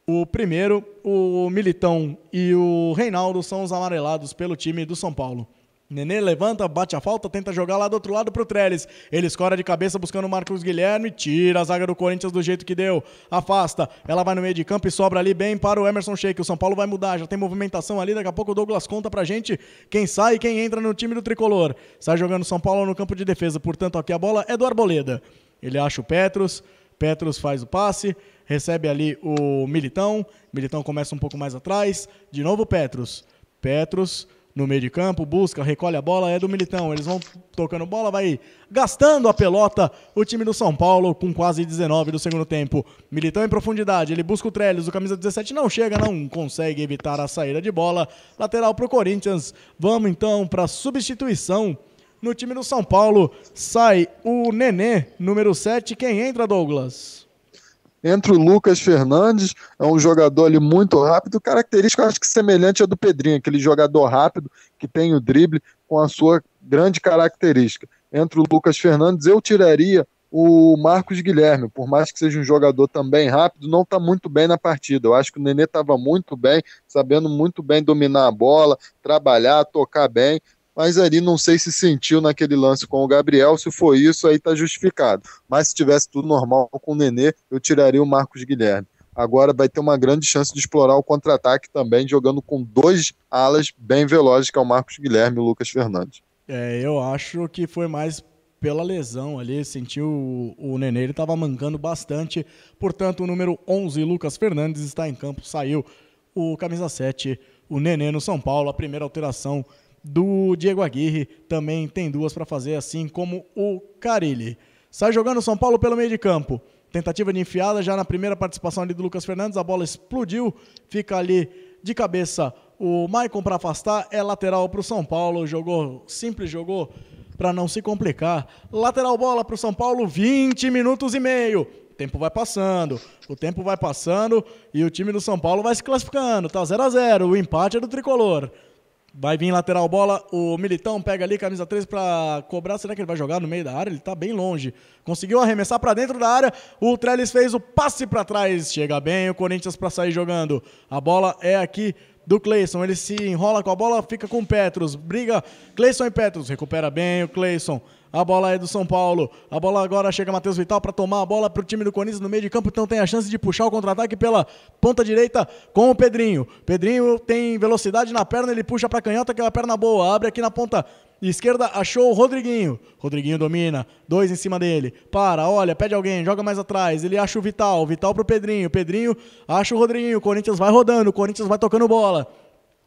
o primeiro. O Militão e o Reinaldo são os amarelados pelo time do São Paulo. Nenê levanta, bate a falta, tenta jogar lá do outro lado pro Trellis. Ele escora de cabeça buscando o Marcos Guilherme, tira a zaga do Corinthians do jeito que deu. Afasta, ela vai no meio de campo e sobra ali bem para o Emerson Sheik. O São Paulo vai mudar, já tem movimentação ali. Daqui a pouco o Douglas conta pra gente quem sai e quem entra no time do tricolor. Sai jogando São Paulo no campo de defesa, portanto aqui a bola é do Arboleda. Ele acha o Petros, Petros faz o passe, recebe ali o Militão. Militão começa um pouco mais atrás, de novo Petros. Petros no meio de campo, busca, recolhe a bola, é do Militão. Eles vão tocando bola, vai gastando a pelota o time do São Paulo com quase 19 do segundo tempo. Militão em profundidade, ele busca o Trellis, o camisa 17 não chega, não consegue evitar a saída de bola. Lateral para o Corinthians. Vamos então para substituição. No time do São Paulo sai o Nenê, número 7. Quem entra, Douglas? entre o Lucas Fernandes, é um jogador ali muito rápido, característica acho que semelhante à do Pedrinho, aquele jogador rápido que tem o drible com a sua grande característica. Entre o Lucas Fernandes, eu tiraria o Marcos Guilherme, por mais que seja um jogador também rápido, não está muito bem na partida. Eu acho que o Nenê estava muito bem, sabendo muito bem dominar a bola, trabalhar, tocar bem mas ali não sei se sentiu naquele lance com o Gabriel, se foi isso, aí tá justificado. Mas se tivesse tudo normal com o Nenê, eu tiraria o Marcos Guilherme. Agora vai ter uma grande chance de explorar o contra-ataque também, jogando com dois alas bem velozes, que é o Marcos Guilherme e o Lucas Fernandes. É, eu acho que foi mais pela lesão ali, sentiu o, o Nenê, ele estava mancando bastante. Portanto, o número 11, Lucas Fernandes, está em campo, saiu o camisa 7, o Nenê no São Paulo, a primeira alteração do Diego Aguirre também tem duas para fazer, assim como o Carilli. Sai jogando o São Paulo pelo meio de campo. Tentativa de enfiada já na primeira participação ali do Lucas Fernandes, a bola explodiu, fica ali de cabeça o Maicon para afastar, é lateral para o São Paulo, jogou simples, jogou para não se complicar. Lateral bola para o São Paulo, 20 minutos e meio. O tempo vai passando, o tempo vai passando e o time do São Paulo vai se classificando. Tá 0 a 0 o empate é do tricolor. Vai vir lateral bola, o Militão pega ali camisa 3 para cobrar. Será que ele vai jogar no meio da área? Ele tá bem longe. Conseguiu arremessar para dentro da área. O Trellis fez o passe para trás. Chega bem o Corinthians para sair jogando. A bola é aqui do Cleison. Ele se enrola com a bola, fica com o Petros. Briga Cleison e Petros. Recupera bem o Cleison. A bola é do São Paulo. A bola agora chega Matheus Vital para tomar a bola para o time do Corinthians no meio de campo. Então tem a chance de puxar o contra-ataque pela ponta direita com o Pedrinho. Pedrinho tem velocidade na perna, ele puxa para a canhota, que é perna boa. Abre aqui na ponta Esquerda achou o Rodriguinho. Rodriguinho domina. Dois em cima dele. Para, olha, pede alguém, joga mais atrás. Ele acha o Vital. Vital para o Pedrinho. Pedrinho acha o Rodriguinho. Corinthians vai rodando. Corinthians vai tocando bola.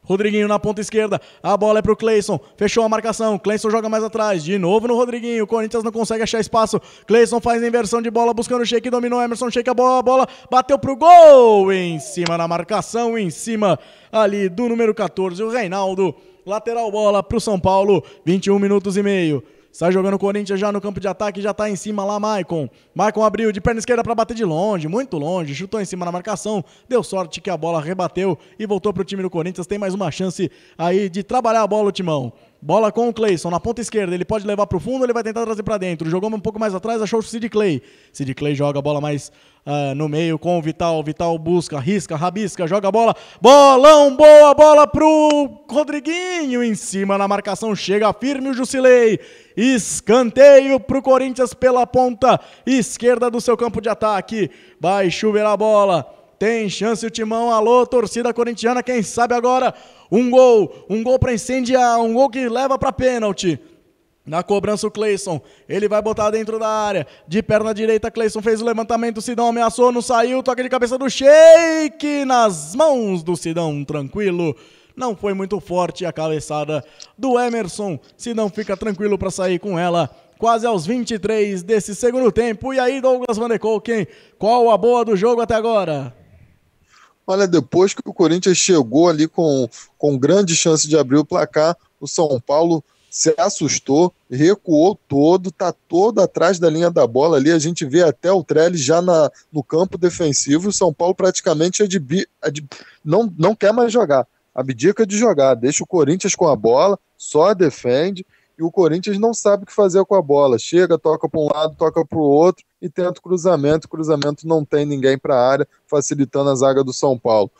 Rodriguinho na ponta esquerda, a bola é pro Cleison, fechou a marcação, Cleison joga mais atrás, de novo no Rodriguinho, Corinthians não consegue achar espaço, Cleison faz a inversão de bola, buscando o shake, dominou Emerson, shake a bola, a bola bateu pro gol, em cima na marcação, em cima ali do número 14, o Reinaldo, lateral bola pro São Paulo, 21 minutos e meio. Sai jogando o Corinthians já no campo de ataque, já tá em cima lá, Maicon. Maicon abriu de perna esquerda para bater de longe, muito longe, chutou em cima na marcação, deu sorte que a bola rebateu e voltou pro time do Corinthians. Tem mais uma chance aí de trabalhar a bola, o Timão. Bola com o Clayson na ponta esquerda. Ele pode levar para o fundo, ele vai tentar trazer para dentro. Jogou um pouco mais atrás, achou o Sid Clay. Sid Clay joga a bola mais uh, no meio com o Vital. Vital busca, risca, rabisca, joga a bola. Bolão, boa bola pro Rodriguinho. Em cima na marcação chega firme o Jusilei. Escanteio pro Corinthians pela ponta esquerda do seu campo de ataque. Vai chover a bola. Tem chance o Timão. Alô, torcida corintiana. Quem sabe agora um gol, um gol para incendiar, um gol que leva para pênalti. Na cobrança o Cleison, ele vai botar dentro da área, de perna direita Cleison fez o levantamento, Sidão ameaçou, não saiu, toque de cabeça do Sheik nas mãos do Sidão, tranquilo. Não foi muito forte a cabeçada do Emerson, Sidão fica tranquilo para sair com ela. Quase aos 23 desse segundo tempo. E aí, Douglas Van de Kolken, qual a boa do jogo até agora? Olha, depois que o Corinthians chegou ali com, com grande chance de abrir o placar, o São Paulo se assustou, recuou todo, tá todo atrás da linha da bola ali. A gente vê até o Trellis já na, no campo defensivo. O São Paulo praticamente adibi, não, não quer mais jogar. Abdica de jogar, deixa o Corinthians com a bola, só defende. E o Corinthians não sabe o que fazer com a bola. Chega, toca para um lado, toca para o outro e tenta cruzamento. Cruzamento não tem ninguém para a área, facilitando a zaga do São Paulo.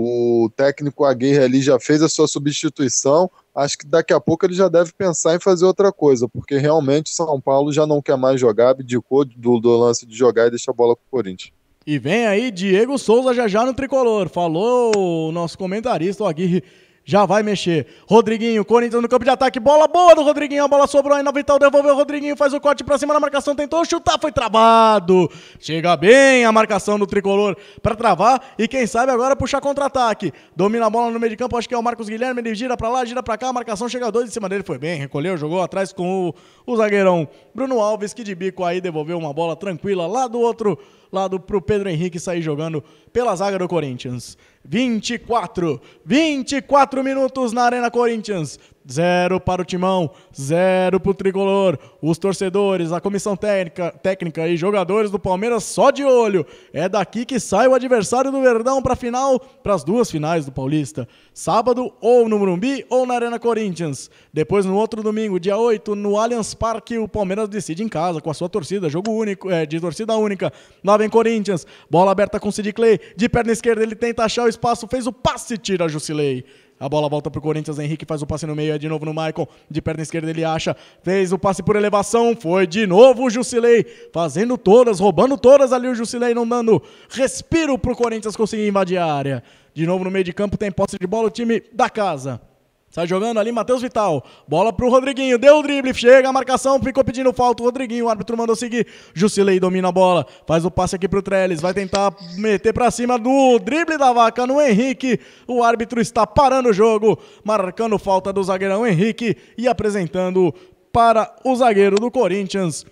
O técnico Aguirre ali já fez a sua substituição, acho que daqui a pouco ele já deve pensar em fazer outra coisa, porque realmente São Paulo já não quer mais jogar, abdicou do, do lance de jogar e deixa a bola com o Corinthians. E vem aí Diego Souza já já no tricolor. Falou o nosso comentarista, o Aguirre já vai mexer. Rodriguinho, Corinthians no campo de ataque, bola boa do Rodriguinho, a bola sobrou aí na Vital, devolveu o Rodriguinho, faz o corte pra cima na marcação, tentou chutar, foi travado. Chega bem a marcação do tricolor para travar e quem sabe agora puxar contra-ataque. Domina a bola no meio de campo, acho que é o Marcos Guilherme, ele gira pra lá, gira pra cá, a marcação chega dois em cima dele, foi bem, recolheu, jogou atrás com o, o zagueirão Bruno Alves, que de bico aí devolveu uma bola tranquila lá do outro lado pro Pedro Henrique sair jogando pela zaga do Corinthians. 24, 24 minutos na Arena Corinthians, zero para o Timão, zero para o Tricolor. Os torcedores, a comissão técnica, técnica e jogadores do Palmeiras só de olho. É daqui que sai o adversário do Verdão para a final, para as duas finais do Paulista. Sábado ou no Murumbi ou na Arena Corinthians. Depois no outro domingo, dia 8, no Allianz Parque, o Palmeiras decide em casa com a sua torcida, jogo único, é, de torcida única. Lá vem Corinthians, bola aberta com o Sid Clay, de perna esquerda ele tenta achar o espaço, fez o passe, tira a Jusilei. A bola volta pro Corinthians. Henrique faz o passe no meio. É de novo no Michael. De perna esquerda ele acha. Fez o passe por elevação. Foi de novo o Jusilei. Fazendo todas, roubando todas ali o Jusilei. Não dando respiro pro Corinthians conseguir invadir a área. De novo no meio de campo. Tem posse de bola o time da casa. Sai jogando ali, Matheus Vital. Bola pro Rodriguinho. Deu o drible, chega a marcação, ficou pedindo falta. O Rodriguinho, o árbitro mandou seguir. Jusilei domina a bola, faz o passe aqui pro Trellis. Vai tentar meter pra cima do drible da vaca no Henrique. O árbitro está parando o jogo, marcando falta do zagueirão Henrique e apresentando para o zagueiro do Corinthians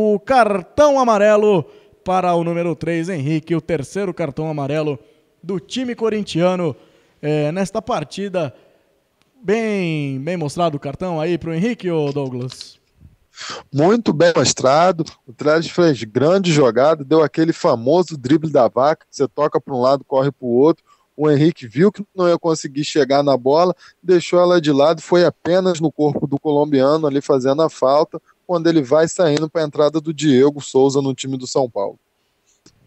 o cartão amarelo para o número 3, Henrique. O terceiro cartão amarelo do time corintiano é, nesta partida. Bem, bem mostrado o cartão aí para o Henrique ou Douglas? Muito bem mostrado. O Travis fez grande jogada, deu aquele famoso drible da vaca, você toca para um lado, corre para o outro. O Henrique viu que não ia conseguir chegar na bola, deixou ela de lado, foi apenas no corpo do colombiano ali fazendo a falta, quando ele vai saindo para a entrada do Diego Souza no time do São Paulo.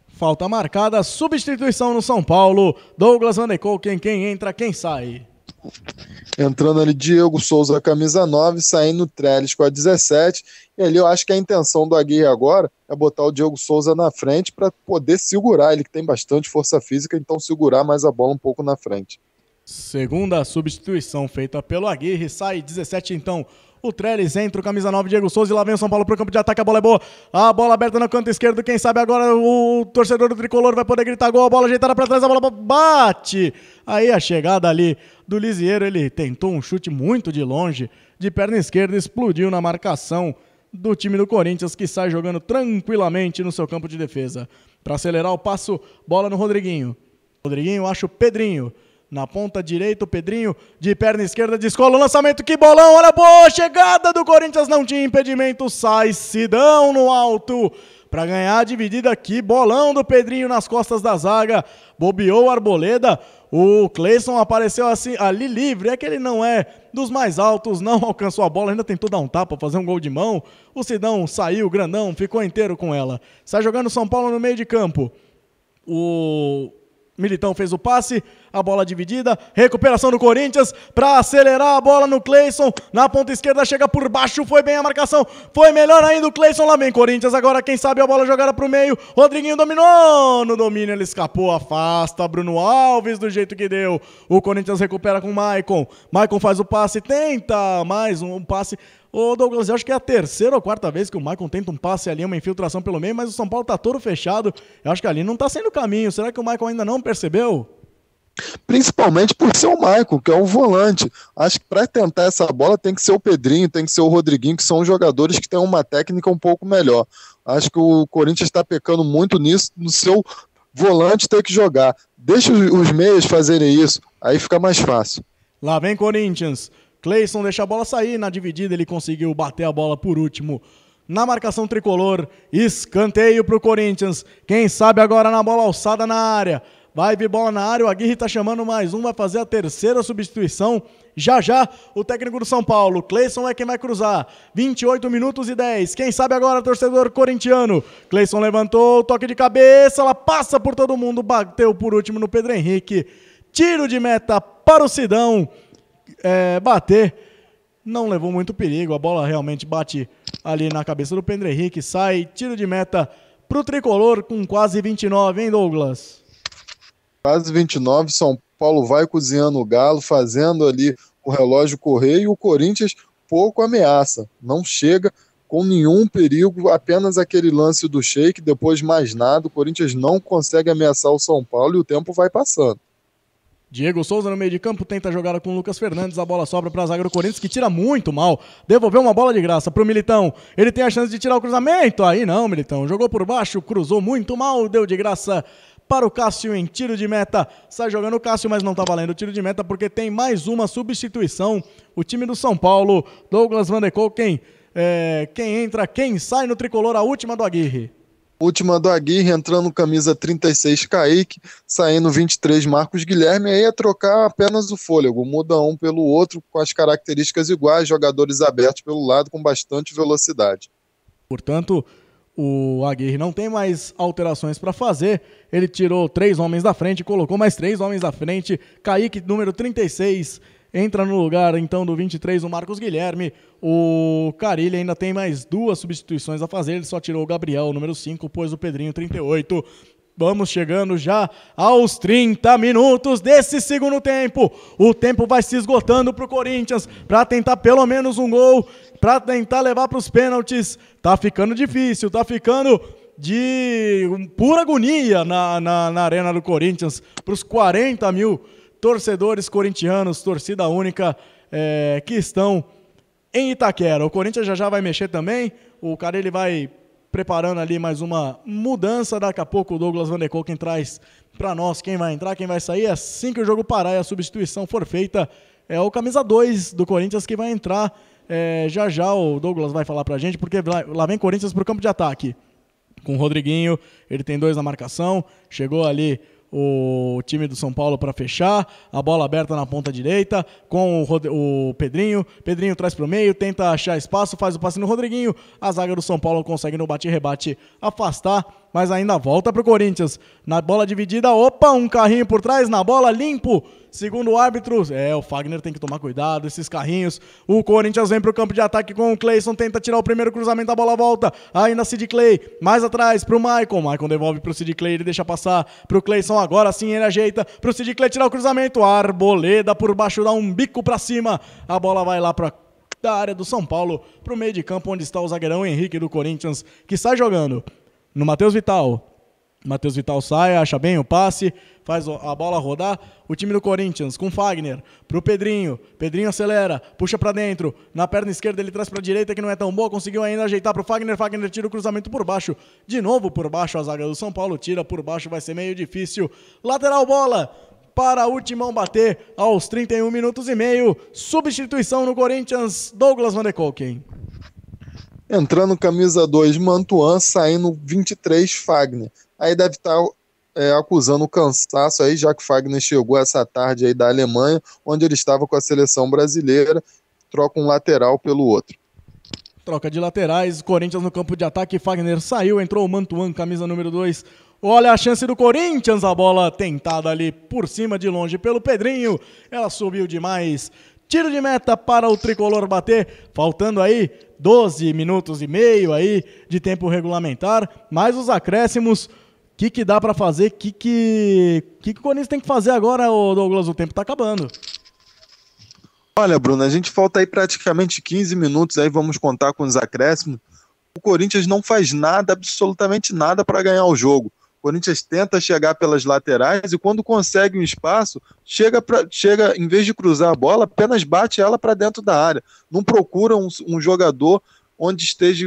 Falta marcada, substituição no São Paulo. Douglas Vanecou, quem quem entra, quem sai. Entrando ali Diego Souza, camisa 9, saindo Trellis com a 17. E ali eu acho que a intenção do Aguirre agora é botar o Diego Souza na frente para poder segurar. Ele que tem bastante força física, então segurar mais a bola um pouco na frente. Segunda substituição feita pelo Aguirre, sai 17 então o Trellis entra, o camisa 9, Diego Souza. E lá vem o São Paulo pro campo de ataque. A bola é boa. A bola aberta no canto esquerdo. Quem sabe agora o torcedor do tricolor vai poder gritar gol. A bola ajeitada para trás. A bola bate. Aí a chegada ali do Lisieiro. Ele tentou um chute muito de longe. De perna esquerda. Explodiu na marcação do time do Corinthians que sai jogando tranquilamente no seu campo de defesa. Para acelerar o passo, bola no Rodriguinho. Rodriguinho acha o Pedrinho. Na ponta direita, o Pedrinho de perna esquerda descola o lançamento. Que bolão! Olha a boa chegada do Corinthians. Não tinha impedimento. Sai Sidão no alto para ganhar a dividida. Que bolão do Pedrinho nas costas da zaga. Bobeou Arboleda. O Cleison apareceu assim, ali livre. É que ele não é dos mais altos, não alcançou a bola, ainda tentou dar um tapa, fazer um gol de mão. O Sidão saiu, grandão, ficou inteiro com ela. Sai jogando São Paulo no meio de campo. O Militão fez o passe, a bola dividida, recuperação do Corinthians para acelerar a bola no Cleison, na ponta esquerda chega por baixo, foi bem a marcação, foi melhor ainda o Cleison, lá vem Corinthians, agora quem sabe a bola jogada para o meio, Rodriguinho dominou, no domínio ele escapou, afasta Bruno Alves do jeito que deu, o Corinthians recupera com o Maicon, Maicon faz o passe, tenta mais um, um passe, Ô Douglas, eu acho que é a terceira ou quarta vez que o Maicon tenta um passe ali, uma infiltração pelo meio, mas o São Paulo tá todo fechado. Eu acho que ali não tá sendo o caminho. Será que o Maicon ainda não percebeu? Principalmente por ser o Maicon, que é um volante. Acho que para tentar essa bola tem que ser o Pedrinho, tem que ser o Rodriguinho, que são jogadores que têm uma técnica um pouco melhor. Acho que o Corinthians está pecando muito nisso, no seu volante ter que jogar. Deixa os meias fazerem isso, aí fica mais fácil. Lá vem Corinthians. Cleison deixa a bola sair, na dividida ele conseguiu bater a bola por último. Na marcação tricolor, escanteio para o Corinthians. Quem sabe agora na bola alçada na área. Vai vir bola na área, o Aguirre está chamando mais um, vai fazer a terceira substituição. Já já, o técnico do São Paulo, Cleison é quem vai cruzar. 28 minutos e 10. Quem sabe agora, torcedor corintiano. Cleison levantou, toque de cabeça, ela passa por todo mundo, bateu por último no Pedro Henrique. Tiro de meta para o Sidão é, bater. Não levou muito perigo, a bola realmente bate ali na cabeça do Pedro Henrique, sai, tiro de meta para o Tricolor com quase 29, hein, Douglas? Quase 29, São Paulo vai cozinhando o galo, fazendo ali o relógio correr e o Corinthians pouco ameaça, não chega com nenhum perigo, apenas aquele lance do shake, depois mais nada, o Corinthians não consegue ameaçar o São Paulo e o tempo vai passando. Diego Souza no meio de campo tenta a jogada com o Lucas Fernandes, a bola sobra para a zaga do Corinthians que tira muito mal. Devolveu uma bola de graça para o Militão. Ele tem a chance de tirar o cruzamento. Aí não, Militão. Jogou por baixo, cruzou muito mal, deu de graça para o Cássio em tiro de meta. Sai jogando o Cássio, mas não está valendo o tiro de meta porque tem mais uma substituição. O time do São Paulo, Douglas Van de Kolken, é, eh, quem entra, quem sai no tricolor, a última do Aguirre. Última do Aguirre, entrando camisa 36 Kaique, saindo 23 Marcos Guilherme, aí é trocar apenas o fôlego, muda um pelo outro com as características iguais, jogadores abertos pelo lado com bastante velocidade. Portanto, o Aguirre não tem mais alterações para fazer. Ele tirou três homens da frente, colocou mais três homens da frente. Kaique, número 36, entra no lugar então do 23 o Marcos Guilherme. O Carilli ainda tem mais duas substituições a fazer, ele só tirou o Gabriel, número 5, pôs o Pedrinho 38. Vamos chegando já aos 30 minutos desse segundo tempo. O tempo vai se esgotando para o Corinthians para tentar pelo menos um gol, para tentar levar para os pênaltis. Tá ficando difícil, tá ficando de pura agonia na, na, na arena do Corinthians para os 40 mil torcedores corintianos, torcida única, é, que estão em Itaquera. O Corinthians já já vai mexer também, o cara ele vai preparando ali mais uma mudança. Daqui a pouco o Douglas de quem traz para nós quem vai entrar, quem vai sair. Assim que o jogo parar e a substituição for feita, é o camisa 2 do Corinthians que vai entrar. É, já já o Douglas vai falar para a gente, porque lá vem Corinthians para o campo de ataque. Com o Rodriguinho, ele tem dois na marcação, chegou ali o time do São Paulo para fechar, a bola aberta na ponta direita com o, Rod o Pedrinho. Pedrinho traz para o meio, tenta achar espaço, faz o passe no Rodriguinho. A zaga do São Paulo consegue no bate-rebate afastar mas ainda volta para o Corinthians. Na bola dividida, opa, um carrinho por trás, na bola limpo. Segundo o árbitro, é, o Fagner tem que tomar cuidado, esses carrinhos. O Corinthians vem para o campo de ataque com o Cleison, tenta tirar o primeiro cruzamento, a bola volta. Ainda Sid Clay, mais atrás para o Maicon. Maicon devolve para o Sid Clay, ele deixa passar para o Cleison. Agora sim ele ajeita para o Sid Clay tirar o cruzamento. Arboleda por baixo, dá um bico para cima. A bola vai lá para da área do São Paulo para o meio de campo, onde está o zagueirão Henrique do Corinthians, que sai jogando no Matheus Vital. Matheus Vital sai, acha bem o passe, faz a bola rodar. O time do Corinthians com Fagner pro Pedrinho. Pedrinho acelera, puxa para dentro. Na perna esquerda ele traz para direita que não é tão boa, conseguiu ainda ajeitar pro Fagner. Fagner tira o cruzamento por baixo. De novo por baixo a zaga do São Paulo tira por baixo, vai ser meio difícil. Lateral bola para o Timão bater aos 31 minutos e meio. Substituição no Corinthians, Douglas Van de Kolken. Entrando camisa 2, Mantuan, saindo 23, Fagner. Aí deve estar tá, é, acusando o cansaço aí, já que Fagner chegou essa tarde aí da Alemanha, onde ele estava com a seleção brasileira, troca um lateral pelo outro. Troca de laterais, Corinthians no campo de ataque, Fagner saiu, entrou o Mantuan, camisa número 2. Olha a chance do Corinthians, a bola tentada ali por cima de longe pelo Pedrinho. Ela subiu demais tiro de meta para o tricolor bater, faltando aí 12 minutos e meio aí de tempo regulamentar, mais os acréscimos. O que, que dá para fazer? O que, que, que, que o Corinthians tem que fazer agora, Douglas? O tempo está acabando. Olha, Bruno, a gente falta aí praticamente 15 minutos, aí vamos contar com os acréscimos. O Corinthians não faz nada, absolutamente nada para ganhar o jogo. Corinthians tenta chegar pelas laterais e quando consegue um espaço, chega, pra, chega em vez de cruzar a bola, apenas bate ela para dentro da área. Não procura um, um, jogador onde esteja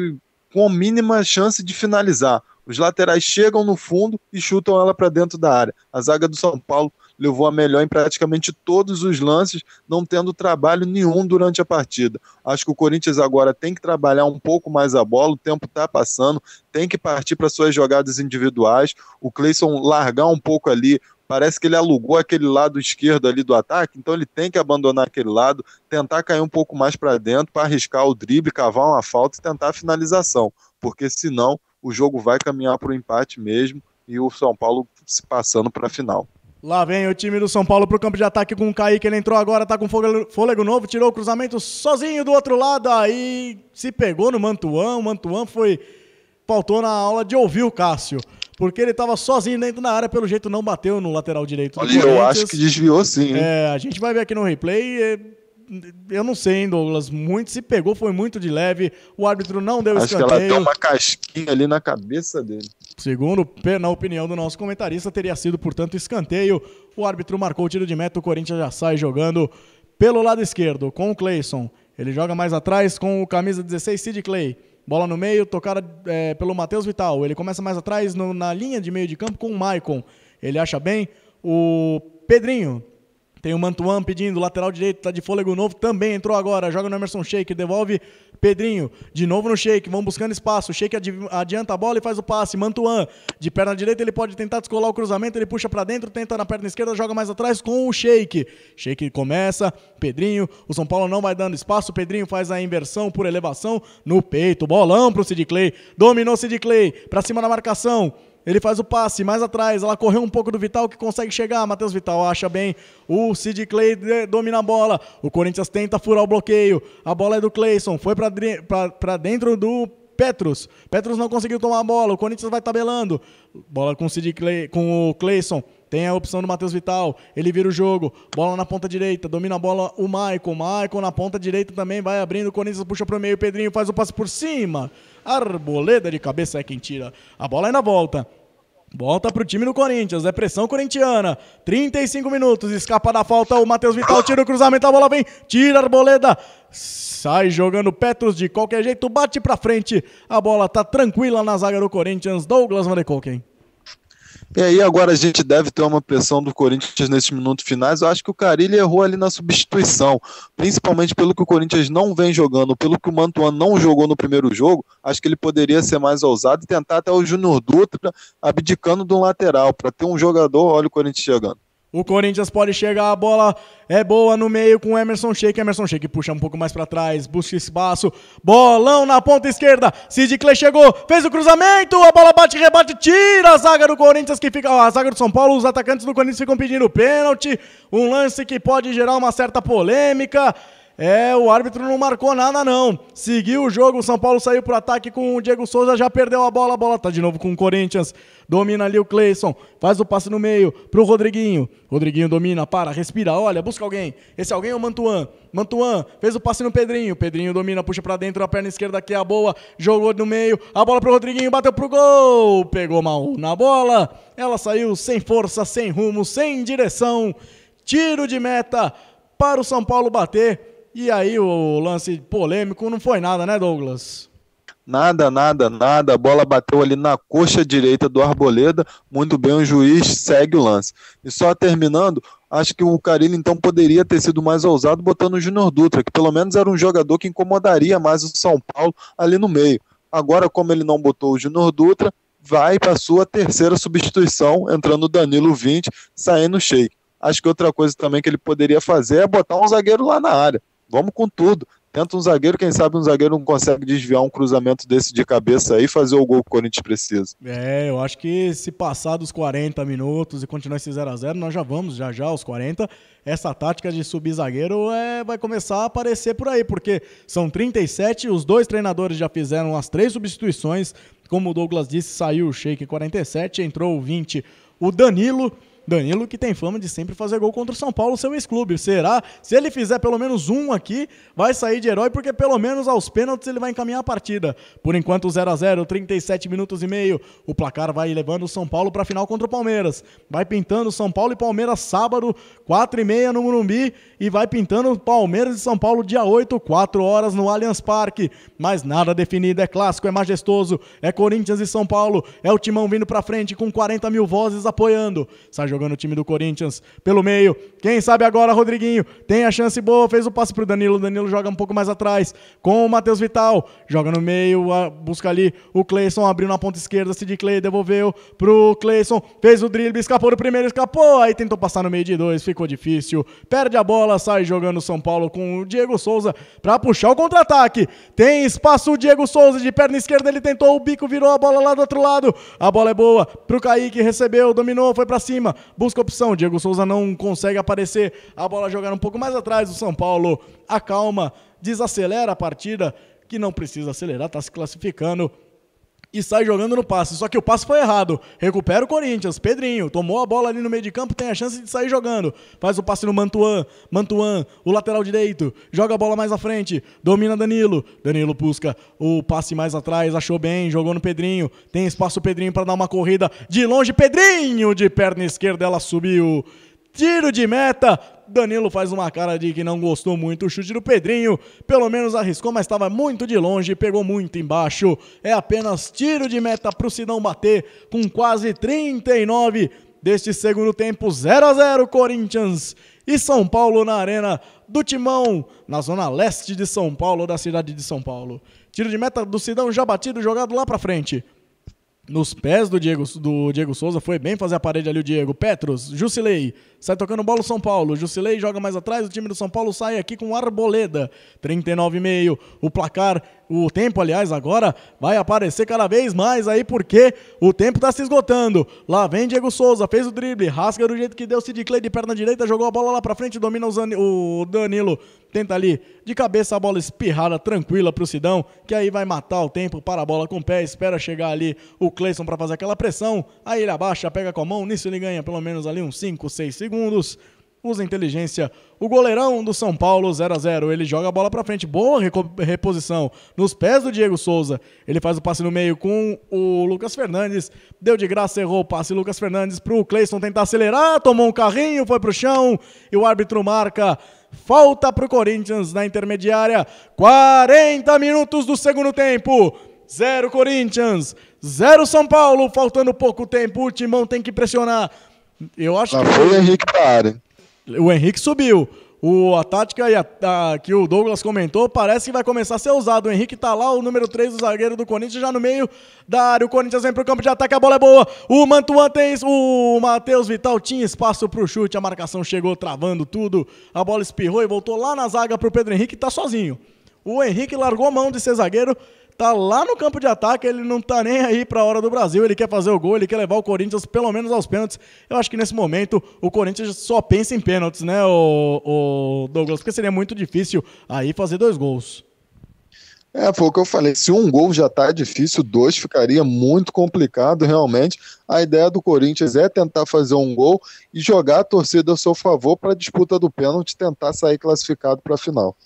com a mínima chance de finalizar. Os laterais chegam no fundo e chutam ela para dentro da área. A zaga do São Paulo levou a melhor em praticamente todos os lances, não tendo trabalho nenhum durante a partida. Acho que o Corinthians agora tem que trabalhar um pouco mais a bola, o tempo está passando, tem que partir para suas jogadas individuais, o Cleison largar um pouco ali parece que ele alugou aquele lado esquerdo ali do ataque, então ele tem que abandonar aquele lado, tentar cair um pouco mais para dentro para arriscar o drible, cavar uma falta e tentar a finalização, porque senão o jogo vai caminhar para o empate mesmo e o São Paulo se passando para a final. Lá vem o time do São Paulo para o campo de ataque com o Kaique. Ele entrou agora, está com fôlego novo, tirou o cruzamento sozinho do outro lado. Aí se pegou no Mantuan. O Mantuan foi. Faltou na aula de ouvir o Cássio. Porque ele estava sozinho dentro da área, pelo jeito não bateu no lateral direito. Olha, eu acho que desviou sim. Hein? É, a gente vai ver aqui no replay eu não sei, hein, Douglas, muito se pegou, foi muito de leve, o árbitro não deu Acho escanteio. Acho que ela deu uma casquinha ali na cabeça dele. Segundo, na opinião do nosso comentarista, teria sido, portanto, escanteio. O árbitro marcou o tiro de meta, o Corinthians já sai jogando pelo lado esquerdo com o Clayson. Ele joga mais atrás com o camisa 16, Sid Clay. Bola no meio, tocada é, pelo Matheus Vital. Ele começa mais atrás no, na linha de meio de campo com o Maicon. Ele acha bem o Pedrinho. Tem o Mantuan pedindo, lateral direito, tá de fôlego novo, também entrou agora, joga no Emerson Shake, devolve Pedrinho, de novo no Shake. vão buscando espaço, Shake adianta a bola e faz o passe, Mantuan, de perna direita ele pode tentar descolar o cruzamento, ele puxa para dentro, tenta na perna esquerda, joga mais atrás com o Shake. Shake começa, Pedrinho, o São Paulo não vai dando espaço, Pedrinho faz a inversão por elevação no peito, bolão pro Sid Clay, dominou Sid Clay, para cima da marcação, ele faz o passe mais atrás. Ela correu um pouco do Vital que consegue chegar. Matheus Vital acha bem. O Sid Clay domina a bola. O Corinthians tenta furar o bloqueio. A bola é do Clayson. Foi para dentro do Petros. Petros não conseguiu tomar a bola. O Corinthians vai tabelando. Bola com o, Cid Clay, com o Clayson. Tem a opção do Matheus Vital. Ele vira o jogo. Bola na ponta direita. Domina a bola o Maicon. Maicon na ponta direita também vai abrindo. O Corinthians puxa para o meio. Pedrinho faz o passe por cima. Arboleda de cabeça é quem tira. A bola é na volta. Volta pro time do Corinthians, é pressão corintiana. 35 minutos, escapa da falta o Matheus Vital, tira o cruzamento, a bola vem, tira a arboleda. Sai jogando Petros de qualquer jeito, bate pra frente. A bola tá tranquila na zaga do Corinthians. Douglas Van de Kolken. E aí agora a gente deve ter uma pressão do Corinthians nesses minutos finais. Eu acho que o Carille errou ali na substituição, principalmente pelo que o Corinthians não vem jogando, pelo que o Mantuan não jogou no primeiro jogo. Acho que ele poderia ser mais ousado e tentar até o Júnior Dutra abdicando do lateral para ter um jogador. Olha o Corinthians chegando. O Corinthians pode chegar, a bola é boa no meio com Emerson Sheik. Emerson Sheik puxa um pouco mais para trás, busca espaço. Bolão na ponta esquerda. Sid Clay chegou, fez o cruzamento, a bola bate, rebate, tira a zaga do Corinthians que fica, a zaga do São Paulo, os atacantes do Corinthians ficam pedindo pênalti. Um lance que pode gerar uma certa polêmica. É, o árbitro não marcou nada, não. Seguiu o jogo, o São Paulo saiu pro ataque com o Diego Souza, já perdeu a bola, a bola tá de novo com o Corinthians. Domina ali o Cleison, faz o passe no meio pro Rodriguinho. Rodriguinho domina, para, respira, olha, busca alguém. Esse é alguém é o Mantuan. Mantuan fez o passe no Pedrinho. Pedrinho domina, puxa para dentro, a perna esquerda aqui é a boa, jogou no meio, a bola pro Rodriguinho, bateu pro gol. Pegou mal na bola. Ela saiu sem força, sem rumo, sem direção. Tiro de meta para o São Paulo bater e aí o lance polêmico não foi nada, né, Douglas? Nada, nada, nada. A bola bateu ali na coxa direita do Arboleda. Muito bem, o juiz segue o lance. E só terminando, acho que o Carilli então poderia ter sido mais ousado botando o Júnior Dutra, que pelo menos era um jogador que incomodaria mais o São Paulo ali no meio. Agora, como ele não botou o Júnior Dutra, vai para sua terceira substituição, entrando o Danilo 20, saindo o Sheik. Acho que outra coisa também que ele poderia fazer é botar um zagueiro lá na área. Vamos com tudo. Tenta um zagueiro, quem sabe um zagueiro não consegue desviar um cruzamento desse de cabeça e fazer o gol que o Corinthians precisa. É, eu acho que se passar dos 40 minutos e continuar esse 0 a 0 nós já vamos, já já, aos 40. Essa tática de subir zagueiro é, vai começar a aparecer por aí, porque são 37, os dois treinadores já fizeram as três substituições. Como o Douglas disse, saiu o Sheik 47, entrou o 20, o Danilo. Danilo, que tem fama de sempre fazer gol contra o São Paulo, seu ex-clube. Será? Se ele fizer pelo menos um aqui, vai sair de herói, porque pelo menos aos pênaltis ele vai encaminhar a partida. Por enquanto, 0 a 0 37 minutos e meio. O placar vai levando o São Paulo para a final contra o Palmeiras. Vai pintando São Paulo e Palmeiras sábado, 4 e meia no Murumbi. E vai pintando Palmeiras e São Paulo dia 8, 4 horas no Allianz Parque. Mas nada definido, é clássico, é majestoso, é Corinthians e São Paulo. É o timão vindo para frente com 40 mil vozes apoiando. Sérgio jogando o time do Corinthians pelo meio. Quem sabe agora, Rodriguinho, tem a chance boa, fez o passe pro Danilo, Danilo joga um pouco mais atrás com o Matheus Vital, joga no meio, busca ali o Cleison, abriu na ponta esquerda, Sid Clay devolveu pro Cleison, fez o drible, escapou do primeiro, escapou, aí tentou passar no meio de dois, ficou difícil, perde a bola, sai jogando São Paulo com o Diego Souza para puxar o contra-ataque. Tem espaço o Diego Souza de perna esquerda, ele tentou o bico, virou a bola lá do outro lado. A bola é boa pro Kaique, recebeu, dominou, foi para cima busca opção. Diego Souza não consegue aparecer. A bola jogar um pouco mais atrás. O São Paulo acalma, desacelera a partida, que não precisa acelerar, está se classificando e sai jogando no passe. Só que o passe foi errado. Recupera o Corinthians. Pedrinho tomou a bola ali no meio de campo, tem a chance de sair jogando. Faz o passe no Mantuan. Mantuan, o lateral direito, joga a bola mais à frente. Domina Danilo. Danilo busca o passe mais atrás, achou bem, jogou no Pedrinho. Tem espaço o Pedrinho para dar uma corrida de longe. Pedrinho de perna esquerda, ela subiu. Tiro de meta, Danilo faz uma cara de que não gostou muito o chute do Pedrinho. Pelo menos arriscou, mas estava muito de longe, pegou muito embaixo. É apenas tiro de meta para o Sidão bater com quase 39 deste segundo tempo. 0 a 0 Corinthians e São Paulo na Arena do Timão, na zona leste de São Paulo, da cidade de São Paulo. Tiro de meta do Sidão já batido, jogado lá para frente nos pés do Diego, do Diego Souza, foi bem fazer a parede ali o Diego. Petros, Jusilei, Sai tocando bola o São Paulo. Jusilei joga mais atrás. O time do São Paulo sai aqui com Arboleda. 39,5. O placar, o tempo, aliás, agora vai aparecer cada vez mais aí porque o tempo tá se esgotando. Lá vem Diego Souza, fez o drible, rasga do jeito que deu. Sid Clay de perna direita, jogou a bola lá pra frente, domina o Danilo. Tenta ali de cabeça a bola espirrada, tranquila pro Sidão, que aí vai matar o tempo para a bola com o pé. Espera chegar ali o Cleison para fazer aquela pressão. Aí ele abaixa, pega com a mão. Nisso ele ganha pelo menos ali uns 5, 6 segundos segundos. Usa inteligência. O goleirão do São Paulo, 0 a 0 Ele joga a bola pra frente. Boa reposição nos pés do Diego Souza. Ele faz o passe no meio com o Lucas Fernandes. Deu de graça, errou o passe. Lucas Fernandes pro Cleison tentar acelerar. Tomou um carrinho, foi pro chão. E o árbitro marca. Falta pro Corinthians na intermediária. 40 minutos do segundo tempo. 0 Corinthians, 0 São Paulo. Faltando pouco tempo. O Timão tem que pressionar eu acho Lá que. foi o Henrique a área. O Henrique subiu. O, a tática e a, a, que o Douglas comentou parece que vai começar a ser usado. O Henrique tá lá, o número 3, do zagueiro do Corinthians, já no meio da área. O Corinthians vem pro campo de ataque, a bola é boa. O Mantuan tem. O Matheus Vital tinha espaço pro chute, a marcação chegou travando tudo. A bola espirrou e voltou lá na zaga pro Pedro Henrique, tá sozinho. O Henrique largou a mão de ser zagueiro tá lá no campo de ataque, ele não tá nem aí para a hora do Brasil, ele quer fazer o gol, ele quer levar o Corinthians pelo menos aos pênaltis. Eu acho que nesse momento o Corinthians só pensa em pênaltis, né, o, o Douglas? Porque seria muito difícil aí fazer dois gols. É, foi o que eu falei. Se um gol já tá difícil, dois ficaria muito complicado, realmente. A ideia do Corinthians é tentar fazer um gol e jogar a torcida a seu favor para a disputa do pênalti, tentar sair classificado para a final.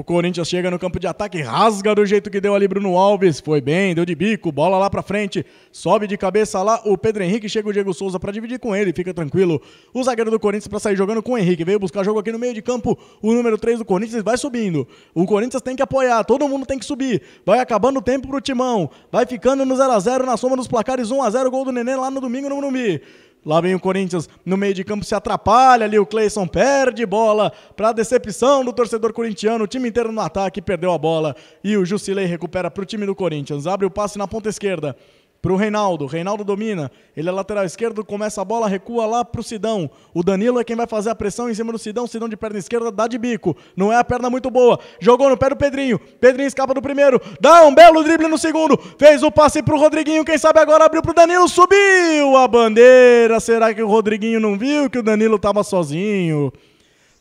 O Corinthians chega no campo de ataque, rasga do jeito que deu ali Bruno Alves. Foi bem, deu de bico, bola lá pra frente, sobe de cabeça lá. O Pedro Henrique chega o Diego Souza para dividir com ele, fica tranquilo. O zagueiro do Corinthians para sair jogando com o Henrique. Veio buscar jogo aqui no meio de campo. O número 3 do Corinthians vai subindo. O Corinthians tem que apoiar, todo mundo tem que subir. Vai acabando o tempo pro Timão. Vai ficando no 0 a 0 na soma dos placares 1 a 0 gol do Nenê lá no domingo no Morumbi. Lá vem o Corinthians no meio de campo, se atrapalha ali. O Cleison perde bola para decepção do torcedor corintiano. O time inteiro no ataque perdeu a bola. E o Jusilei recupera para o time do Corinthians. Abre o passe na ponta esquerda para o Reinaldo. Reinaldo domina, ele é lateral esquerdo, começa a bola, recua lá para o Sidão. O Danilo é quem vai fazer a pressão em cima do Sidão. Sidão de perna esquerda dá de bico, não é a perna muito boa. Jogou no pé do Pedrinho, Pedrinho escapa do primeiro, dá um belo drible no segundo, fez o passe para o Rodriguinho. Quem sabe agora abriu para o Danilo, subiu a bandeira. Será que o Rodriguinho não viu que o Danilo estava sozinho?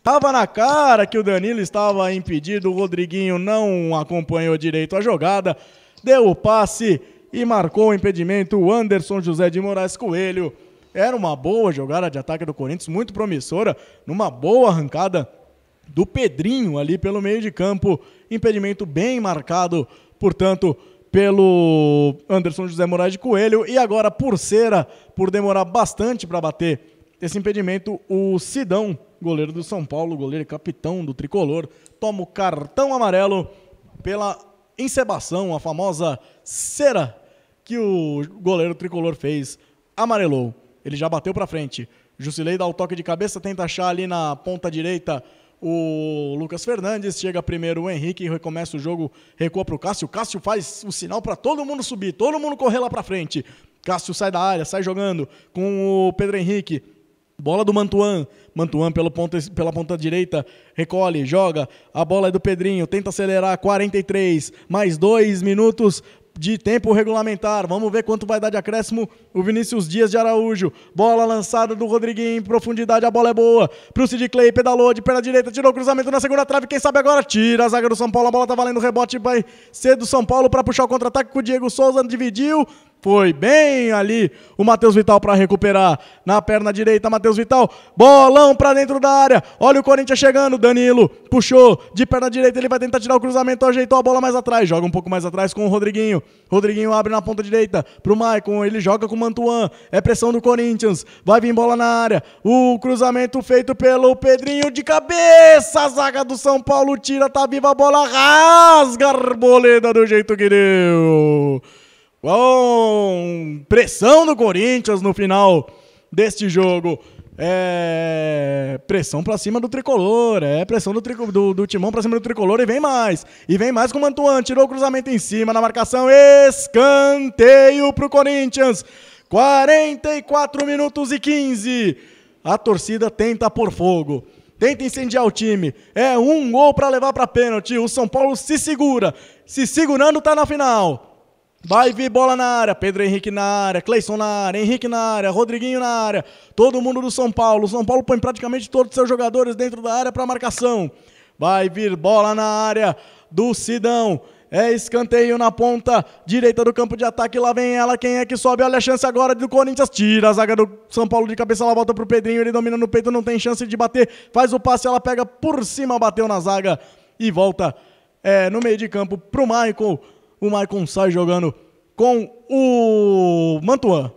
Tava na cara que o Danilo estava impedido, o Rodriguinho não acompanhou direito a jogada, deu o passe e marcou o impedimento o Anderson José de Moraes Coelho. Era uma boa jogada de ataque do Corinthians, muito promissora, numa boa arrancada do Pedrinho ali pelo meio de campo. Impedimento bem marcado, portanto, pelo Anderson José Moraes de Coelho. E agora, por cera, por demorar bastante para bater esse impedimento, o Sidão, goleiro do São Paulo, goleiro e capitão do tricolor, toma o cartão amarelo pela encebação, a famosa cera que o goleiro tricolor fez. Amarelou. Ele já bateu para frente. Jusilei dá o toque de cabeça, tenta achar ali na ponta direita o Lucas Fernandes. Chega primeiro o Henrique, recomeça o jogo, recua para o Cássio. Cássio faz o sinal para todo mundo subir, todo mundo correr lá para frente. Cássio sai da área, sai jogando com o Pedro Henrique. Bola do Mantuan. Mantuan pelo ponto, pela ponta direita. Recolhe, joga. A bola é do Pedrinho. Tenta acelerar. 43. Mais dois minutos de tempo regulamentar. Vamos ver quanto vai dar de acréscimo o Vinícius Dias de Araújo. Bola lançada do Rodriguinho em profundidade, a bola é boa. Pro Sid Clay, pedalou de perna direita, tirou o cruzamento na segunda trave. Quem sabe agora tira a zaga do São Paulo. A bola tá valendo rebote, vai ser do São Paulo para puxar o contra-ataque com o Diego Souza. Dividiu, foi bem ali o Matheus Vital para recuperar. Na perna direita, Matheus Vital. Bolão para dentro da área. Olha o Corinthians chegando. Danilo puxou de perna direita. Ele vai tentar tirar o cruzamento. Ajeitou a bola mais atrás. Joga um pouco mais atrás com o Rodriguinho. Rodriguinho abre na ponta direita pro Maicon. Ele joga com o Mantuan. É pressão do Corinthians. Vai vir bola na área. O cruzamento feito pelo Pedrinho de cabeça. A zaga do São Paulo tira. Tá viva a bola. Rasga a arboleda do jeito que deu. Bom, pressão do Corinthians no final deste jogo. É pressão pra cima do tricolor, é pressão do, do, do timão pra cima do tricolor e vem mais. E vem mais com o Mantuan, tirou o cruzamento em cima na marcação, escanteio pro Corinthians. 44 minutos e 15. A torcida tenta por fogo tenta incendiar o time. É um gol para levar para pênalti. O São Paulo se segura. Se segurando, está na final. Vai vir bola na área, Pedro Henrique na área, Cleison na área, Henrique na área, Rodriguinho na área, todo mundo do São Paulo. O São Paulo põe praticamente todos os seus jogadores dentro da área para marcação. Vai vir bola na área do Sidão. É escanteio na ponta direita do campo de ataque. Lá vem ela. Quem é que sobe? Olha a chance agora do Corinthians. Tira a zaga do São Paulo de cabeça. Ela volta pro Pedrinho. Ele domina no peito. Não tem chance de bater. Faz o passe. Ela pega por cima. Bateu na zaga. E volta é, no meio de campo pro Michael. O Maicon sai jogando com o Mantuan.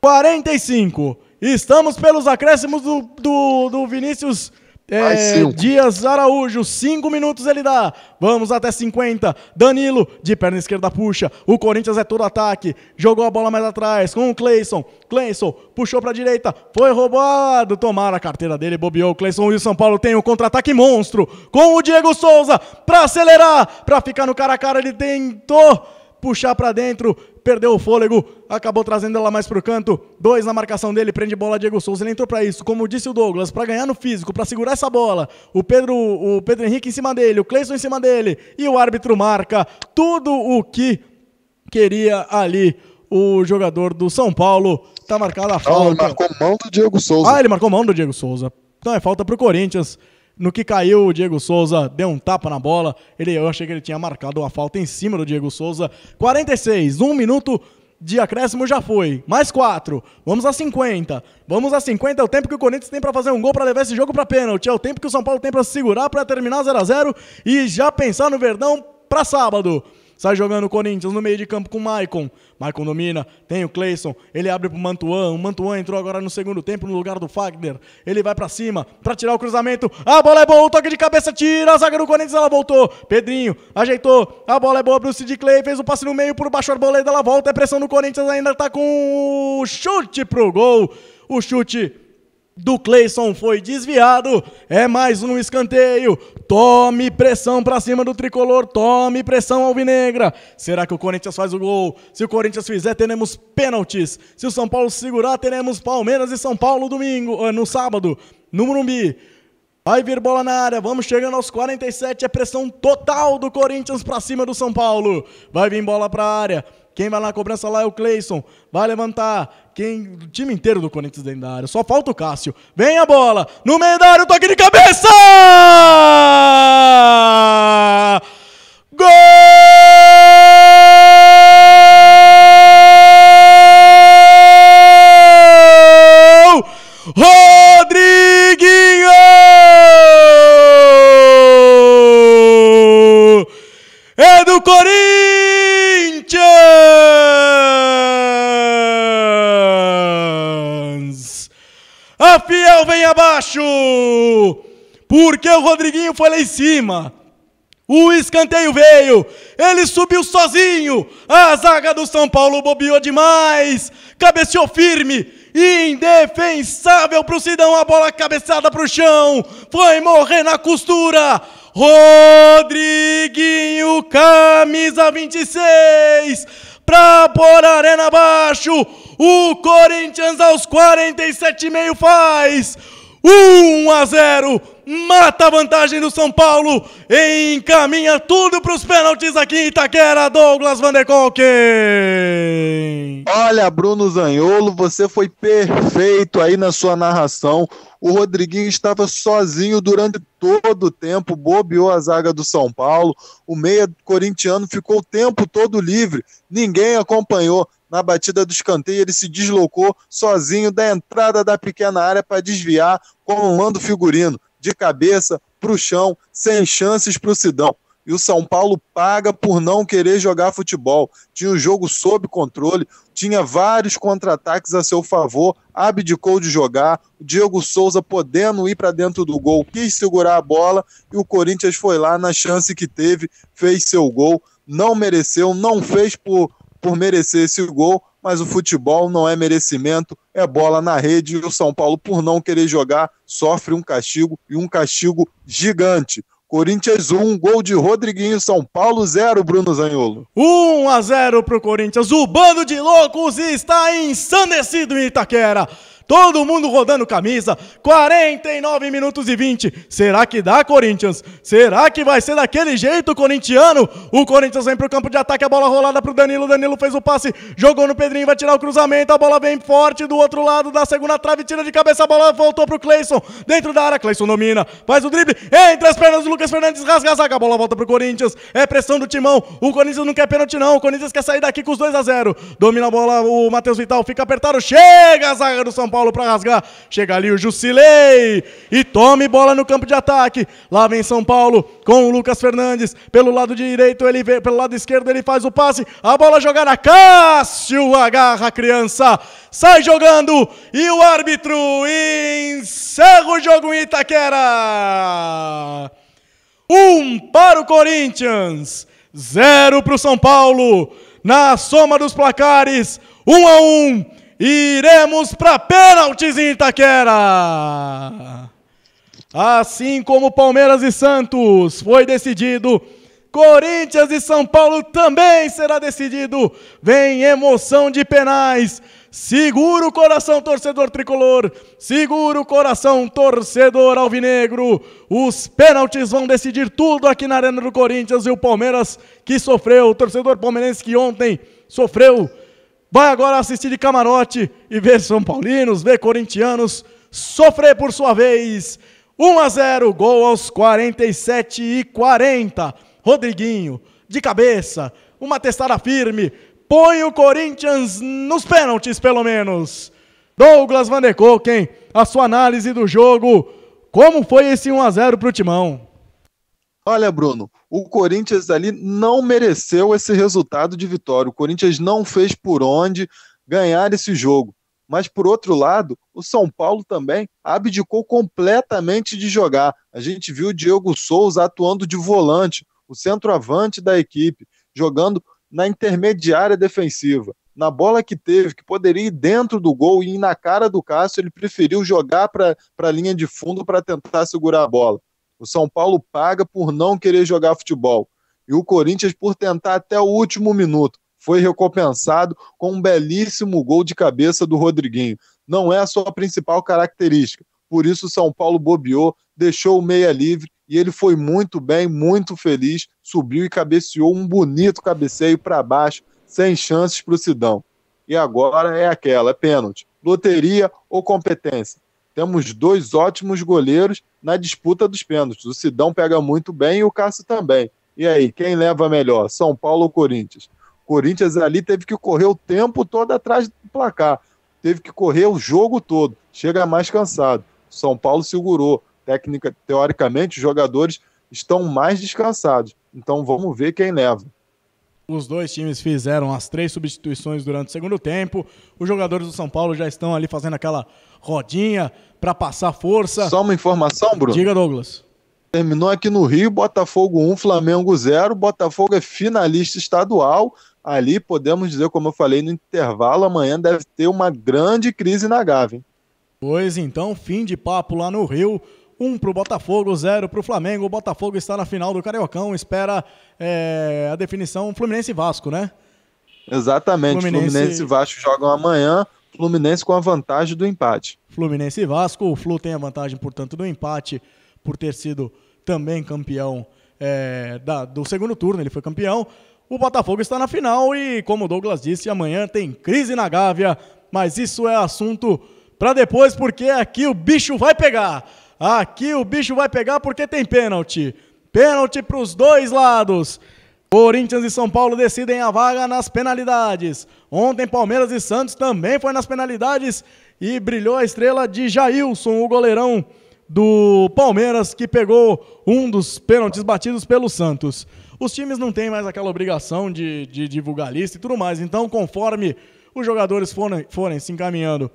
45. Estamos pelos acréscimos do, do, do Vinícius é, Dias Araújo, 5 minutos ele dá. Vamos até 50. Danilo, de perna esquerda, puxa. O Corinthians é todo ataque. Jogou a bola mais atrás com o Cleison. Cleison puxou para direita. Foi roubado. Tomara a carteira dele, bobeou. Cleison e o São Paulo tem um contra-ataque monstro com o Diego Souza para acelerar, para ficar no cara a cara. Ele tentou puxar para dentro, perdeu o fôlego, acabou trazendo ela mais pro canto. Dois na marcação dele, prende bola Diego Souza. Ele entrou para isso, como disse o Douglas, para ganhar no físico, para segurar essa bola. O Pedro, o Pedro Henrique em cima dele, o Cleison em cima dele e o árbitro marca tudo o que queria ali o jogador do São Paulo. Tá marcada a falta. Ah, ele marcou mão do Diego Souza. Ah, ele marcou mão do Diego Souza. Então é falta pro Corinthians. No que caiu, o Diego Souza deu um tapa na bola. Ele, eu achei que ele tinha marcado uma falta em cima do Diego Souza. 46, um minuto de acréscimo já foi. Mais quatro. Vamos a 50. Vamos a 50 é o tempo que o Corinthians tem para fazer um gol para levar esse jogo para pênalti. É o tempo que o São Paulo tem para segurar para terminar 0 a 0 e já pensar no Verdão para sábado. Sai jogando o Corinthians no meio de campo com o Maicon. Maicon domina, tem o Clayson, ele abre pro Mantuan. O Mantuan entrou agora no segundo tempo no lugar do Fagner. Ele vai para cima para tirar o cruzamento. A bola é boa, o toque de cabeça tira. A zaga do Corinthians, ela voltou. Pedrinho ajeitou. A bola é boa pro Sid Clay, fez o passe no meio por baixo arboleda, ela volta. É pressão do Corinthians ainda tá com o chute pro gol. O chute do Cleison foi desviado. É mais um escanteio. Tome pressão para cima do tricolor. Tome pressão alvinegra. Será que o Corinthians faz o gol? Se o Corinthians fizer, teremos pênaltis. Se o São Paulo segurar, teremos Palmeiras e São Paulo domingo, eh, no sábado, no Murumbi. Vai vir bola na área, vamos chegando aos 47, é pressão total do Corinthians para cima do São Paulo. Vai vir bola para a área. Quem vai lá na cobrança lá é o Cleison. Vai levantar. Quem, o time inteiro do Corinthians dentro da área. Só falta o Cássio. Vem a bola. No meio da área, toque de cabeça! Gol! baixo, porque o Rodriguinho foi lá em cima. O escanteio veio, ele subiu sozinho. A zaga do São Paulo bobeou demais, cabeceou firme, indefensável para o Sidão. A bola cabeçada para o chão, foi morrer na costura. Rodriguinho, camisa 26, para pôr a arena abaixo. O Corinthians aos 47,5 faz 1 a 0, mata a vantagem do São Paulo, encaminha tudo para os pênaltis aqui em Itaquera, Douglas Vanderkolken. Olha, Bruno Zanholo, você foi perfeito aí na sua narração. O Rodriguinho estava sozinho durante todo o tempo, bobeou a zaga do São Paulo. O meia corintiano ficou o tempo todo livre, ninguém acompanhou na batida do escanteio, ele se deslocou sozinho da entrada da pequena área para desviar com um mando figurino, de cabeça para o chão, sem chances para o Sidão. E o São Paulo paga por não querer jogar futebol. Tinha o jogo sob controle, tinha vários contra-ataques a seu favor, abdicou de jogar. O Diego Souza podendo ir para dentro do gol, quis segurar a bola e o Corinthians foi lá na chance que teve, fez seu gol. Não mereceu, não fez por, por merecer esse gol, mas o futebol não é merecimento, é bola na rede e o São Paulo, por não querer jogar, sofre um castigo e um castigo gigante. Corinthians 1, gol de Rodriguinho, São Paulo 0, Bruno Zanholo. 1 a 0 pro Corinthians. O bando de loucos está ensandecido em Itaquera todo mundo rodando camisa, 49 minutos e 20. Será que dá, Corinthians? Será que vai ser daquele jeito, corintiano? O Corinthians vem pro campo de ataque, a bola rolada pro Danilo, Danilo fez o passe, jogou no Pedrinho, vai tirar o cruzamento, a bola vem forte do outro lado, da segunda trave, tira de cabeça, a bola voltou pro Cleison, dentro da área, Cleison domina, faz o drible, entre as pernas do Lucas Fernandes, rasga a zaga, a bola volta pro Corinthians, é pressão do Timão, o Corinthians não quer pênalti não, o Corinthians quer sair daqui com os 2 a 0 domina a bola, o Matheus Vital fica apertado, chega a zaga do São Paulo, Paulo para rasgar. Chega ali o Jusilei e tome bola no campo de ataque. Lá vem São Paulo com o Lucas Fernandes. Pelo lado direito ele vê, pelo lado esquerdo ele faz o passe. A bola jogada, Cássio agarra a criança. Sai jogando e o árbitro encerra o jogo em Itaquera. Um para o Corinthians, zero para o São Paulo. Na soma dos placares, um a um iremos para pênaltis em Itaquera. Assim como Palmeiras e Santos foi decidido, Corinthians e São Paulo também será decidido. Vem emoção de penais. Segura o coração, torcedor tricolor. Segura o coração, torcedor alvinegro. Os pênaltis vão decidir tudo aqui na Arena do Corinthians e o Palmeiras que sofreu. O torcedor palmeirense que ontem sofreu Vai agora assistir de camarote e ver São Paulinos, ver corintianos sofrer por sua vez. 1 a 0, gol aos 47 e 40. Rodriguinho, de cabeça, uma testada firme, põe o Corinthians nos pênaltis, pelo menos. Douglas Van de Koken, a sua análise do jogo. Como foi esse 1 a 0 para o Timão? Olha, Bruno, o Corinthians ali não mereceu esse resultado de vitória. O Corinthians não fez por onde ganhar esse jogo. Mas, por outro lado, o São Paulo também abdicou completamente de jogar. A gente viu o Diego Souza atuando de volante, o centroavante da equipe, jogando na intermediária defensiva. Na bola que teve, que poderia ir dentro do gol e ir na cara do Cássio, ele preferiu jogar para a linha de fundo para tentar segurar a bola. O São Paulo paga por não querer jogar futebol. E o Corinthians por tentar até o último minuto. Foi recompensado com um belíssimo gol de cabeça do Rodriguinho. Não é a sua principal característica. Por isso o São Paulo bobeou, deixou o meia livre e ele foi muito bem, muito feliz, subiu e cabeceou um bonito cabeceio para baixo, sem chances para o Sidão. E agora é aquela, é pênalti. Loteria ou competência? temos dois ótimos goleiros na disputa dos pênaltis. O Sidão pega muito bem e o Cássio também. E aí, quem leva melhor? São Paulo ou Corinthians? Corinthians ali teve que correr o tempo todo atrás do placar. Teve que correr o jogo todo. Chega mais cansado. São Paulo segurou. Técnica, teoricamente, os jogadores estão mais descansados. Então vamos ver quem leva. Os dois times fizeram as três substituições durante o segundo tempo. Os jogadores do São Paulo já estão ali fazendo aquela rodinha para passar força. Só uma informação, Bruno. Diga, Douglas. Terminou aqui no Rio, Botafogo 1, Flamengo 0. Botafogo é finalista estadual. Ali podemos dizer, como eu falei no intervalo, amanhã deve ter uma grande crise na Gávea. Pois então, fim de papo lá no Rio. 1 para o Botafogo, 0 para o Flamengo. O Botafogo está na final do Cariocão, espera é, a definição Fluminense e Vasco, né? Exatamente, Fluminense... Fluminense e Vasco jogam amanhã. Fluminense com a vantagem do empate. Fluminense e Vasco, o Flu tem a vantagem, portanto, do empate, por ter sido também campeão é, da, do segundo turno, ele foi campeão. O Botafogo está na final e, como o Douglas disse, amanhã tem crise na Gávea, mas isso é assunto para depois, porque aqui o bicho vai pegar. Aqui o bicho vai pegar porque tem pênalti. Pênalti para os dois lados. Corinthians e São Paulo decidem a vaga nas penalidades. Ontem Palmeiras e Santos também foi nas penalidades e brilhou a estrela de Jailson, o goleirão do Palmeiras que pegou um dos pênaltis batidos pelo Santos. Os times não têm mais aquela obrigação de, de divulgar lista e tudo mais, então conforme os jogadores forem, forem se encaminhando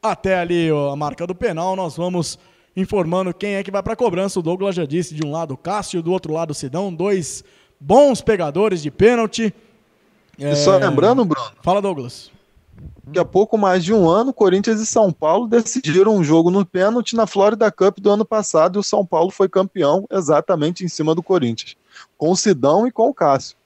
até ali a marca do penal, nós vamos informando quem é que vai para a cobrança. O Douglas já disse: de um lado Cássio, do outro lado Sidão, dois bons pegadores de pênalti. É... E só é, lembrando, Bruno. Fala, Douglas. Daqui a pouco mais de um ano, Corinthians e São Paulo decidiram um jogo no pênalti na Florida Cup do ano passado e o São Paulo foi campeão exatamente em cima do Corinthians, com o Sidão e com o Cássio.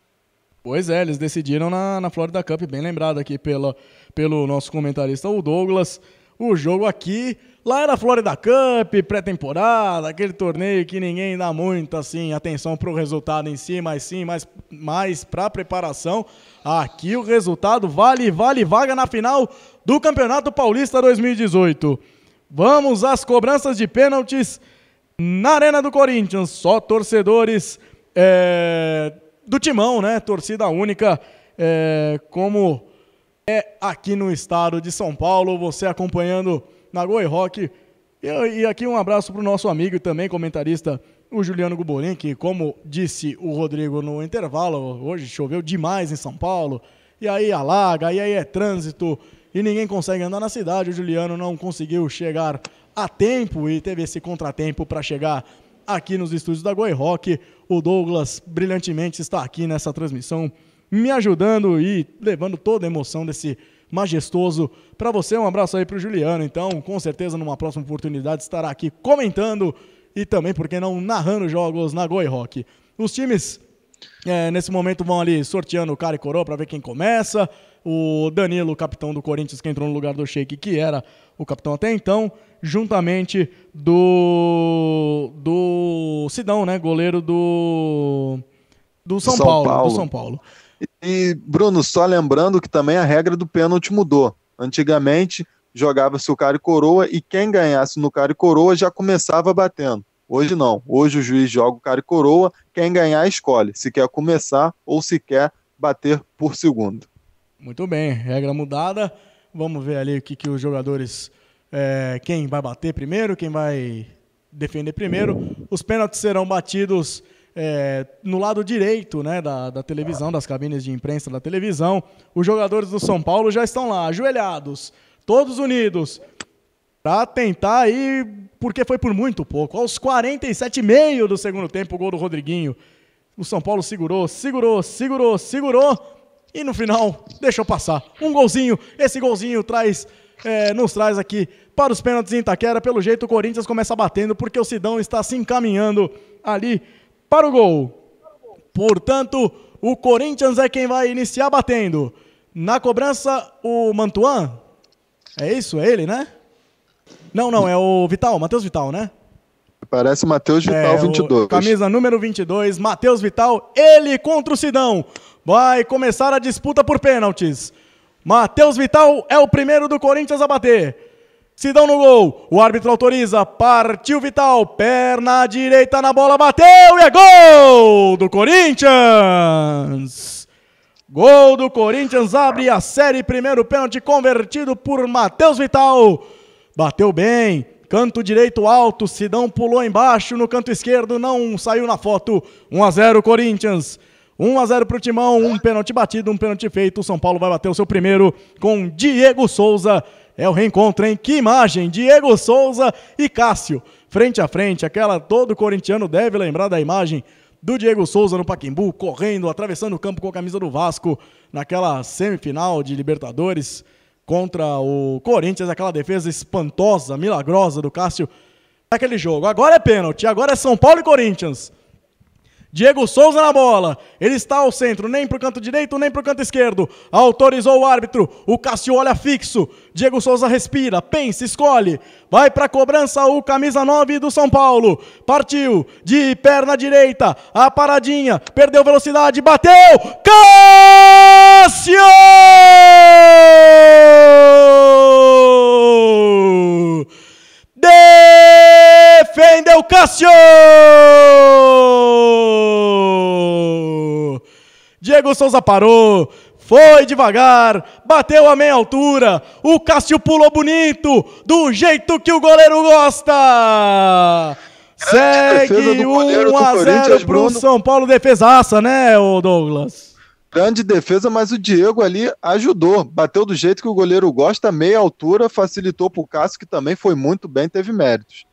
Pois é, eles decidiram na, na Florida Cup, bem lembrado aqui pela, pelo nosso comentarista, o Douglas o jogo aqui. Lá era Florida Cup, pré-temporada, aquele torneio que ninguém dá muito assim atenção para o resultado em si, mas sim mais, mais para a preparação. Aqui o resultado vale, vale vaga na final do Campeonato Paulista 2018. Vamos às cobranças de pênaltis na Arena do Corinthians. Só torcedores é, do timão, né? Torcida única, é, como é aqui no estado de São Paulo, você acompanhando na Goi Rock. E, e aqui um abraço para o nosso amigo e também comentarista, o Juliano Gubolin, que como disse o Rodrigo no intervalo, hoje choveu demais em São Paulo, e aí alaga, e aí é trânsito, e ninguém consegue andar na cidade. O Juliano não conseguiu chegar a tempo e teve esse contratempo para chegar aqui nos estúdios da Goi Rock. O Douglas brilhantemente está aqui nessa transmissão me ajudando e levando toda a emoção desse majestoso para você. Um abraço aí para o Juliano, então, com certeza numa próxima oportunidade estará aqui comentando e também, por que não, narrando jogos na Goi Rock. Os times é, nesse momento vão ali sorteando o cara e coroa para ver quem começa. O Danilo, capitão do Corinthians, que entrou no lugar do Sheik, que era o capitão até então, juntamente do do Sidão, né, goleiro do do São, São Paulo, Paulo, do São Paulo. E, Bruno, só lembrando que também a regra do pênalti mudou. Antigamente, jogava-se o cara e coroa e quem ganhasse no cara e coroa já começava batendo. Hoje não. Hoje o juiz joga o cara e coroa, quem ganhar escolhe se quer começar ou se quer bater por segundo. Muito bem, regra mudada. Vamos ver ali o que, que os jogadores. É, quem vai bater primeiro, quem vai defender primeiro. Os pênaltis serão batidos é, no lado direito né, da, da, televisão, das cabines de imprensa da televisão, os jogadores do São Paulo já estão lá, ajoelhados, todos unidos, para tentar aí, porque foi por muito pouco. Aos 47,5 do segundo tempo, o gol do Rodriguinho. O São Paulo segurou, segurou, segurou, segurou e no final deixou passar. Um golzinho, esse golzinho traz é, nos traz aqui para os pênaltis em Itaquera. Pelo jeito, o Corinthians começa batendo porque o Sidão está se encaminhando ali para o gol. Portanto, o Corinthians é quem vai iniciar batendo. Na cobrança, o Mantuan. É isso? É ele, né? Não, não, é o Vital, Matheus Vital, né? Parece Matheus é, Vital é, 22. camisa número 22, Matheus Vital, ele contra o Sidão. Vai começar a disputa por pênaltis. Matheus Vital é o primeiro do Corinthians a bater. Sidão no gol, o árbitro autoriza, partiu Vital, perna direita na bola, bateu e é gol do Corinthians! Gol do Corinthians abre a série, primeiro pênalti convertido por Matheus Vital. Bateu bem, canto direito alto, Sidão pulou embaixo, no canto esquerdo não saiu na foto. 1 a 0 Corinthians. 1 a 0 para o Timão, um pênalti batido, um pênalti feito. O São Paulo vai bater o seu primeiro com Diego Souza. É o reencontro, hein? Que imagem! Diego Souza e Cássio, frente a frente, aquela todo corintiano deve lembrar da imagem do Diego Souza no Paquimbu, correndo, atravessando o campo com a camisa do Vasco, naquela semifinal de Libertadores contra o Corinthians, aquela defesa espantosa, milagrosa do Cássio naquele jogo. Agora é pênalti, agora é São Paulo e Corinthians. Diego Souza na bola. Ele está ao centro, nem para o canto direito, nem para o canto esquerdo. Autorizou o árbitro. O Cássio olha fixo. Diego Souza respira, pensa, escolhe. Vai para a cobrança o camisa 9 do São Paulo. Partiu de perna direita. A paradinha. Perdeu velocidade. Bateu. Cássio! Defendeu Cássio! Diego Souza parou, foi devagar, bateu a meia altura. O Cássio pulou bonito, do jeito que o goleiro gosta. Grande Segue 1 a 0 o São Paulo, defesaça, né, Douglas? grande defesa, mas o Diego ali ajudou. Bateu do jeito que o goleiro gosta, meia altura, facilitou para o Cássio, que também foi muito bem, teve méritos.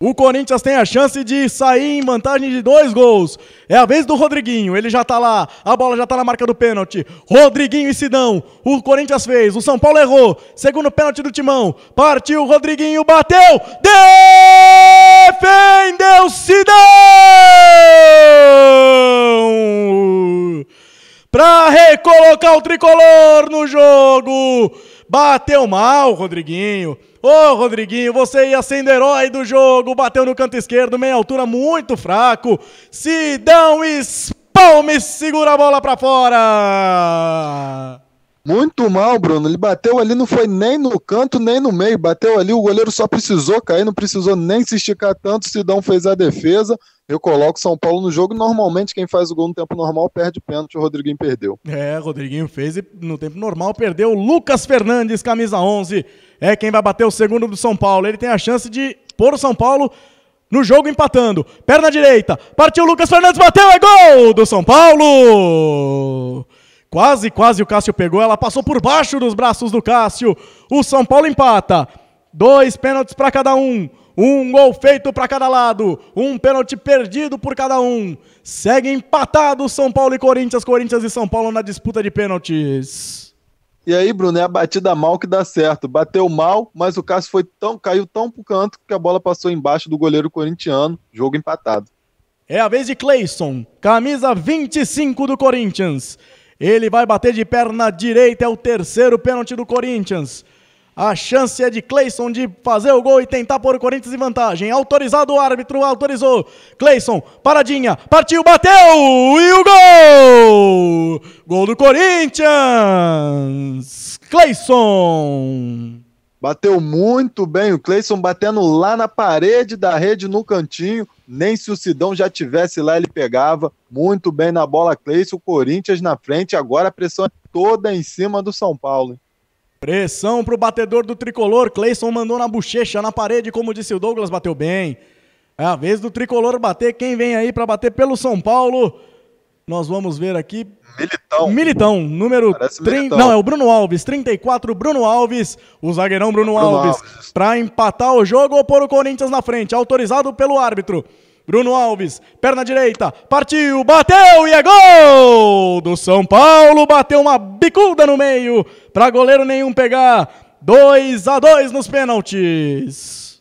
O Corinthians tem a chance de sair em vantagem de dois gols. É a vez do Rodriguinho, ele já tá lá, a bola já tá na marca do pênalti. Rodriguinho e Sidão, o Corinthians fez, o São Paulo errou. Segundo pênalti do Timão, partiu o Rodriguinho, bateu, defendeu Sidão! para recolocar o tricolor no jogo. Bateu mal, Rodriguinho. Ô, Rodriguinho, você ia sendo herói do jogo. Bateu no canto esquerdo, meia altura muito fraco. Sidão Spalme segura a bola para fora. Muito mal, Bruno. Ele bateu ali, não foi nem no canto, nem no meio. Bateu ali, o goleiro só precisou cair, não precisou nem se esticar tanto. Sidão fez a defesa. Eu coloco São Paulo no jogo. Normalmente, quem faz o gol no tempo normal perde o pênalti. O Rodriguinho perdeu. É, Rodriguinho fez e no tempo normal perdeu. Lucas Fernandes, camisa 11, é quem vai bater o segundo do São Paulo. Ele tem a chance de pôr o São Paulo no jogo empatando. Perna direita, partiu Lucas Fernandes, bateu, é gol do São Paulo! Quase, quase o Cássio pegou, ela passou por baixo dos braços do Cássio. O São Paulo empata. Dois pênaltis para cada um. Um gol feito para cada lado, um pênalti perdido por cada um. Segue empatado São Paulo e Corinthians, Corinthians e São Paulo na disputa de pênaltis. E aí, Bruno, é a batida mal que dá certo. Bateu mal, mas o Cássio foi tão, caiu tão pro canto que a bola passou embaixo do goleiro corintiano. Jogo empatado. É a vez de Clayson, camisa 25 do Corinthians. Ele vai bater de perna direita, é o terceiro pênalti do Corinthians. A chance é de Cleison de fazer o gol e tentar pôr o Corinthians em vantagem. Autorizado o árbitro, autorizou. Cleison, paradinha, partiu, bateu e o gol! Gol do Corinthians! Cleison! Bateu muito bem o Cleison, batendo lá na parede da rede, no cantinho. Nem se o Sidão já tivesse lá, ele pegava. Muito bem na bola, Cleison. O Corinthians na frente, agora a pressão é toda em cima do São Paulo. Pressão para o batedor do tricolor. Cleison mandou na bochecha, na parede, como disse o Douglas, bateu bem. É a vez do tricolor bater. Quem vem aí para bater pelo São Paulo? Nós vamos ver aqui. Militão. Militão, número. tri... Militão. Não, é o Bruno Alves, 34. Bruno Alves, o zagueirão Bruno, Bruno Alves, Alves. para empatar o jogo ou pôr o Corinthians na frente. Autorizado pelo árbitro. Bruno Alves, perna direita, partiu, bateu e é gol do São Paulo. Bateu uma bicuda no meio para goleiro nenhum pegar. 2 a 2 nos pênaltis.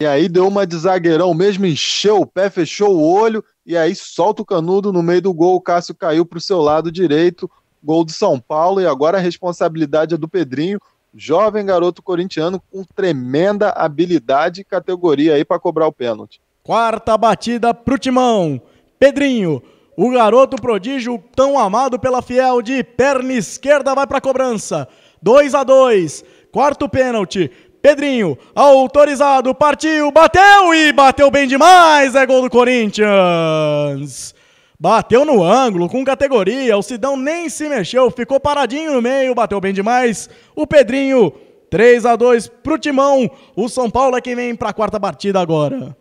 E aí deu uma de zagueirão mesmo, encheu o pé, fechou o olho e aí solta o canudo no meio do gol. O Cássio caiu para o seu lado direito. Gol do São Paulo e agora a responsabilidade é do Pedrinho jovem garoto corintiano com tremenda habilidade e categoria aí para cobrar o pênalti. Quarta batida pro Timão. Pedrinho, o garoto prodígio tão amado pela Fiel de perna esquerda vai para cobrança. 2 a 2. Quarto pênalti. Pedrinho, autorizado, partiu, bateu e bateu bem demais. É gol do Corinthians. Bateu no ângulo, com categoria. O Sidão nem se mexeu, ficou paradinho no meio, bateu bem demais. O Pedrinho, 3 a 2 pro Timão. O São Paulo é quem vem para a quarta partida agora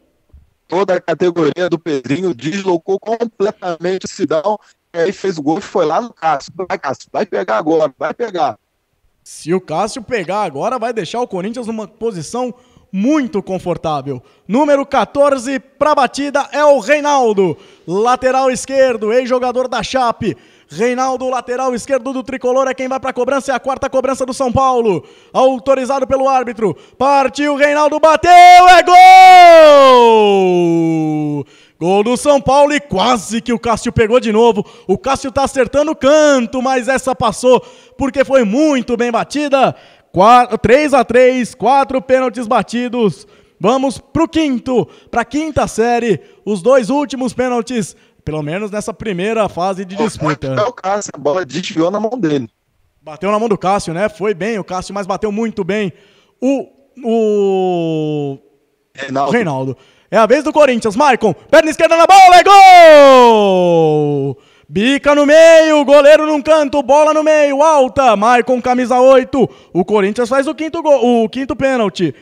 toda a categoria do Pedrinho, deslocou completamente o Sidão, e aí fez o gol e foi lá no Cássio. Vai, Cássio, vai pegar agora, vai pegar. Se o Cássio pegar agora, vai deixar o Corinthians numa posição muito confortável. Número 14 para batida é o Reinaldo, lateral esquerdo, ex-jogador da Chape. Reinaldo, lateral esquerdo do tricolor, é quem vai para a cobrança, é a quarta cobrança do São Paulo. Autorizado pelo árbitro. Partiu, Reinaldo bateu, é gol! Gol do São Paulo e quase que o Cássio pegou de novo. O Cássio tá acertando o canto, mas essa passou porque foi muito bem batida. 3 a 3, quatro pênaltis batidos. Vamos pro quinto, para quinta série, os dois últimos pênaltis pelo menos nessa primeira fase de disputa. É o Cássio, a bola desviou na mão dele. Bateu na mão do Cássio, né? Foi bem o Cássio, mas bateu muito bem o. O. Reinaldo. Reinaldo. É a vez do Corinthians. Maicon, perna esquerda na bola, é gol! Bica no meio, goleiro num canto, bola no meio, alta. Maicon, camisa 8. O Corinthians faz o quinto gol, o quinto pênalti.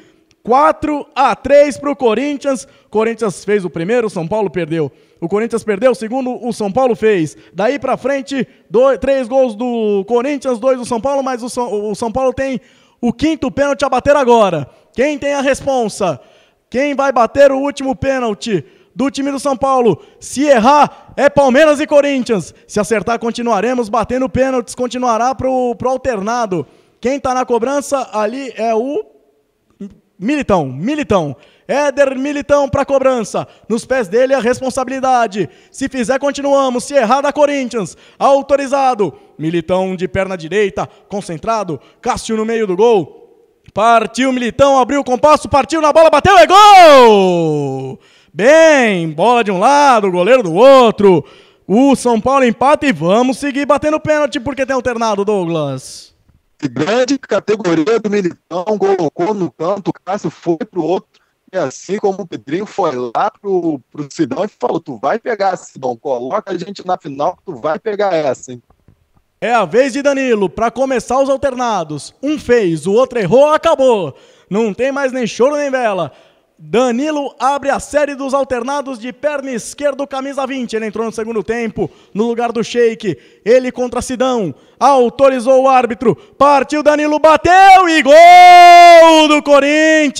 4 a 3 para o Corinthians. Corinthians fez o primeiro, o São Paulo perdeu. O Corinthians perdeu, o segundo o São Paulo fez. Daí para frente, dois, três gols do Corinthians, dois do São Paulo, mas o São, o São Paulo tem o quinto pênalti a bater agora. Quem tem a responsa? Quem vai bater o último pênalti do time do São Paulo? Se errar, é Palmeiras e Corinthians. Se acertar, continuaremos batendo pênaltis, continuará pro, pro alternado. Quem está na cobrança ali é o Militão, Militão. Éder Militão para cobrança. Nos pés dele a responsabilidade. Se fizer, continuamos. Se errar, da Corinthians. Autorizado. Militão de perna direita, concentrado. Cássio no meio do gol. Partiu Militão, abriu o compasso, partiu na bola, bateu, é gol! Bem, bola de um lado, goleiro do outro. O São Paulo empata e vamos seguir batendo pênalti porque tem alternado, Douglas grande categoria do Militão, colocou no canto, o Cássio foi pro outro, e assim como o Pedrinho foi lá pro, pro Sidão e falou, tu vai pegar, Sidão, coloca a gente na final que tu vai pegar essa, hein? É a vez de Danilo para começar os alternados. Um fez, o outro errou, acabou. Não tem mais nem choro nem vela. Danilo abre a série dos alternados de perna esquerda, camisa 20. Ele entrou no segundo tempo, no lugar do Sheik. Ele contra Sidão. Autorizou o árbitro. Partiu Danilo, bateu e gol do Corinthians!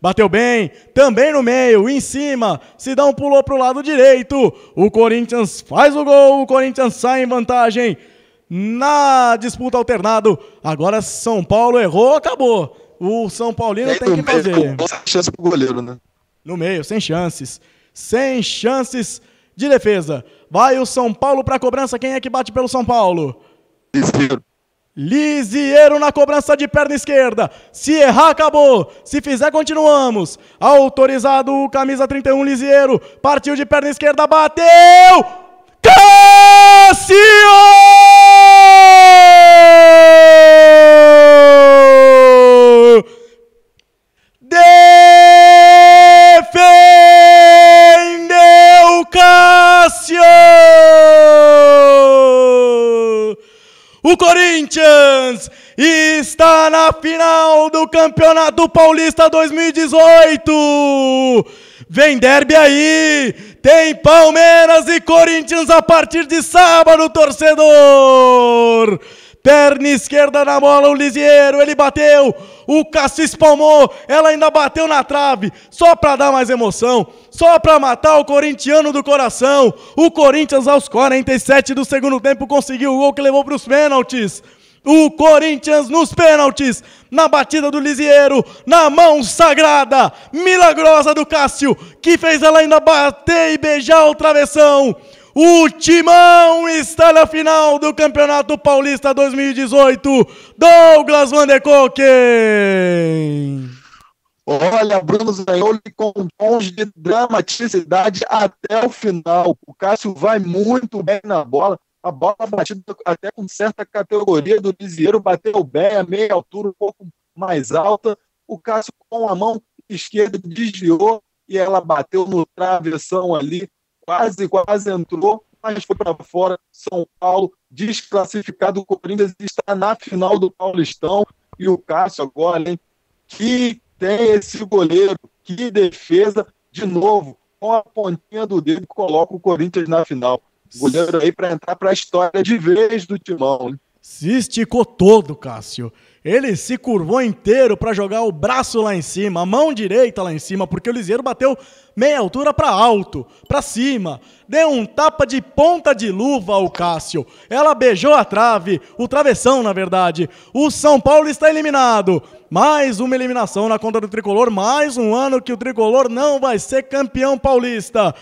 Bateu bem, também no meio, em cima. Sidão pulou para o lado direito. O Corinthians faz o gol, o Corinthians sai em vantagem. Na disputa alternado, agora São Paulo errou, acabou. O São Paulino tem que fazer. chance pro goleiro, né? No meio, sem chances. Sem chances de defesa. Vai o São Paulo para a cobrança. Quem é que bate pelo São Paulo? Liseiro. Lisieiro na cobrança de perna esquerda. Se errar, acabou. Se fizer, continuamos. Autorizado o camisa 31, Lisieiro. Partiu de perna esquerda, bateu! Cassio. Defendeu Cássio! O Corinthians está na final do Campeonato Paulista 2018. Vem derby aí! Tem Palmeiras e Corinthians a partir de sábado, torcedor! Perna esquerda na bola, o Lisieiro, ele bateu. O Cássio espalmou, ela ainda bateu na trave. Só para dar mais emoção, só para matar o corintiano do coração. O Corinthians, aos 47 do segundo tempo, conseguiu o gol que levou para os pênaltis. O Corinthians nos pênaltis, na batida do Lisieiro, na mão sagrada, milagrosa do Cássio, que fez ela ainda bater e beijar o travessão. O Timão está na final do Campeonato Paulista 2018. Douglas Vanderkoken. Olha, Bruno Zanioli com tons de dramaticidade até o final. O Cássio vai muito bem na bola. A bola batida até com certa categoria do Lisieiro bateu bem, a meia altura, um pouco mais alta. O Cássio com a mão esquerda desviou e ela bateu no travessão ali quase, quase entrou, mas foi para fora. São Paulo, desclassificado. O Corinthians está na final do Paulistão. E o Cássio agora, hein? Que tem esse goleiro, que defesa, de novo, com a pontinha do dedo, coloca o Corinthians na final. O goleiro aí para entrar para a história de vez do timão. Hein? Né? Se esticou todo, Cássio. Ele se curvou inteiro para jogar o braço lá em cima, a mão direita lá em cima, porque o Liseiro bateu meia altura para alto, para cima. Deu um tapa de ponta de luva ao Cássio. Ela beijou a trave, o travessão, na verdade. O São Paulo está eliminado. Mais uma eliminação na conta do tricolor, mais um ano que o tricolor não vai ser campeão paulista.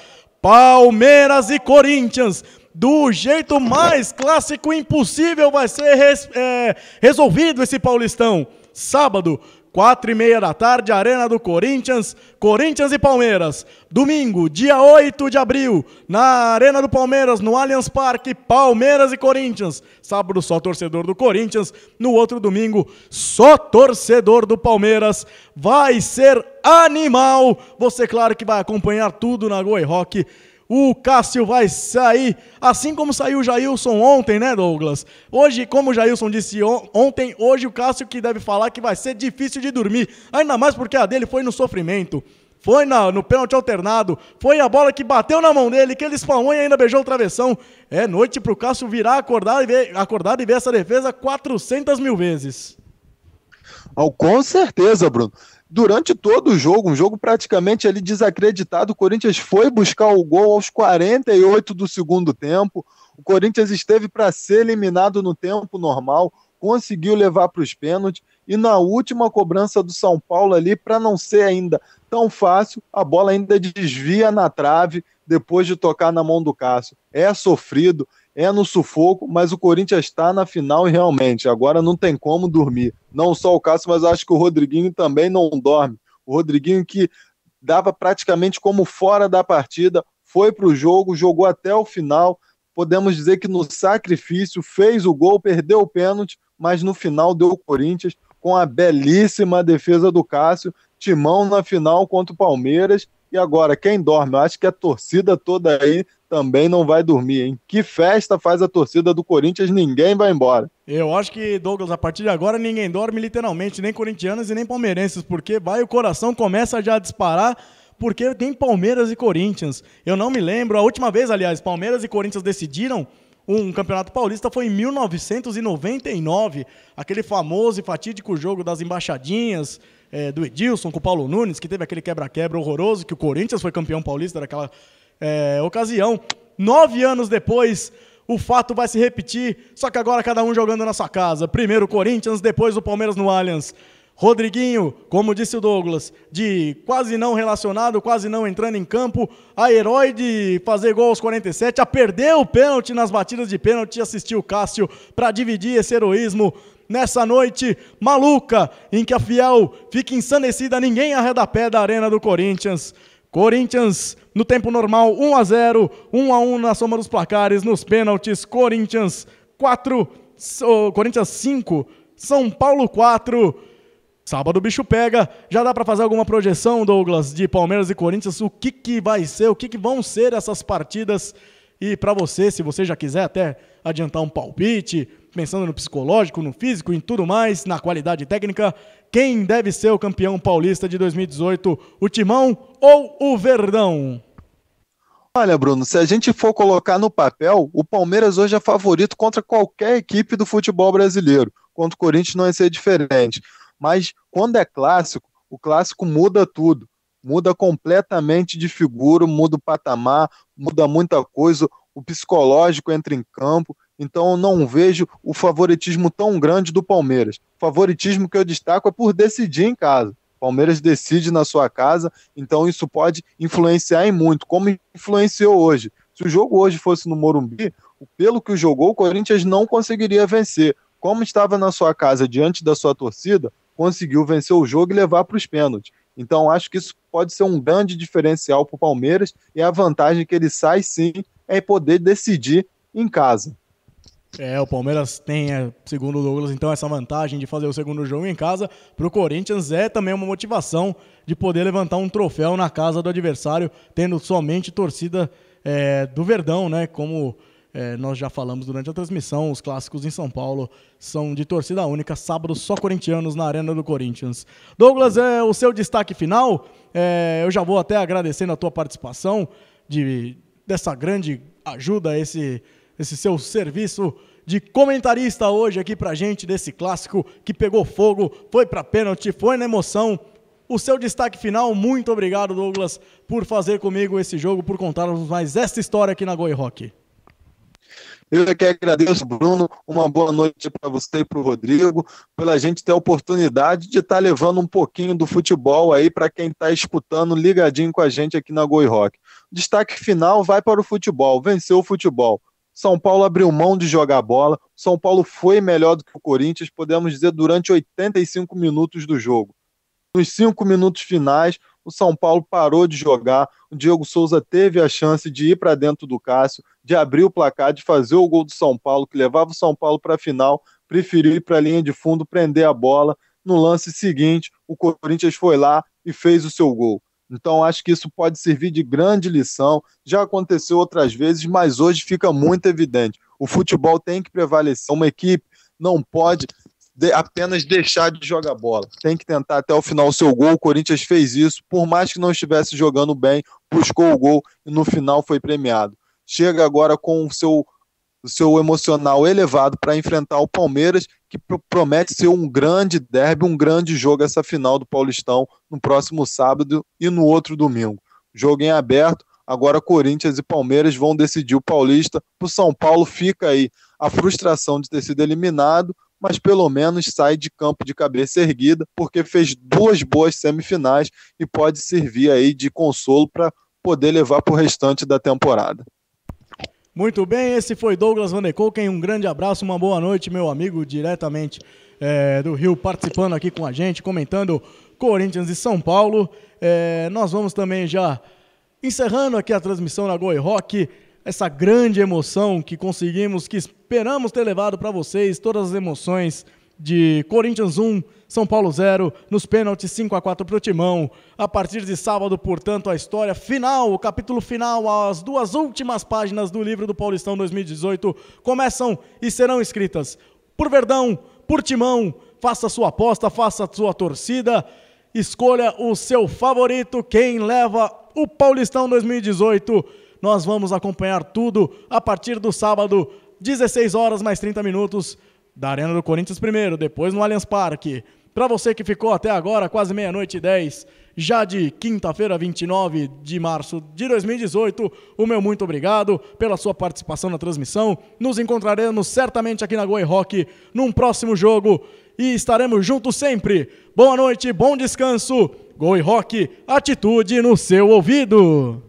Palmeiras e Corinthians do jeito mais clássico impossível vai ser res, é, resolvido esse Paulistão. Sábado, quatro e meia da tarde, Arena do Corinthians, Corinthians e Palmeiras. Domingo, dia 8 de abril, na Arena do Palmeiras, no Allianz Parque, Palmeiras e Corinthians. Sábado, só torcedor do Corinthians. No outro domingo, só torcedor do Palmeiras. Vai ser animal! Você, claro, que vai acompanhar tudo na Goi Rock o Cássio vai sair, assim como saiu o Jailson ontem, né, Douglas? Hoje, como o Jailson disse ontem, hoje o Cássio que deve falar que vai ser difícil de dormir, ainda mais porque a dele foi no sofrimento. Foi na, no pênalti alternado, foi a bola que bateu na mão dele, que ele espalmou e ainda beijou o travessão. É noite para o Cássio virar acordar e, ver, e ver essa defesa 400 mil vezes. Oh, com certeza, Bruno durante todo o jogo, um jogo praticamente ali desacreditado, o Corinthians foi buscar o gol aos 48 do segundo tempo. O Corinthians esteve para ser eliminado no tempo normal, conseguiu levar para os pênaltis e na última cobrança do São Paulo ali, para não ser ainda tão fácil, a bola ainda desvia na trave depois de tocar na mão do Cássio. É sofrido, é no sufoco, mas o Corinthians está na final e realmente agora não tem como dormir. Não só o Cássio, mas acho que o Rodriguinho também não dorme. O Rodriguinho que dava praticamente como fora da partida, foi para o jogo, jogou até o final. Podemos dizer que no sacrifício fez o gol, perdeu o pênalti, mas no final deu o Corinthians com a belíssima defesa do Cássio. Timão na final contra o Palmeiras e agora, quem dorme? Eu acho que a torcida toda aí também não vai dormir, hein? Que festa faz a torcida do Corinthians, ninguém vai embora. Eu acho que, Douglas, a partir de agora ninguém dorme literalmente, nem corintianos e nem palmeirenses, porque vai o coração começa já a disparar porque tem Palmeiras e Corinthians. Eu não me lembro, a última vez, aliás, Palmeiras e Corinthians decidiram um Campeonato Paulista foi em 1999, aquele famoso e fatídico jogo das embaixadinhas, é, do Edilson, com o Paulo Nunes, que teve aquele quebra-quebra horroroso, que o Corinthians foi campeão paulista naquela é, ocasião. Nove anos depois, o fato vai se repetir, só que agora cada um jogando na sua casa. Primeiro o Corinthians, depois o Palmeiras no Allianz. Rodriguinho, como disse o Douglas, de quase não relacionado, quase não entrando em campo, a herói de fazer gol aos 47, a perder o pênalti nas batidas de pênalti, assistiu o Cássio para dividir esse heroísmo nessa noite maluca em que a fiel fica insanecida, ninguém arreda pé da Arena do Corinthians. Corinthians no tempo normal 1 a 0, 1 a 1 na soma dos placares, nos pênaltis Corinthians 4, oh, Corinthians 5, São Paulo 4. Sábado o bicho pega. Já dá para fazer alguma projeção, Douglas, de Palmeiras e Corinthians? O que, que vai ser? O que, que vão ser essas partidas? E para você, se você já quiser até adiantar um palpite, pensando no psicológico, no físico, em tudo mais, na qualidade técnica, quem deve ser o campeão paulista de 2018, o Timão ou o Verdão? Olha, Bruno, se a gente for colocar no papel, o Palmeiras hoje é favorito contra qualquer equipe do futebol brasileiro. Contra o Corinthians não é ser diferente. Mas quando é clássico, o clássico muda tudo. Muda completamente de figura, muda o patamar, muda muita coisa. O psicológico entra em campo. Então não vejo o favoritismo tão grande do Palmeiras. O favoritismo que eu destaco é por decidir em casa. O Palmeiras decide na sua casa, então isso pode influenciar em muito, como influenciou hoje. Se o jogo hoje fosse no Morumbi, pelo que jogou, o Corinthians não conseguiria vencer. Como estava na sua casa diante da sua torcida, conseguiu vencer o jogo e levar para os pênaltis. Então acho que isso pode ser um grande diferencial para o Palmeiras e a vantagem que ele sai sim é poder decidir em casa. É, o Palmeiras tem, é, segundo o Douglas, então essa vantagem de fazer o segundo jogo em casa. Para o Corinthians é também uma motivação de poder levantar um troféu na casa do adversário, tendo somente torcida é, do Verdão, né? Como é, nós já falamos durante a transmissão, os clássicos em São Paulo são de torcida única, sábado só corintianos na Arena do Corinthians. Douglas, é o seu destaque final. É, eu já vou até agradecendo a tua participação de, dessa grande ajuda a esse esse seu serviço de comentarista hoje aqui pra gente desse clássico que pegou fogo, foi pra pênalti, foi na emoção. O seu destaque final, muito obrigado, Douglas, por fazer comigo esse jogo, por contarmos mais esta história aqui na Goi Rock. Eu é que agradeço, Bruno. Uma boa noite para você e para o Rodrigo, pela gente ter a oportunidade de estar tá levando um pouquinho do futebol aí para quem está escutando ligadinho com a gente aqui na Goi Rock. Destaque final vai para o futebol, venceu o futebol. São Paulo abriu mão de jogar bola. São Paulo foi melhor do que o Corinthians, podemos dizer, durante 85 minutos do jogo. Nos cinco minutos finais, o São Paulo parou de jogar. O Diego Souza teve a chance de ir para dentro do Cássio, de abrir o placar, de fazer o gol do São Paulo, que levava o São Paulo para a final. Preferiu ir para a linha de fundo, prender a bola. No lance seguinte, o Corinthians foi lá e fez o seu gol. Então, acho que isso pode servir de grande lição. Já aconteceu outras vezes, mas hoje fica muito evidente. O futebol tem que prevalecer. Uma equipe não pode de, apenas deixar de jogar bola. Tem que tentar até o final o seu gol. O Corinthians fez isso, por mais que não estivesse jogando bem, buscou o gol e no final foi premiado. Chega agora com o seu o seu emocional elevado para enfrentar o Palmeiras, que promete ser um grande derby, um grande jogo essa final do Paulistão no próximo sábado e no outro domingo. Jogo em aberto, agora Corinthians e Palmeiras vão decidir o Paulista. O São Paulo fica aí a frustração de ter sido eliminado, mas pelo menos sai de campo de cabeça erguida, porque fez duas boas semifinais e pode servir aí de consolo para poder levar para o restante da temporada. Muito bem, esse foi Douglas Vandekolken. Um grande abraço, uma boa noite, meu amigo, diretamente é, do Rio, participando aqui com a gente, comentando Corinthians e São Paulo. É, nós vamos também já encerrando aqui a transmissão da Goi Rock. Essa grande emoção que conseguimos, que esperamos ter levado para vocês, todas as emoções de Corinthians 1, São Paulo 0, nos pênaltis 5 a 4 para o Timão. A partir de sábado, portanto, a história final, o capítulo final, as duas últimas páginas do livro do Paulistão 2018 começam e serão escritas por Verdão, por Timão. Faça sua aposta, faça sua torcida, escolha o seu favorito, quem leva o Paulistão 2018. Nós vamos acompanhar tudo a partir do sábado, 16 horas mais 30 minutos da Arena do Corinthians primeiro, depois no Allianz Parque. Para você que ficou até agora, quase meia-noite e 10, já de quinta-feira, 29 de março de 2018, o meu muito obrigado pela sua participação na transmissão. Nos encontraremos certamente aqui na Goi Rock num próximo jogo e estaremos juntos sempre. Boa noite, bom descanso. Goi Rock, atitude no seu ouvido.